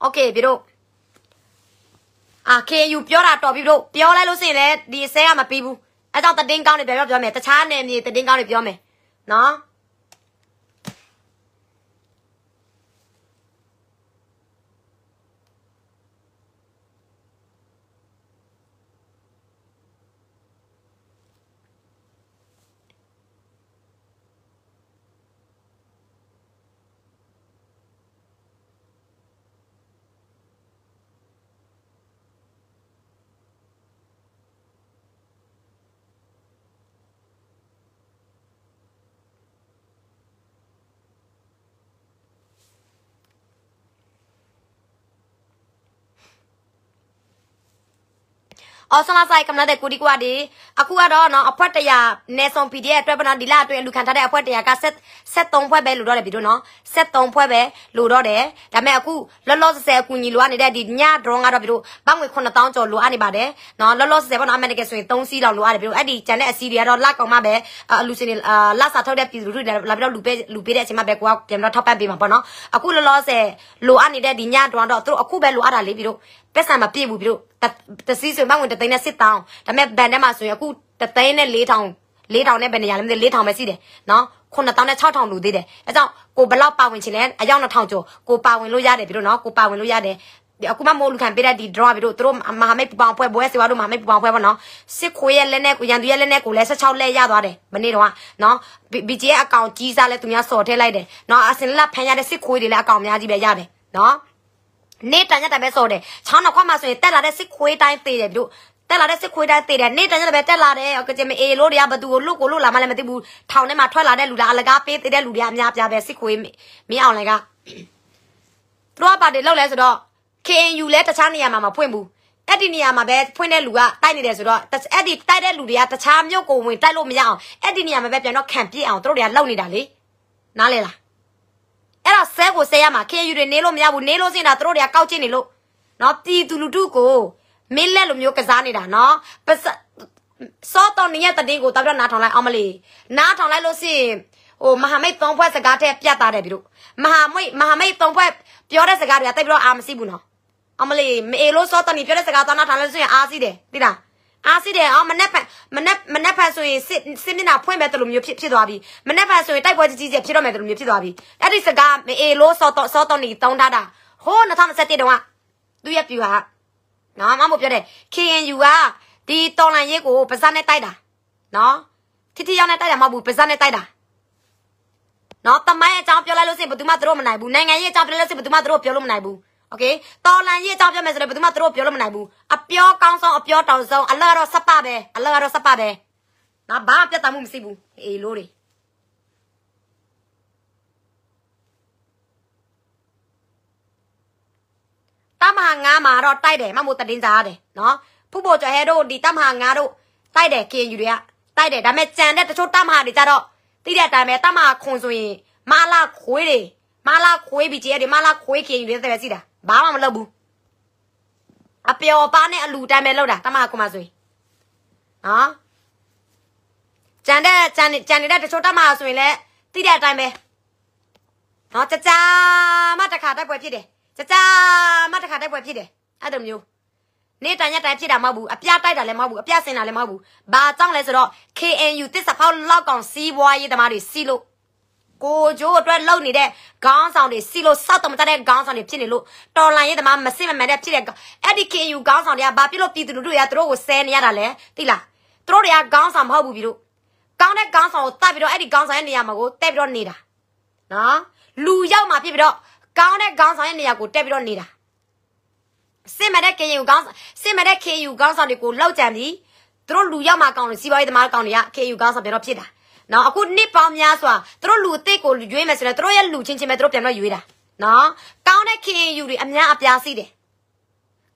โอเคပြီတို့အာ KU ပြောတာတော်ပြီတို့ပြောလိုက်လို့စင်လဲဒီအစဲကမပြီးဘူးအဲကြောင့်တည်င်းကောင်းတွေပြောပြောပြောမယ်တခြားနယ်မြေတည်င်းကောင်းတွေပြောမယ်နော်အော်ဆလာဆိုင်ကမ္လာတဲ့ကိုဒီကွာဒီအခုကတော့နော်အဖွဲတရာနေဆောင် PDF အတွက်ပနော်ဒီလအတွင်းလူခံထားတဲ့အဖွဲတရာကဆက်ဆက်3ဖွဲပဲလူတော့တယ်ပြီးတော့နော်ဆက်3ဖွဲပဲလူတော့တယ်ဒါပေမဲ့အခုလောလောဆယ်ဆယ်အကူညီလိုအပ်နေတဲ့ဒီည drone ကတော့ပြီးတော့ဘတ်ငွေ9000ကျော်လိုအပ်နေပါတယ်နော်လောလောဆယ်ဆယ်ပေါ့နော်အမေရိကန်ဆိုရင်3စီးလောက်လိုအပ်တယ်ပြီးတော့အဲ့ဒီဂျန်တဲ့အစီတွေကတော့လကောင်မှပဲအလူရှင်တွေလစာထုတ်တဲ့ပြည်သူတွေလာပြီးတော့လူပေးလူပေးတဲ့အချိန်မှပဲကိုကပြန်တော့ထောက်ပံ့ပေးမှာပေါ့နော်အခုလောလောဆယ်လိုအပ်နေတဲ့ဒီည drone တော့သူတို့အခုပဲလိုအပ်တာလေးပြီးတော့တက်ဆန်မပြည့်ဘူးပြီတို့တစီဆိုရင်ပတ်ဝင်တသိန်းနဲ့စစ်တောင်းဒါပေမဲ့ဘန်ထဲမှာဆိုရင်အခုတသိန်းနဲ့၄ထောင်၄ထောင်နဲ့ဘယ်နေရာလဲမသိ၄ထောင်ပဲရှိတယ်နော်9000နဲ့6000လိုသေးတယ်အဲကြောင့်ကိုဘလောက်ပါဝင်ချင်လဲအယောက်2000ကျော်ကိုပါဝင်လို့ရတယ်ပြီတို့နော်ကိုပါဝင်လို့ရတယ်အခုမှမိုးလူခံပေးတဲ့ဒီ draw ပြီတို့တို့မဟာမိတ်ပူပေါင်းပွဲပွဲစီဝါတို့မဟာမိတ်ပူပေါင်းပွဲပေါ့နော်စစ်ခွေးရဲ့လက်နဲ့ကိုရန်သူရဲ့လက်နဲ့ကိုလည်း16လက်ရသွားတယ်မနေ့တော့ကနော် BG ရဲ့အကောင့်ကြီးစားလဲသူများစော်ထည့်လိုက်တယ်နော်အစင်လက်ဖန်ရတဲ့စစ်ခွေးတွေလည်းအကောင့်များကြီးပဲရတယ်နော်နေ့တန်ညတန်ပဲစော်တယ်ချောင်းနောက်ခွမှာဆိုရင်တက်လာတဲ့စစ်ခွေးတိုင်းသေးတယ်တို့တက်လာတဲ့စစ်ခွေးတိုင်းသေးတယ်နေ့တန်ညတန်ပဲတက်လာတယ်ကကြင်မအေလို့တရားဘသူကိုလွတ်ကိုလွတ်လာမှလည်းမသိဘူးထောင်ထဲမှာထွက်လာတဲ့လူလားအလကားပေးသေးတဲ့လူတွေအများပြားပဲစစ်ခွေးမင်းအောင်လည်းကသူတို့ကပါတီလောက်လဲဆိုတော့ KNU လဲတခြားနေရာမှာမဖွင့်ဘူးအဲ့ဒီနေရာမှာပဲဖွင့်တဲ့လူကတိုက်နေတယ်ဆိုတော့အဲ့ဒီတိုက်တဲ့လူတွေကတခြားမြို့ကိုဝင်တိုက်လို့မရအောင်အဲ့ဒီနေရာမှာပဲပြန်တော့ခံပြစ်အောင်တို့တွေကလောက်နေတာလေနားလေလားအဲ့ဒါဆဲကိုဆဲရမှာခေယူတွေနေလို့မရဘူးနေလို့စင်တာတို့တွေကကောက်ချင်းနေလို့နော်ပြည်သူလူထုကိုမင်းလက်လိုမျိုးကစားနေတာနော်ပစစောတော်နေရတဲ့တင်းကိုတော်တော့နားထောင်လိုက်အောင်မလေးနားထောင်လိုက်လို့စင်ဟိုမဟာမိတ်သုံးဖွဲ့စကားတဲ့ပြတ်သားတယ်ပြီလို့မဟာမိတ်မဟာမိတ်သုံးဖွဲ့ပြောတဲ့စကားတွေကတိတ်ပြီးတော့အာမရှိဘူးနော်အမလေးမေလို့စောတော်နေပြောတဲ့စကားတော့နားထောင်လိုက်ဆိုရင်အားစီးတယ်သိလားအားစစ်တယ်အောင်မနဲ့ဖက်မနဲ့မနဲ့ဖက်ဆိုရင်စစ်စစ်မျက်နှာဖွင့်မဲ့တလူမျိုးဖြစ်ဖြစ်သွားပြီမနဲ့ဖက်ဆိုရင်တိုက်ပွဲကြီးကြီးကျယ်ဖြစ်တော့မဲ့တလူမျိုးဖြစ်သွားပြီအဲ့ဒီစကားမအေလို့စောတော့စောတော့နေတောင်းထားတာဟိုး2017တုန်းကသူ့ရဲ့ပြူဟာနော်မမပြောတဲ့ KNU ကဒီတော်လန်ရေးကိုပါဇက်နဲ့တိုက်တာနော်ထိထိရောက်နဲ့တိုက်တာမဟုတ်ဘူးပါဇက်နဲ့တိုက်တာနော်တမိုင်းအကြောင်းပြောလိုက်လို့စင်ဘယ်သူမှသူတို့မနိုင်ဘူးနိုင်ငံရေးအကြောင်းပြောလိုက်လို့စင်ဘယ်သူမှသူတို့ပြောလို့မနိုင်ဘူးโอเคတော်လန်ရေးအကြောင်းပြမယ်ဆိုတော့ဘယ်သူမှတို့ပြောလို့မနိုင်ဘူးအပြောကောင်းဆုံးအပြောတောင်ဆုံးအလကတော့စပပဲအလကတော့စပပဲနော်ဘာမှပြတ်သားမှုမရှိဘူးအေးလို့တွေတမဟာငါမှာတော့တိုက်တယ်မမို့တတင်းစားရတယ်နော်ဖုဖို့ကျော်ဟဲတို့ဒီတမဟာငါတို့တိုက်တယ်ခင်ယူတွေကတိုက်တယ်ဒါပေမဲ့ကြံတဲ့တချို့တမဟာတွေကြတော့တိတဲ့အတိုင်းပဲတမဟာခွန်ဆိုရင်မလာခွေးတွေမလာခွေးပြီးကျဲတွေမလာခွေးခင်ယူတွေတဲ့ပဲရှိတာဘာမှမလုပ်ဘူးအပျော်ပါနဲ့အလူတိုင်းပဲလောက်တာတမကမဆိုရင်နော်ကြံတဲ့ကြံကြံနေတဲ့တချို့တမဆိုရင်လည်းတိတဲ့အတိုင်းပဲနော်ကြကြမတခါတိုက်ပွဲဖြစ်တယ်ကြကြမတခါတိုက်ပွဲဖြစ်တယ်အဲ့လိုမျိုးနေ့တိုင်းညတိုင်းဖြစ်တာမဟုတ်ဘူးအပြတိုက်တာလည်းမဟုတ်ဘူးအပြဆင်တာလည်းမဟုတ်ဘူးဘာကြောင့်လဲဆိုတော့ KNU တစ်စဖောက်လောက်ကောင်စီးပွားရေးသမားတွေစီးလို့ကိုကျိုးအတွက်လုံနေတဲ့ခေါင်းဆောင်တွေစီလို့စောက်တမတတဲ့ခေါင်းဆောင်တွေဖြစ်နေလို့တော်လန်ရေးသမားမစစ်မမှန်တဲ့ဖြစ်တဲ့အဲ့ဒီ KU ခေါင်းဆောင်တွေကဘာဖြစ်လို့ပြည်သူလူထုတွေကသူတို့ကိုဆဲနေရတာလဲသိလားသူတို့တွေကခေါင်းဆောင်မဟုတ်ဘူးပြီလို့ကောင်းတဲ့ခေါင်းဆောင်ကိုတတ်ပြီးတော့အဲ့ဒီခေါင်းဆောင်ရဲ့နေရာမှာကိုတက်ပြီးတော့နေတာနော်လူရောက်မှဖြစ်ပြီးတော့ကောင်းတဲ့ခေါင်းဆောင်ရဲ့နေရာကိုတက်ပြီးတော့နေတာစစ်မှန်တဲ့ KU ခေါင်းစစ်မှန်တဲ့ KU ခေါင်းဆောင်တွေကိုလောက်ကြံပြီးသူတို့လူရောက်မှကောင်းတယ်စီးပွားရေးသမားကောင်းတွေက KU ခေါင်းဆောင်ပြန်တော့ဖြစ်တာနော်အခုနှစ်ပေါင်းများစွာသူတို့လူအစ်စ်ကိုရွေးမယ်ဆိုရင်သူတို့ရဲ့လူချင်းချင်းပဲသူတို့ပြန်တော့ရွေးတာနော်ကောင်းတဲ့ခင်ယူတွေအများအပြားစီးတယ်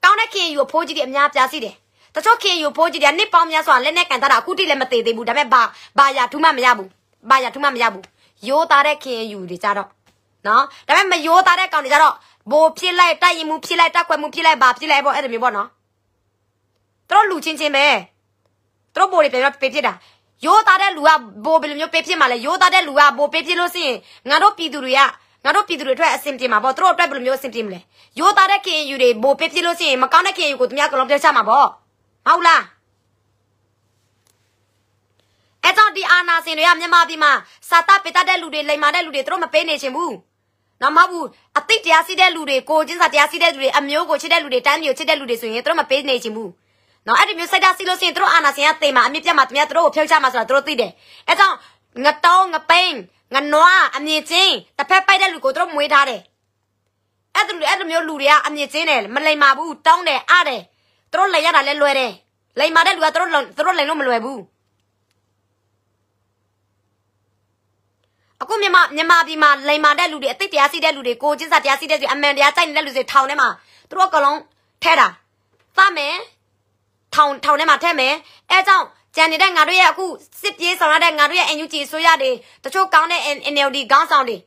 ကောင်းတဲ့ခင်ယူကိုဖိုးကြီးတွေအများအပြားစီးတယ်တချို့ခင်ယူဖိုးကြီးတွေနှစ်ပေါင်းများစွာလက်နဲ့ကန်တာအခုတိလည်းမသေးသေးဘူးဒါပေမဲ့ဘာဘာရထူးမှမရဘူးဘာရထူးမှမရဘူးရိုးသားတဲ့ခင်ယူတွေကြတော့နော်ဒါပေမဲ့မရိုးသားတဲ့ကောင်တွေကြတော့ဘိုးဖြစ်လိုက်တိုက်ရင်မှုဖြစ်လိုက်တက်ခွက်မှုဖြစ်လိုက်ဘာဖြစ်လိုက်ပေါ့အဲ့လိုမျိုးပေါ့နော်တို့လူချင်းချင်းပဲတို့ဘိုးတွေပြန်တော့ပေဖြစ်တာရိုးသားတဲ့လူကဘိုးဘယ်လိုမျိုးပေးဖြစ်မှာလဲရိုးသားတဲ့လူကဘိုးပေးဖြစ်လို့ရှိရင်ငါတို့ပြည်သူတွေကငါတို့ပြည်သူတွေအတွက်အဆင်ပြေမှာပေါ့သူတို့အတွက်ဘယ်လိုမျိုးအဆင်ပြေမလဲရိုးသားတဲ့ခင်ယူတွေဘိုးပေးဖြစ်လို့ရှိရင်မကောင်းတဲ့ခင်ယူကိုသူများကလုံးပြောချမှာပေါ့ဟုတ်လားအဲ့ကြောင့်ဒီအာနာစင်တွေကမြန်မာပြည်မှာစာတပိတတဲ့လူတွေလိမ်မာတဲ့လူတွေသူတို့မပေးနေချင်ဘူးနော်မဟုတ်ဘူးအသိတရားရှိတဲ့လူတွေကိုကျင်းစာတရားရှိတဲ့လူတွေအမျိုးကိုချစ်တဲ့လူတွေတန်းမျိုးချစ်တဲ့လူတွေဆိုရင်သူတို့မပေးနေချင်ဘူးနော်အဲ့ဒီမျိုးစိုက်တာစီလို့ရှိရင်တို့အာနာရှင်ကတေမှာအမြင့်ပြတ်မှာသူများတို့ကိုဖျောက်ချမှာဆိုတာတို့သိတယ်အဲကြောင့်ငတုံးငပိန်ငနွားအမြင့်ချင်းတစ်ဖက်ပိုက်တဲ့လူကိုတို့မွေးထားတယ်အဲ့ဒီအဲ့ဒီမျိုးလူတွေကအမြင့်ချင်းတယ်မလိမ္မာဘူးတောင်းတယ်အားတယ်တို့လည်းရတာလည်းလွယ်တယ်လိမ္မာတဲ့လူကတို့တို့လည်းလို့မလွယ်ဘူးအခုမြန်မာမြန်မာပြည်မှာလိမ်မာတဲ့လူတွေအသိတရားရှိတဲ့လူတွေကိုကျင့်စာတရားရှိတဲ့လူအမှန်တရားကြိုက်နေတဲ့လူတွေထောင်ထဲမှာသူတို့ကလုံးထဲတာသမယ်ထောင်ထောင်ထဲမှာထည့်မယ်အဲကြောင့်ကြံနေတဲ့ငါတို့ရဲ့အခုစစ်ပြေးဆောင်ရတဲ့ငါတို့ရဲ့ NUG ဆိုရတဲ့တချို့ကောင်းတဲ့ NLD ကောင်းဆောင်တွေ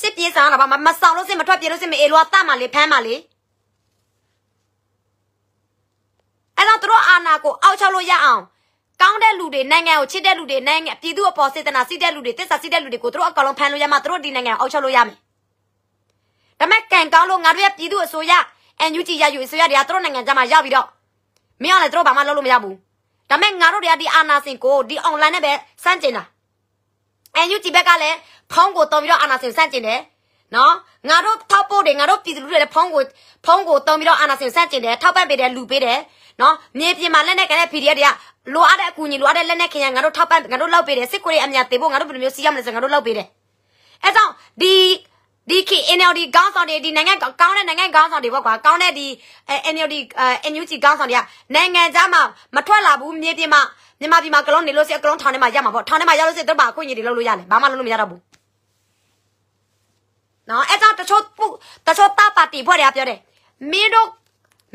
စစ်ပြေးဆောင်ရတာပါမဆောင်လို့စစ်မထွက်ပြေးလို့စစ်မအေလို့တတ်မှလေဖမ်းမှလေအဲ့တော့တို့အာနာကိုအောက်ချလို့ရအောင်ကောင်းတဲ့လူတွေနိုင်ငံကိုချစ်တဲ့လူတွေနိုင်ငံပြည်သူအပေါ်စေတနာစီးတဲ့လူတွေတစ္ဆာစီးတဲ့လူတွေကိုတို့အကောင်လုံးဖမ်းလို့ရမှတို့ဒီနိုင်ငံကိုအောက်ချလို့ရမယ်ဒါမဲ့ကံကောင်းလို့ငါတို့ရဲ့ပြည်သူအစိုးရ NUG ရယူအစိုးရတွေကတို့နိုင်ငံကြမှာရောက်ပြီးတော့မင်းကလည်းတို့ဘာမှလုပ်လို့မရဘူးဒါမဲ့ငါတို့တွေကဒီအာနာစင်ကိုဒီ online နဲ့ပဲစမ်းကျင်တာအန်ယူဂျီဘက်ကလည်းဖုန်းကိုတုံပြီးတော့အာနာစင်စန့်ကျင်တယ်နော်ငါတို့ထောက်ပို့တယ်ငါတို့ပြည်သူလူတွေလည်းဖုန်းကိုဖုန်းကိုတုံပြီးတော့အာနာစင်စန့်ကျင်တယ်ထောက်ပံ့ပေးတယ်လူပေးတယ်နော်မြေပြင်မှာလက်နဲ့ကလေး PDF တွေကလိုအပ်တဲ့အကူအညီလိုအပ်တဲ့လက်နဲ့ခင်ရငါတို့ထောက်ပံ့ငါတို့လောက်ပေးတယ်စစ်ကိုရီအမြတ်တေဖို့ငါတို့ဘယ်လိုမျိုးစီးရမလဲဆိုငါတို့လောက်ပေးတယ်အဲကြောင့်ဒီဒီခေ NLD ကောင်းဆောင်တွေဒီနိုင်ငံကောင်းတဲ့နိုင်ငံကောင်းဆောင်တွေပေါ့ကွာကောင်းတဲ့ဒီ NLD NUG ကောင်းဆောင်တွေကနိုင်ငံသားမှမထွက်လာဘူးမြေပြင်မှာမြန်မာပြည်မှာကလုံးနေလို့စစ်ကလုံးထောင်ထဲမှာရမှာပေါ့ထောင်ထဲမှာရလို့စစ်တော့ပါအခွင့်အရေးတွေလုပ်လို့ရတယ်ဘာမှလုပ်လို့မရတော့ဘူးနော်အဲ့ကြောင့်တချို့တချို့တပါတီဖွဲ့တွေကပြောတယ်မင်းတို့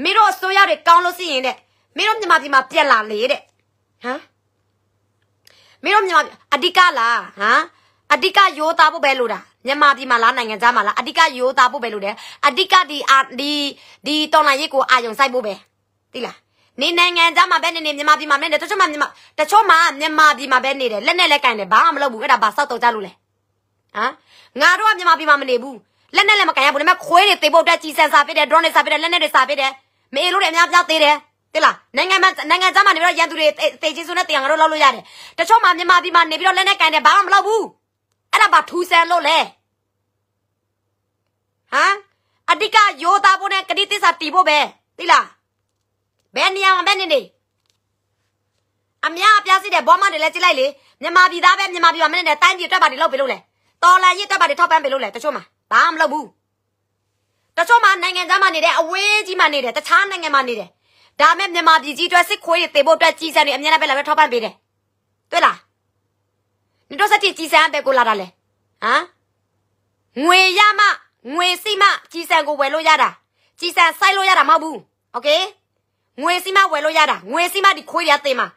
မင်းတို့အစိုးရတွေကောင်းလို့ရှိရင်တဲ့မင်းတို့မြန်မာပြည်မှာပြက်လာလေတဲ့ဟမ်မင်းတို့မြန်မာအဓိကလားဟမ်အဓိကရိုးသားဖို့ပဲလိုတာမြန်မာပြည်မှာလားနိုင်ငံသားမှာလားအဓိကရိုးသားဖို့ပဲလိုတယ်အဓိကဒီဒီဒီတော်လိုင်းရေးကိုအာယုံစိုက်ဖို့ပဲသိလားနေနိုင်ငံသားမှာပဲနေနေမြန်မာပြည်မှာနေတယ်တချို့မှာမြန်မာတချို့မှာမြန်မာပြည်မှာပဲနေတယ်လက်နဲ့လက်ကင်တယ်ဘာမှမလုပ်ဘူးအဲ့ဒါဘာစောက်တော့ကြလို့လဲဟမ်ငါတို့ကမြန်မာပြည်မှာမနေဘူးလက်နဲ့လည်းမကင်ရဘူးဒါပေမဲ့ခွေးတွေတေဖို့အတွက်ကြီးစံစာပေးတယ် drone တွေစာပေးတယ်လက်နဲ့တွေစာပေးတယ်မေလို့တွေအများပြားသေးတယ်တိလားနိုင်ငံမှာနိုင်ငံသားမှာနေပြီးတော့ရန်သူတွေတေချေစုနဲ့တေအောင်တို့လောက်လို့ရတယ်တချို့မှာမြန်မာပြည်မှာနေပြီးတော့လက်နဲ့ကင်တယ်ဘာမှမလုပ်ဘူးအဲ့ဒါဘာထူဆန်လို့လဲဟမ်အဓိကယောသားဖို့နဲ့ကတိသစ္စာတီးဖို့ပဲသိလားဘယ်နေရာမှာဘယ်နေနေအများအပြားစစ်တဲ့ဘောမတွေလည်းကြည့်လိုက်လေမြန်မာပြည်သားပဲမြန်မာပြည်မှာမနေနဲ့တိုင်းပြည်တက်ပါတွေလောက်ပြီလို့လဲတော်လန်ရစ်တက်ပါတွေထောက်ပံ့ပြီလို့လဲတချို့မှာဘာမှမလုပ်ဘူးတချို့မှာနိုင်ငံသားမှာနေတဲ့အဝေးကြီးမှာနေတယ်တခြားနိုင်ငံမှာနေတယ်ဒါမဲ့မြန်မာပြည်ကြီးအတွက်စစ်ခွေးတွေတေဖို့အတွက်ကြီးစံတွေအများနဲ့ပဲလာပဲထောက်ပံ့ပေးတယ်တွေ့လားနင်တို့စက်တီကြီးစံပဲကိုလာတာလေဟမ်ငွေရမငွေစီမကြီးစံကိုဝယ်လို့ရတာကြီးစံဆိုင်လို့ရတာမဟုတ်ဘူးโอเคငွေစီမဝယ်လို့ရတာငွေစီမဒီခွေးရတင်မှာ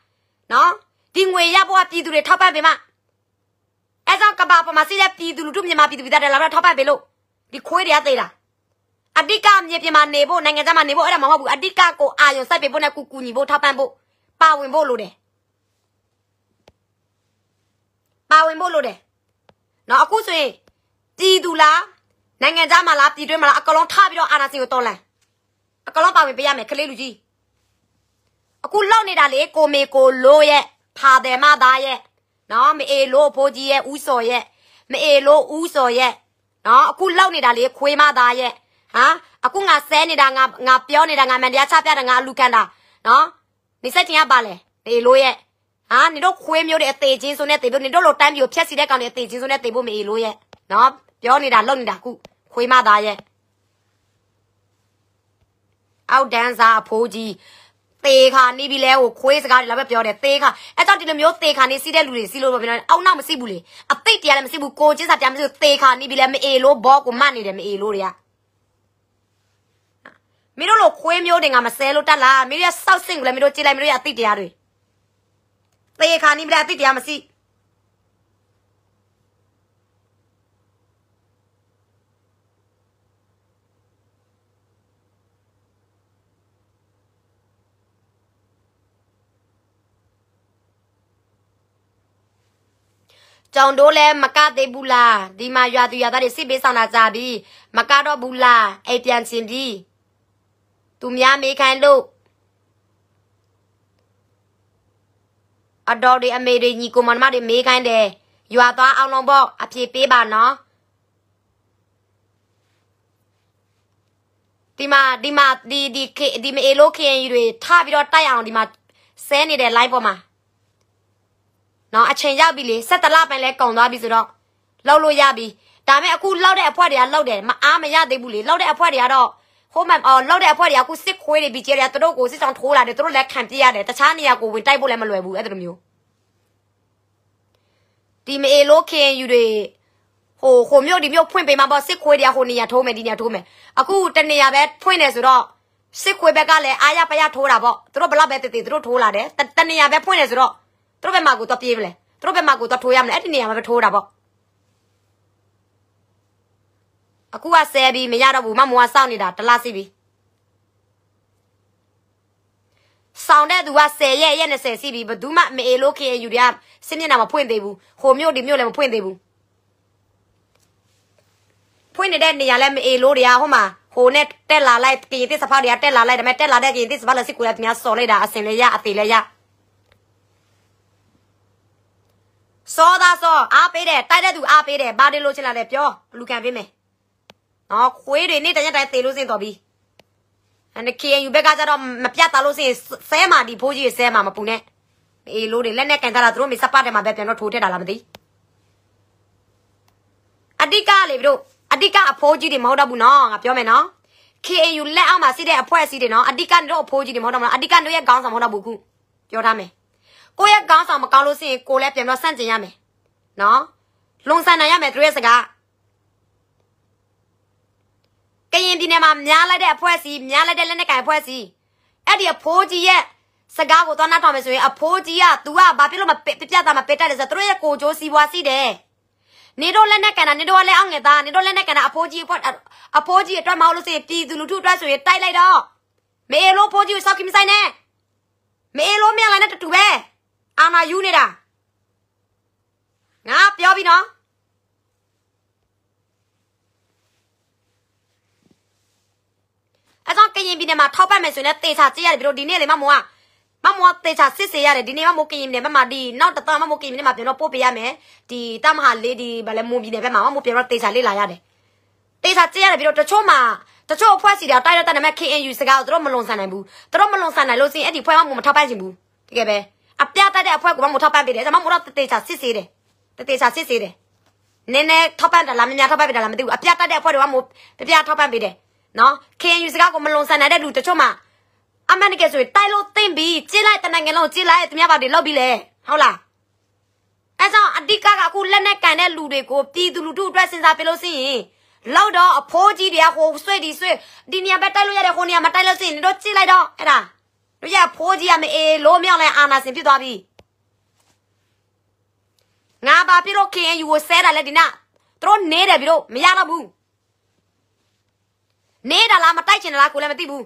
နော်ဒီငွေရဘွားပြည်သူတွေထောက်ပံ့ပေးမှာအဲကြောင့်ကဘာပေါ်မှာစီးတဲ့ပြည်သူလူထုမြန်မာပြည်သူပြည်သားတွေလာတော့ထောက်ပံ့ပေးလို့ဒီခွေးတွေကသေးတာအတိကမြေပြင်မှာနေဖို့နိုင်ငံသားမှာနေဖို့အဲ့ဒါမဟုတ်ဘူးအတိကကိုအာရုံစိုက်ပေးဖို့နဲ့ကူကူညီဖို့ထောက်ပံ့ဖို့ပါဝင်ဖို့လိုတယ်ပါဝင်ဖို့လိုတယ်နော်အခုဆိုရင်ပြည်သူလားနိုင်ငံသားမလားပြည်တွင်းမလားအကလုံးထားပြီးတော့အာဏာရှင်ကိုတော်လှန်အကလုံးပါဝင်ပေးရမယ်ကလေးလူကြီးအခုလောက်နေတာလေကိုမေကိုလိုရဲ့ဖာတယ်မသားရဲ့နော်မအေလိုအဖိုးကြီးရဲ့ဦးစော်ရဲ့မအေလိုဦးစော်ရဲ့နော်အခုလောက်နေတာလေခွေးမသားရဲ့ဟာအခုငါဆဲနေတာငါငါပြောနေတာငါမန်တရားချပြတာငါလူကန်တာနော်နေဆက်တင်ရပါလေနေလိုရဲ့အာနေတို့ခွေးမျိုးတွေအသေးချင်းဆိုနဲ့တေဖို့နေတို့လိုတန်းမျိုးဖြက်စီတဲ့ကောင်တွေအသေးချင်းဆိုနဲ့တေဖို့မေလို့ရဲ့နော်ပြောနေတာလုံနေတာခုခွေးမသားရဲ့အောက်တန်းစားအဖိုးကြီးသေခါနေပြီလဲဟိုခွေးစကားတွေလည်းပဲပြောတယ်သေခါအဲကြောင့်ဒီလိုမျိုးသေခါနေစီးတဲ့လူတွေစီးလို့ပြောတယ်အောက်နောက်မစီးဘူးလေအသိတရားလည်းမစီးဘူးကိုချင်းစာတရားမစီးဘူးသေခါနေပြီလဲမအေလို့ဘောကိုမနေတယ်မအေလို့တွေကမင်းတို့လိုခွေးမျိုးတွေကမဆဲလို့တက်လားမင်းတို့ရဲ့စောက်စင့်ကိုလည်းမင်းတို့ကြည့်လိုက်မင်းတို့ရဲ့အသိတရားတွေတရေခါနီးမလားအသိတရားမရှိကြောင်တို့လည်းမကသေးဘူးလားဒီမှာရွာသူရွာသားတွေစစ်ပေးဆောင်လာကြပြီမကတော့ဘူးလားအိမ်ပြန်ချင်းပြီသူများမေးခိုင်းလို့အတော်တွေအမေတွေညီကိုမမတွေမေးခိုင်းတယ်ရွာသွားအောင်လုံးပေါ့အပြေပေးပါနော်ဒီမှာဒီမှာဒီဒီခေဒီမေလိုခေရင်တွေထပြီးတော့တိုက်အောင်ဒီမှာဆဲနေတယ် line ပေါ်မှာနော်အချိန်ရောက်ပြီလေဆက်တလပိုင်းလဲကုံသွားပြီဆိုတော့လောက်လို့ရပြီဒါပေမဲ့အခုလောက်တဲ့အဖွဲတွေကလောက်တယ်မအားမရသေးဘူးလေလောက်တဲ့အဖွဲတွေကတော့ဟိုမှအော်လောက်တဲ့အဖွဲ့တွေကအခုစစ်ခွေးတွေပြီးကြဲတယ်သူတို့ကိုစစ်ဆောင်ထိုးလာတယ်သူတို့လည်းခံပြရတယ်တခြားနေရာကိုဝင်တိုက်ဖို့လည်းမလွယ်ဘူးအဲ့လိုမျိုးဒီမအေလို့ခင်ယူတွေဟိုဟိုမြို့ဒီမြို့ဖွင့်ပေးမှာပေါ့စစ်ခွေးတွေကဟိုနေရာထိုးမယ်ဒီနေရာထိုးမယ်အခုတနေရာပဲဖွင့်တယ်ဆိုတော့စစ်ခွေးဘက်ကလည်းအားရပရထိုးတာပေါ့သူတို့ဘလောက်ပဲတည်တည်သူတို့ထိုးလာတယ်တနေရာပဲဖွင့်တယ်ဆိုတော့သူတို့ဘက်မှာကိုတော့ပြေးမလဲသူတို့ဘက်မှာကိုတော့ထိုးရမလဲအဲ့ဒီနေရာမှာပဲထိုးတာပေါ့အခုကဆဲပြီးမရတော့ဘူးမမောကစောင့်နေတာတလားစီပြီဆောင်တဲ့သူက10ရက်ရက်20စီးပြီးဘသူမှမအေလို့ခင်ယူတွေကစစ်မျက်နှာမဖွင့်သေးဘူးဟိုမြို့ဒီမြို့လည်းမဖွင့်သေးဘူးဖွင့်နေတဲ့နေရာလည်းမအေလို့တရားဟိုမှာဟိုနဲ့တက်လာလိုက်ကရင်တစ်စဖောက်တွေကတက်လာလိုက်ဒါပေမဲ့တက်လာတဲ့ကရင်တစ်စဖောက်လည်းစစ်ကူလည်းသူများစော်လိုက်တာအစင်လည်းရအသေးလည်းရစောသားစောအားပေးတယ်တိုက်တဲ့သူအားပေးတယ်ဘာတွေလို့ချင်လာလဲပြောဘလူကန်ပေးမယ်နော်ခွေးတွေနေ့တရက်တိုင်းသေလို့စင်တော်ပြီအန်ကေယူဘက်ကကြတော့မပြတ်သားလို့စင်ဆဲမာဒီဖိုးကြီးဆဲမာမပူနဲ့အေးလို့တွေလက်နဲ့ကန်ထားတာသူတို့မေစပတ်တယ်မှာပဲပြန်တော့ထိုးထက်တာလားမသိအတိကလေတို့အတိကအဖိုးကြီးတွေမဟုတ်တော့ဘူးနော်ငါပြောမယ်နော် KAU လက်အောက်မှာစစ်တဲ့အဖွဲ့အစည်းတွေနော်အတိကတို့အဖိုးကြီးတွေမဟုတ်တော့ဘူးအတိကတို့ရဲ့ခေါင်းဆောင်မဟုတ်တော့ဘူးခုပြောထားမယ်ကိုယ့်ရဲ့ခေါင်းဆောင်မကောင်းလို့ရှိရင်ကိုလည်းပြန်တော့ဆန့်ကျင်ရမယ်နော်လွန်ဆန်နိုင်ရမယ်သူရဲ့စကားကရင်ပြည်နယ်မှာများလိုက်တဲ့အဖွဲ့အစည်းများလိုက်တဲ့လက်နက်ကိုင်အဖွဲ့အစည်းအဲ့ဒီအဖိုးကြီးရဲ့စကားကိုသွားနားထောင်မယ်ဆိုရင်အဖိုးကြီးက तू ကဘာဖြစ်လို့မပြပြတာမပစ်တတ်လဲဆိုတော့သူတို့ရဲ့ကိုကြိုးစီးပွားစီးတယ်နေတော့လက်နဲ့ကန်တာနေတော့လက်အောင်ငယ်သားနေတော့လက်နဲ့ကန်တာအဖိုးကြီးအဖွဲ့အဖိုးကြီးအတွက်မဟုတ်လို့ဆိုရင်ပြည်သူလူထုအတွက်ဆိုရင်တိုက်လိုက်တော့မေလိုဖိုးကြီးကိုစောက်ခင်မဆိုင်နဲ့မေလိုမြန်လာနဲ့တူတူပဲအာနာယူနေတာငါပြောပြီနော်အဲကြောင့်ကရင်ပြည်နယ်မှာထောက်ပံ့မယ်ဆိုရင်လည်းတေချာကြည့်ရတယ်ပြီးတော့ဒီနေ့လေမမောကမမောတေချာစစ်စေရတယ်ဒီနေ့မမောကရင်ပြည်နယ်မှာဒီနောက်တတမမောကရင်ပြည်နယ်မှာပြန်တော့ပို့ပေးရမယ်ဒီတမဟာလေးဒီဗလဲမွန်ပြည်နယ်ဘက်မှာမမောပြန်တော့တေချာလေးလာရတယ်တေချာကြည့်ရတယ်ပြီးတော့တချို့မှာတချို့အဖွဲ့စီတွေတိုက်ရတဲ့နာမည် KNU စကားကိုတို့မလွန်ဆန်နိုင်ဘူးတို့မလွန်ဆန်နိုင်လို့စင်အဲ့ဒီဖွဲ့မှမထောက်ပံ့ချင်ဘူးတကယ်ပဲအပြတ်တက်တဲ့အဖွဲ့ကမထောက်ပံ့ပေးတယ်ဒါမှမဟုတ်တော့တေချာစစ်စေတယ်တေချာစစ်စေတယ်နည်းနည်းထောက်ပံ့တာလားမများထောက်ပံ့ပေးတာလားမသိဘူးအပြတ်တက်တဲ့အဖွဲ့တွေကမပြပြထောက်ပံ့ပေးတယ်နော် KNU စကားကိုမလွန်ဆန်တဲ့လူတချို့မှအမှန်တကယ်ဆိုရင်တိုက်လို့သိမ့်ပြီးကြေးလိုက်တနိုင်ငံလုံးကြေးလိုက်သူများဘာတွေလောက်ပြီးလဲဟုတ်လားအဲကြောင့်အတိကကအခုလက်နဲ့ကန်တဲ့လူတွေကိုပြည်သူလူထုအတွက်စဉ်းစားပေးလို့ရှိရင်လောက်တော့အဖိုးကြီးတွေကဟိုဆွဲ့ဒီဆွဲ့ဒီနေရာပဲတိုက်လို့ရတယ်ဟိုနေရာမတိုက်လို့ရှိရင်တို့ကြေးလိုက်တော့အဲ့ဒါတို့ရဖိုးကြီးကမအေးလို့မြောက်လဲအာနာစင်ဖြစ်သွားပြီငါဘာဖြစ်လို့ KNU ကိုဆဲတာလဲဒီနာတို့နေတယ်ပြီတော့မရတော့ဘူးနေတာလားမတိုက်ချင်တာလားကိုလည်းမသိဘူး